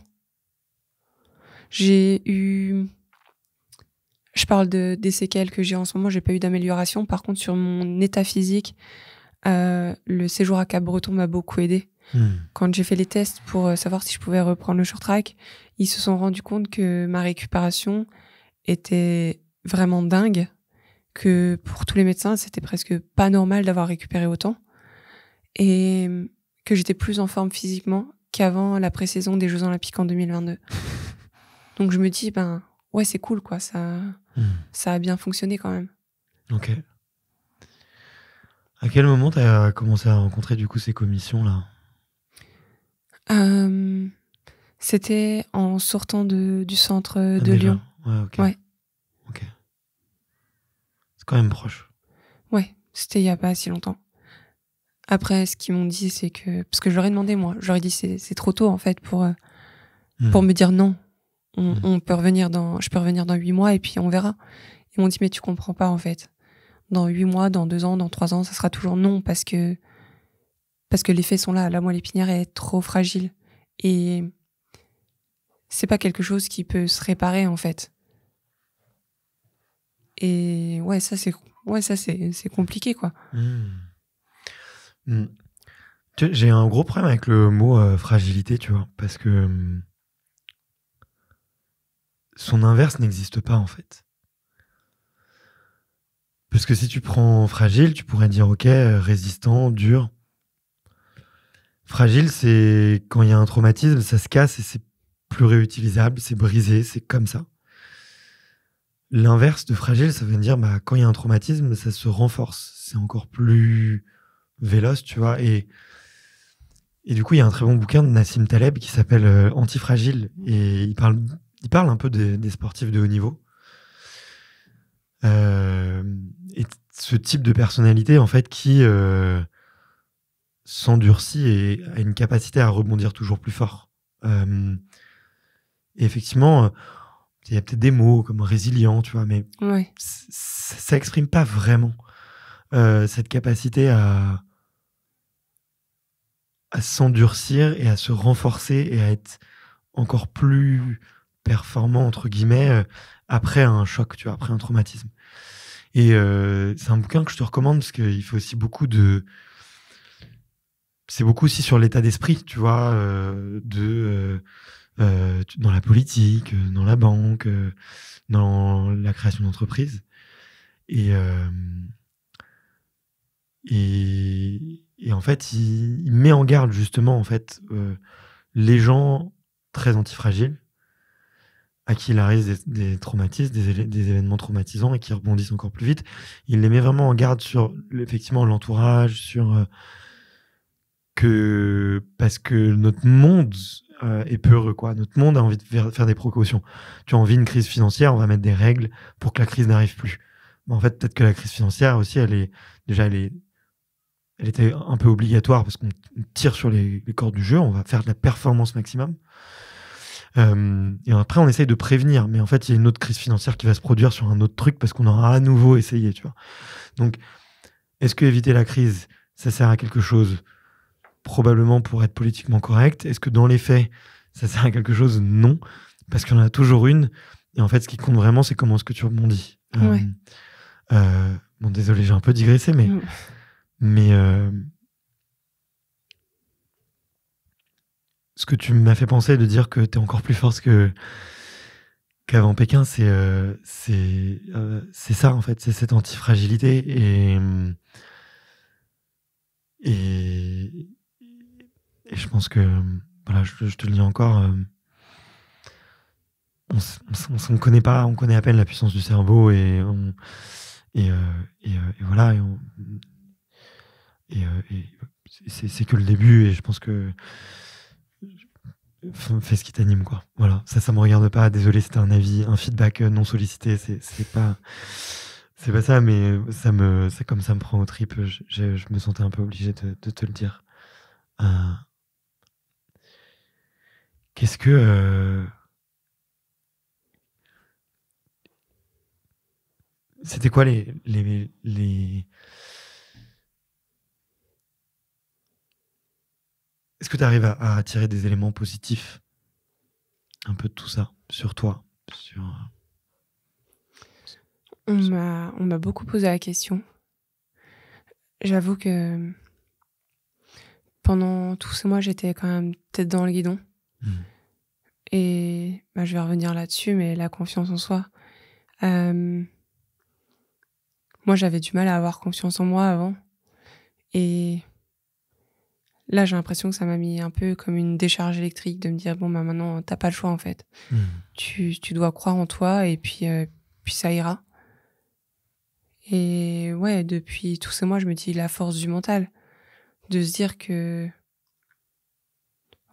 J'ai eu. Je parle de, des séquelles que j'ai en ce moment, j'ai pas eu d'amélioration. Par contre, sur mon état physique, le séjour à Cap-Breton m'a beaucoup aidé Hmm. Quand j'ai fait les tests pour euh, savoir si je pouvais reprendre le short track, ils se sont rendus compte que ma récupération était vraiment dingue, que pour tous les médecins, c'était presque pas normal d'avoir récupéré autant, et hmm, que j'étais plus en forme physiquement qu'avant la pré-saison des Jeux Olympiques en 2022. <laughs> Donc je me dis, ben ouais, c'est cool, quoi, ça, hmm. ça a bien fonctionné quand même. Ok. À quel moment tu as commencé à rencontrer du coup ces commissions là euh, c'était en sortant de, du centre de Lyon. Ouais, ok. Ouais. C'est quand même proche. Ouais, c'était il n'y a pas si longtemps. Après, ce qu'ils m'ont dit, c'est que. Parce que je leur ai demandé, moi, j'aurais dit, c'est trop tôt, en fait, pour, euh, hmm. pour me dire non. Hmm. on, peut revenir dans. Je peux revenir dans huit mois et puis on verra. Ils m'ont dit, mais tu comprends pas, en fait. Dans huit mois, dans deux ans, dans trois ans, ça sera toujours non parce que parce que les faits sont là. La moelle épinière est trop fragile et c'est pas quelque chose qui peut se réparer en fait. Et ouais, ça c'est ouais, ça c'est compliqué quoi. Hmm. Hmm. J'ai un gros problème avec le mot euh, fragilité, tu vois, parce que hmm, son inverse n'existe pas en fait. Parce que si tu prends fragile, tu pourrais dire ok, résistant, dur. Fragile, c'est quand il y a un traumatisme, ça se casse et c'est plus réutilisable, c'est brisé, c'est comme ça. L'inverse de fragile, ça veut dire bah, quand il y a un traumatisme, ça se renforce, c'est encore plus véloce, tu vois. Et, du coup, il y a un très bon bouquin de Nassim Taleb qui s'appelle euh, Antifragile et il parle, il parle un peu des, sportifs de haut niveau. Euh, et ce type de personnalité, en fait, qui. Euh, s'endurcit et a une capacité à rebondir toujours plus fort. Euh, et effectivement, euh, il y a peut-être des mots comme résilient, tu vois, mais ça n'exprime pas vraiment euh, cette capacité à, à s'endurcir et à se renforcer et à être encore plus performant, entre guillemets, après un choc, tu vois, après un traumatisme. Et c'est un bouquin que je te recommande parce qu'il faut aussi beaucoup de, c'est beaucoup aussi sur l'état d'esprit, tu vois, euh, de euh, euh, dans la politique, dans la banque, dans la création d'entreprise. Et, et, en fait, il, met en garde justement en fait les gens très antifragiles à qui il arrive des, traumatismes, des, événements traumatisants et qui rebondissent encore plus vite. Il les met vraiment en garde sur effectivement l'entourage, sur que parce que notre monde euh, est peureux quoi. Notre monde a envie de faire, des précautions. Tu as envie une crise financière, on va mettre des règles pour que la crise n'arrive plus. Mais en fait, peut-être que la crise financière aussi, elle est déjà elle est, elle était un peu obligatoire parce qu'on tire sur les, cordes du jeu, on va faire de la performance maximum. Euh, et après, on essaye de prévenir, mais en fait, il y a une autre crise financière qui va se produire sur un autre truc parce qu'on aura à nouveau essayé, tu vois. Donc, est-ce que éviter la crise, ça sert à quelque chose probablement pour être politiquement correct. Est-ce que dans les faits, ça sert à quelque chose Non, parce qu'on en a toujours une. Et en fait, ce qui compte vraiment, c'est comment est-ce que tu rebondis. Euh, ouais. Euh, désolé, j'ai un peu digressé, mais. Mm. Mais. Euh, ce que tu m'as fait penser de dire que tu es encore plus forte que qu'avant Pékin, c'est c'est c'est ça en fait, c'est cette antifragilité et et et je pense que, euh, voilà, je, te le dis encore, euh, on ne connaît pas, on connaît à peine la puissance du cerveau et, euh, et, voilà. Et, c'est que le début et je pense que fais ce qui t'anime quoi voilà ça ça me regarde pas désolé c'était un avis un feedback non sollicité c'est pas c'est pas ça mais ça me c'est comme ça me prend au trip je, me sentais un peu obligé de, te le dire Qu'est-ce que. Euh, c'était quoi les, les, Est-ce que tu arrives à, attirer des éléments positifs un peu de tout ça sur toi sur... Euh, on m'a beaucoup posé la question. J'avoue que pendant tout ce mois, j'étais quand même tête dans le guidon. Mm. Et bah, je vais revenir là-dessus, mais la confiance en soi. Euh, moi, j'avais du mal à avoir confiance en moi avant. Et là, j'ai l'impression que ça m'a mis un peu comme une décharge électrique de me dire bon, bah maintenant, t'as pas le choix en fait. Mm. Tu, dois croire en toi et puis, euh, puis ça ira. Et ouais, depuis tous ces mois, je me dis la force du mental. De se dire que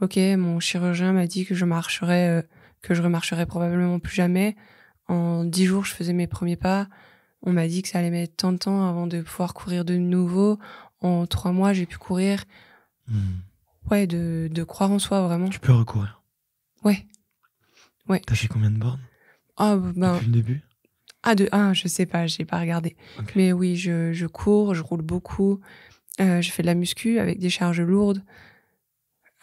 ok, mon chirurgien m'a dit que je marcherais, euh, que je remarcherais probablement plus jamais. En dix jours, je faisais mes premiers pas. On m'a dit que ça allait mettre tant de temps avant de pouvoir courir de nouveau. En trois mois, j'ai pu courir. Hmm. Ouais, de, croire en soi vraiment. Tu peux recourir. Ouais. Ouais. T'as fait combien de bornes Ah bah, ben. Depuis le début. Ah de 1 je sais pas, j'ai pas regardé. Mais oui, je, cours, je roule beaucoup, euh, je fais de la muscu avec des charges lourdes.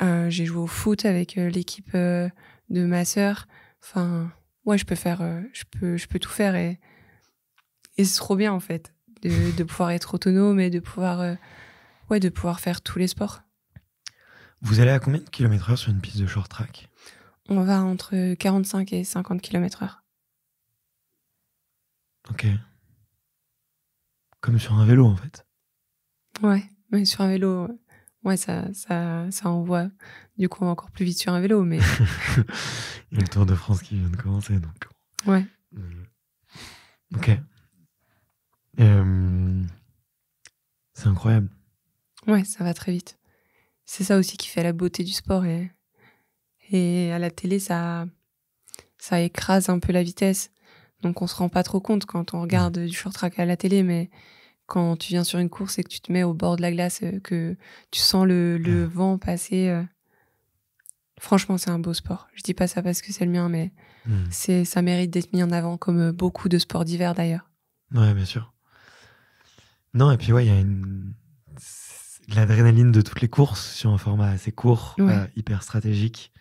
Euh, j'ai joué au foot avec euh, l'équipe euh, de ma sœur. Enfin, ouais, je peux faire, je peux, je peux tout faire et, c'est trop bien en fait de, pouvoir être autonome et de pouvoir, ouais, de pouvoir faire tous les sports. Vous allez à combien de kilomètres heure sur une piste de short track On va entre 45 et 50 km heure. Ok. Comme sur un vélo en fait. Ouais, mais sur un vélo, ouais, ça, ça, envoie du coup encore plus vite sur un vélo. Mais... Il y a le Tour de France qui vient de commencer, donc. Ouais. Euh, ok. Euh, c'est incroyable. Ouais, ça va très vite. C'est ça aussi qui fait la beauté du sport. Et, et à la télé, ça, ça écrase un peu la vitesse. Donc on se rend pas trop compte quand on regarde du short track à la télé, mais quand tu viens sur une course et que tu te mets au bord de la glace, euh, que tu sens le, vent passer. Euh, franchement, c'est un beau sport. Je dis pas ça parce que c'est le mien, mais hmm. c'est ça mérite d'être mis en avant, comme euh, beaucoup de sports d'hiver d'ailleurs. Ouais, bien sûr. Non, et puis ouais, il y a une... l'adrénaline de toutes les courses sur un format assez court, hyper stratégique.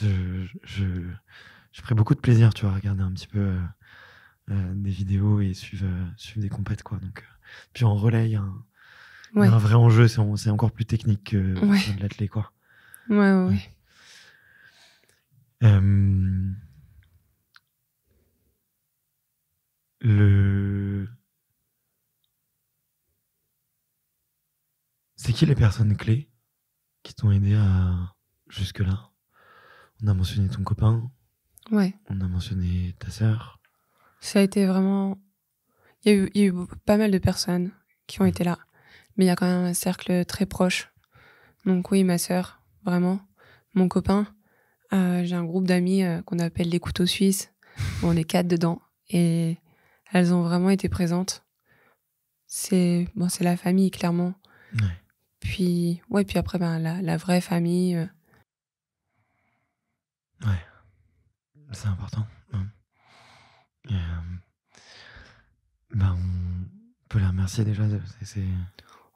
Je, je, beaucoup de plaisir, tu vois, à regarder un petit peu. Euh, des vidéos et euh, suivent, des compètes. Quoi. Donc, euh, puis en relais, un, vrai enjeu. C'est, encore plus technique que de l'athlé. Quoi. ouais, Le. C'est qui les personnes clés qui t'ont aidé à jusque-là On a mentionné ton copain. Ouais. On a mentionné ta sœur. Ça a été vraiment. Il y, a eu, pas mal de personnes qui ont été là, mais il y a quand même un cercle très proche. Donc, oui, ma sœur, vraiment. Mon copain. Euh, j'ai un groupe d'amis euh, qu'on appelle les couteaux suisses. On est quatre dedans. Et elles ont vraiment été présentes. C'est bon, la famille, clairement. Ouais. Puis, ouais, puis après, ben, la, vraie famille. Euh. Ouais. C'est important. Euh, ben, on peut les remercier déjà.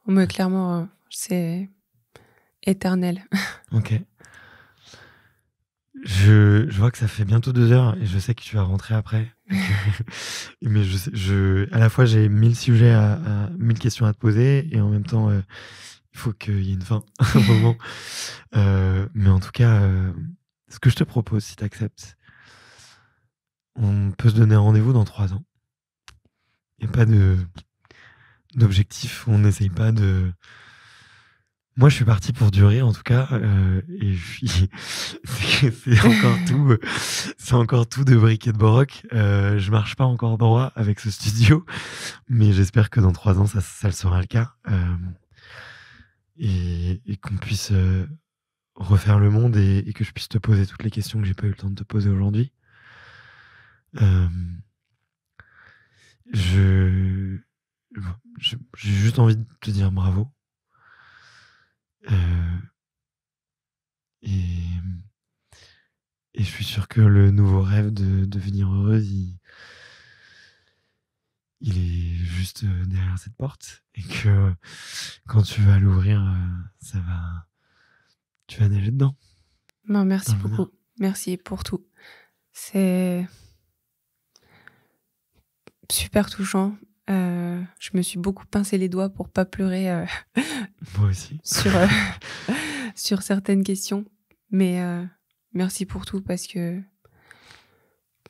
Oh, mais clairement, euh, c'est éternel. <laughs> ok. Je, je, vois que ça fait bientôt deux heures et je sais que tu vas rentrer après. <laughs> Mais je, je, à la fois, j'ai mille sujets, à, mille questions à te poser et en même temps, euh, il faut qu'il y ait une fin à <laughs> un moment. mais en tout cas, ce que je te propose, si tu acceptes, on peut se donner rendez-vous dans trois ans. Il n'y a pas de d'objectif, on n'essaye pas de. Moi, je suis parti pour durer, en tout cas, euh, et <laughs> c'est encore tout, c'est encore tout de briquet de boroc. Euh, je marche pas encore droit avec ce studio, mais j'espère que dans trois ans, ça, le sera le cas, euh, et, qu'on puisse refaire le monde et, et que je puisse te poser toutes les questions que j'ai pas eu le temps de te poser aujourd'hui. Euh, je j'ai juste envie de te dire bravo. Euh, et, et je suis sûr que le nouveau rêve de devenir heureuse, il, il est juste euh, derrière cette porte. Et que quand tu vas l'ouvrir, ça va. Tu vas nager dedans. Non, merci beaucoup. Merci pour tout. C'est super touchant. Euh, je me suis beaucoup pincé les doigts pour pas pleurer. Euh, <laughs> moi aussi. <laughs> Euh, <laughs> sur, certaines questions. Mais merci pour tout parce que,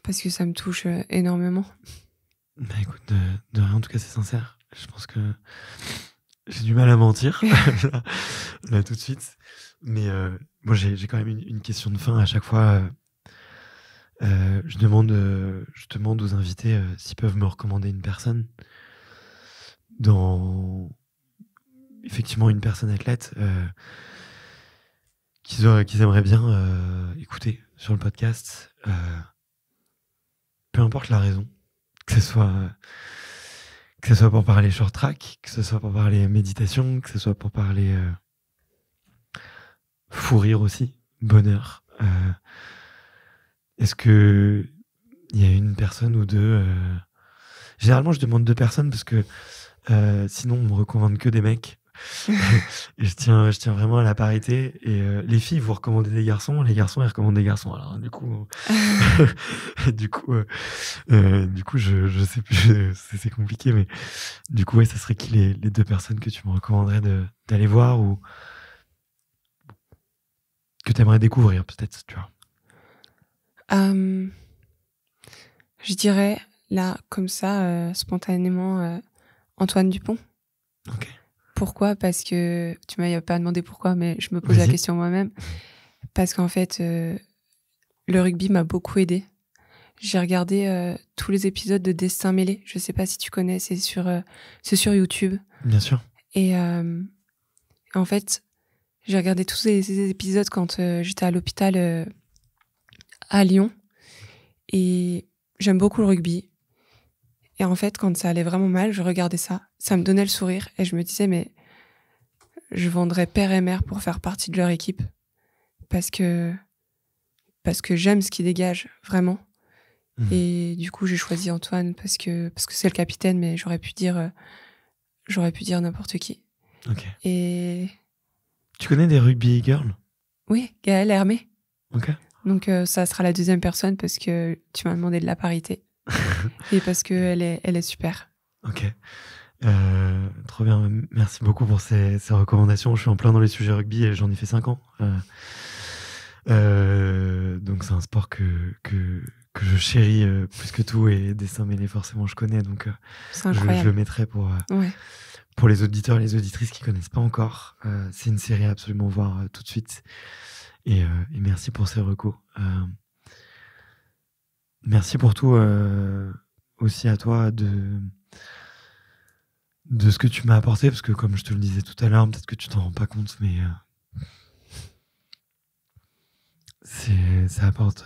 parce que ça me touche énormément. Bah, écoute, de, rien, en tout cas, c'est sincère. Je pense que j'ai du mal à mentir, là, tout de suite. Mais moi, j'ai quand même une, question de fin à chaque fois euh, je, demande, euh, je demande aux invités euh, s'ils peuvent me recommander une personne dans effectivement une personne athlète qu'ils aimeraient bien écouter sur le podcast. peu importe la raison, que ce soit que ce soit pour parler short track, que ce soit pour parler méditation, que ce soit pour parler fou rire aussi, bonheur. Est-ce que il y a une personne ou deux euh, Généralement, je demande deux personnes parce que euh, sinon, on me recommande que des mecs. <laughs> et je tiens, je tiens vraiment à la parité. Et euh, les filles, vous recommandez des garçons, les garçons, ils recommandent des garçons. Alors du coup, <laughs> du coup, du coup, je, sais plus, c'est compliqué, mais du coup, ouais, ça serait qui les, les deux personnes que tu me recommanderais d'aller voir ou que tu aimerais découvrir, peut-être, tu vois. Euh, je dirais, là, comme ça, euh, spontanément, euh, Antoine Dupont. Pourquoi Parce que, tu m'as pas demandé pourquoi, mais je me pose la question moi-même. Parce qu'en fait, le rugby m'a beaucoup aidé. J'ai regardé tous les épisodes de Destin Mêlé. Je ne sais pas si tu connais, c'est sur, c'est sur YouTube. Bien sûr. Et en fait, j'ai regardé tous ces épisodes quand j'étais à l'hôpital à Lyon. Et j'aime beaucoup le rugby. Et en fait, quand ça allait vraiment mal, je regardais ça. Ça me donnait le sourire et je me disais, mais je vendrais père et mère pour faire partie de leur équipe. Parce que, parce que j'aime ce qu'ils dégagent, vraiment. Mmh. Et du coup, j'ai choisi Antoine parce que, parce que c'est le capitaine, mais j'aurais pu dire, euh, j'aurais pu dire n'importe qui. Et. Tu connais des rugby girls Oui, Gaëlle Hermé. Donc euh, ça sera la deuxième personne parce que tu m'as demandé de la parité. <laughs> et parce qu'elle est, elle est super. Ok. Euh, trop bien. Merci beaucoup pour ces, recommandations. Je suis en plein dans les sujets rugby et j'en ai fait 5 ans. Euh, donc c'est un sport que, je chéris plus que tout et dessin mêlé forcément je connais. Donc je, le mettrai pour... pour les auditeurs et les auditrices qui connaissent pas encore, c'est une série à absolument voir tout de suite. Euh, et, merci pour ces recours. Euh, merci pour tout euh, aussi à toi de, de ce que tu m'as apporté, parce que comme je te le disais tout à l'heure, peut-être que tu t'en rends pas compte, mais c'est ça apporte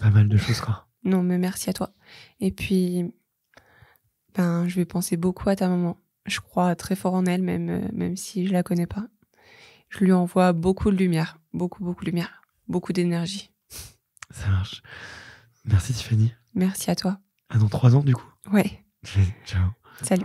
pas mal de choses. Quoi. Non, mais merci à toi. Et puis, ben, je vais penser beaucoup à ta maman. Je crois très fort en elle, même, même si je la connais pas je lui envoie beaucoup de lumière, beaucoup, beaucoup de lumière, beaucoup d'énergie. <laughs> Ça marche. Merci Tiffany. Merci à toi. Ah, dans trois ans du coup Ouais. Ciao. Salut.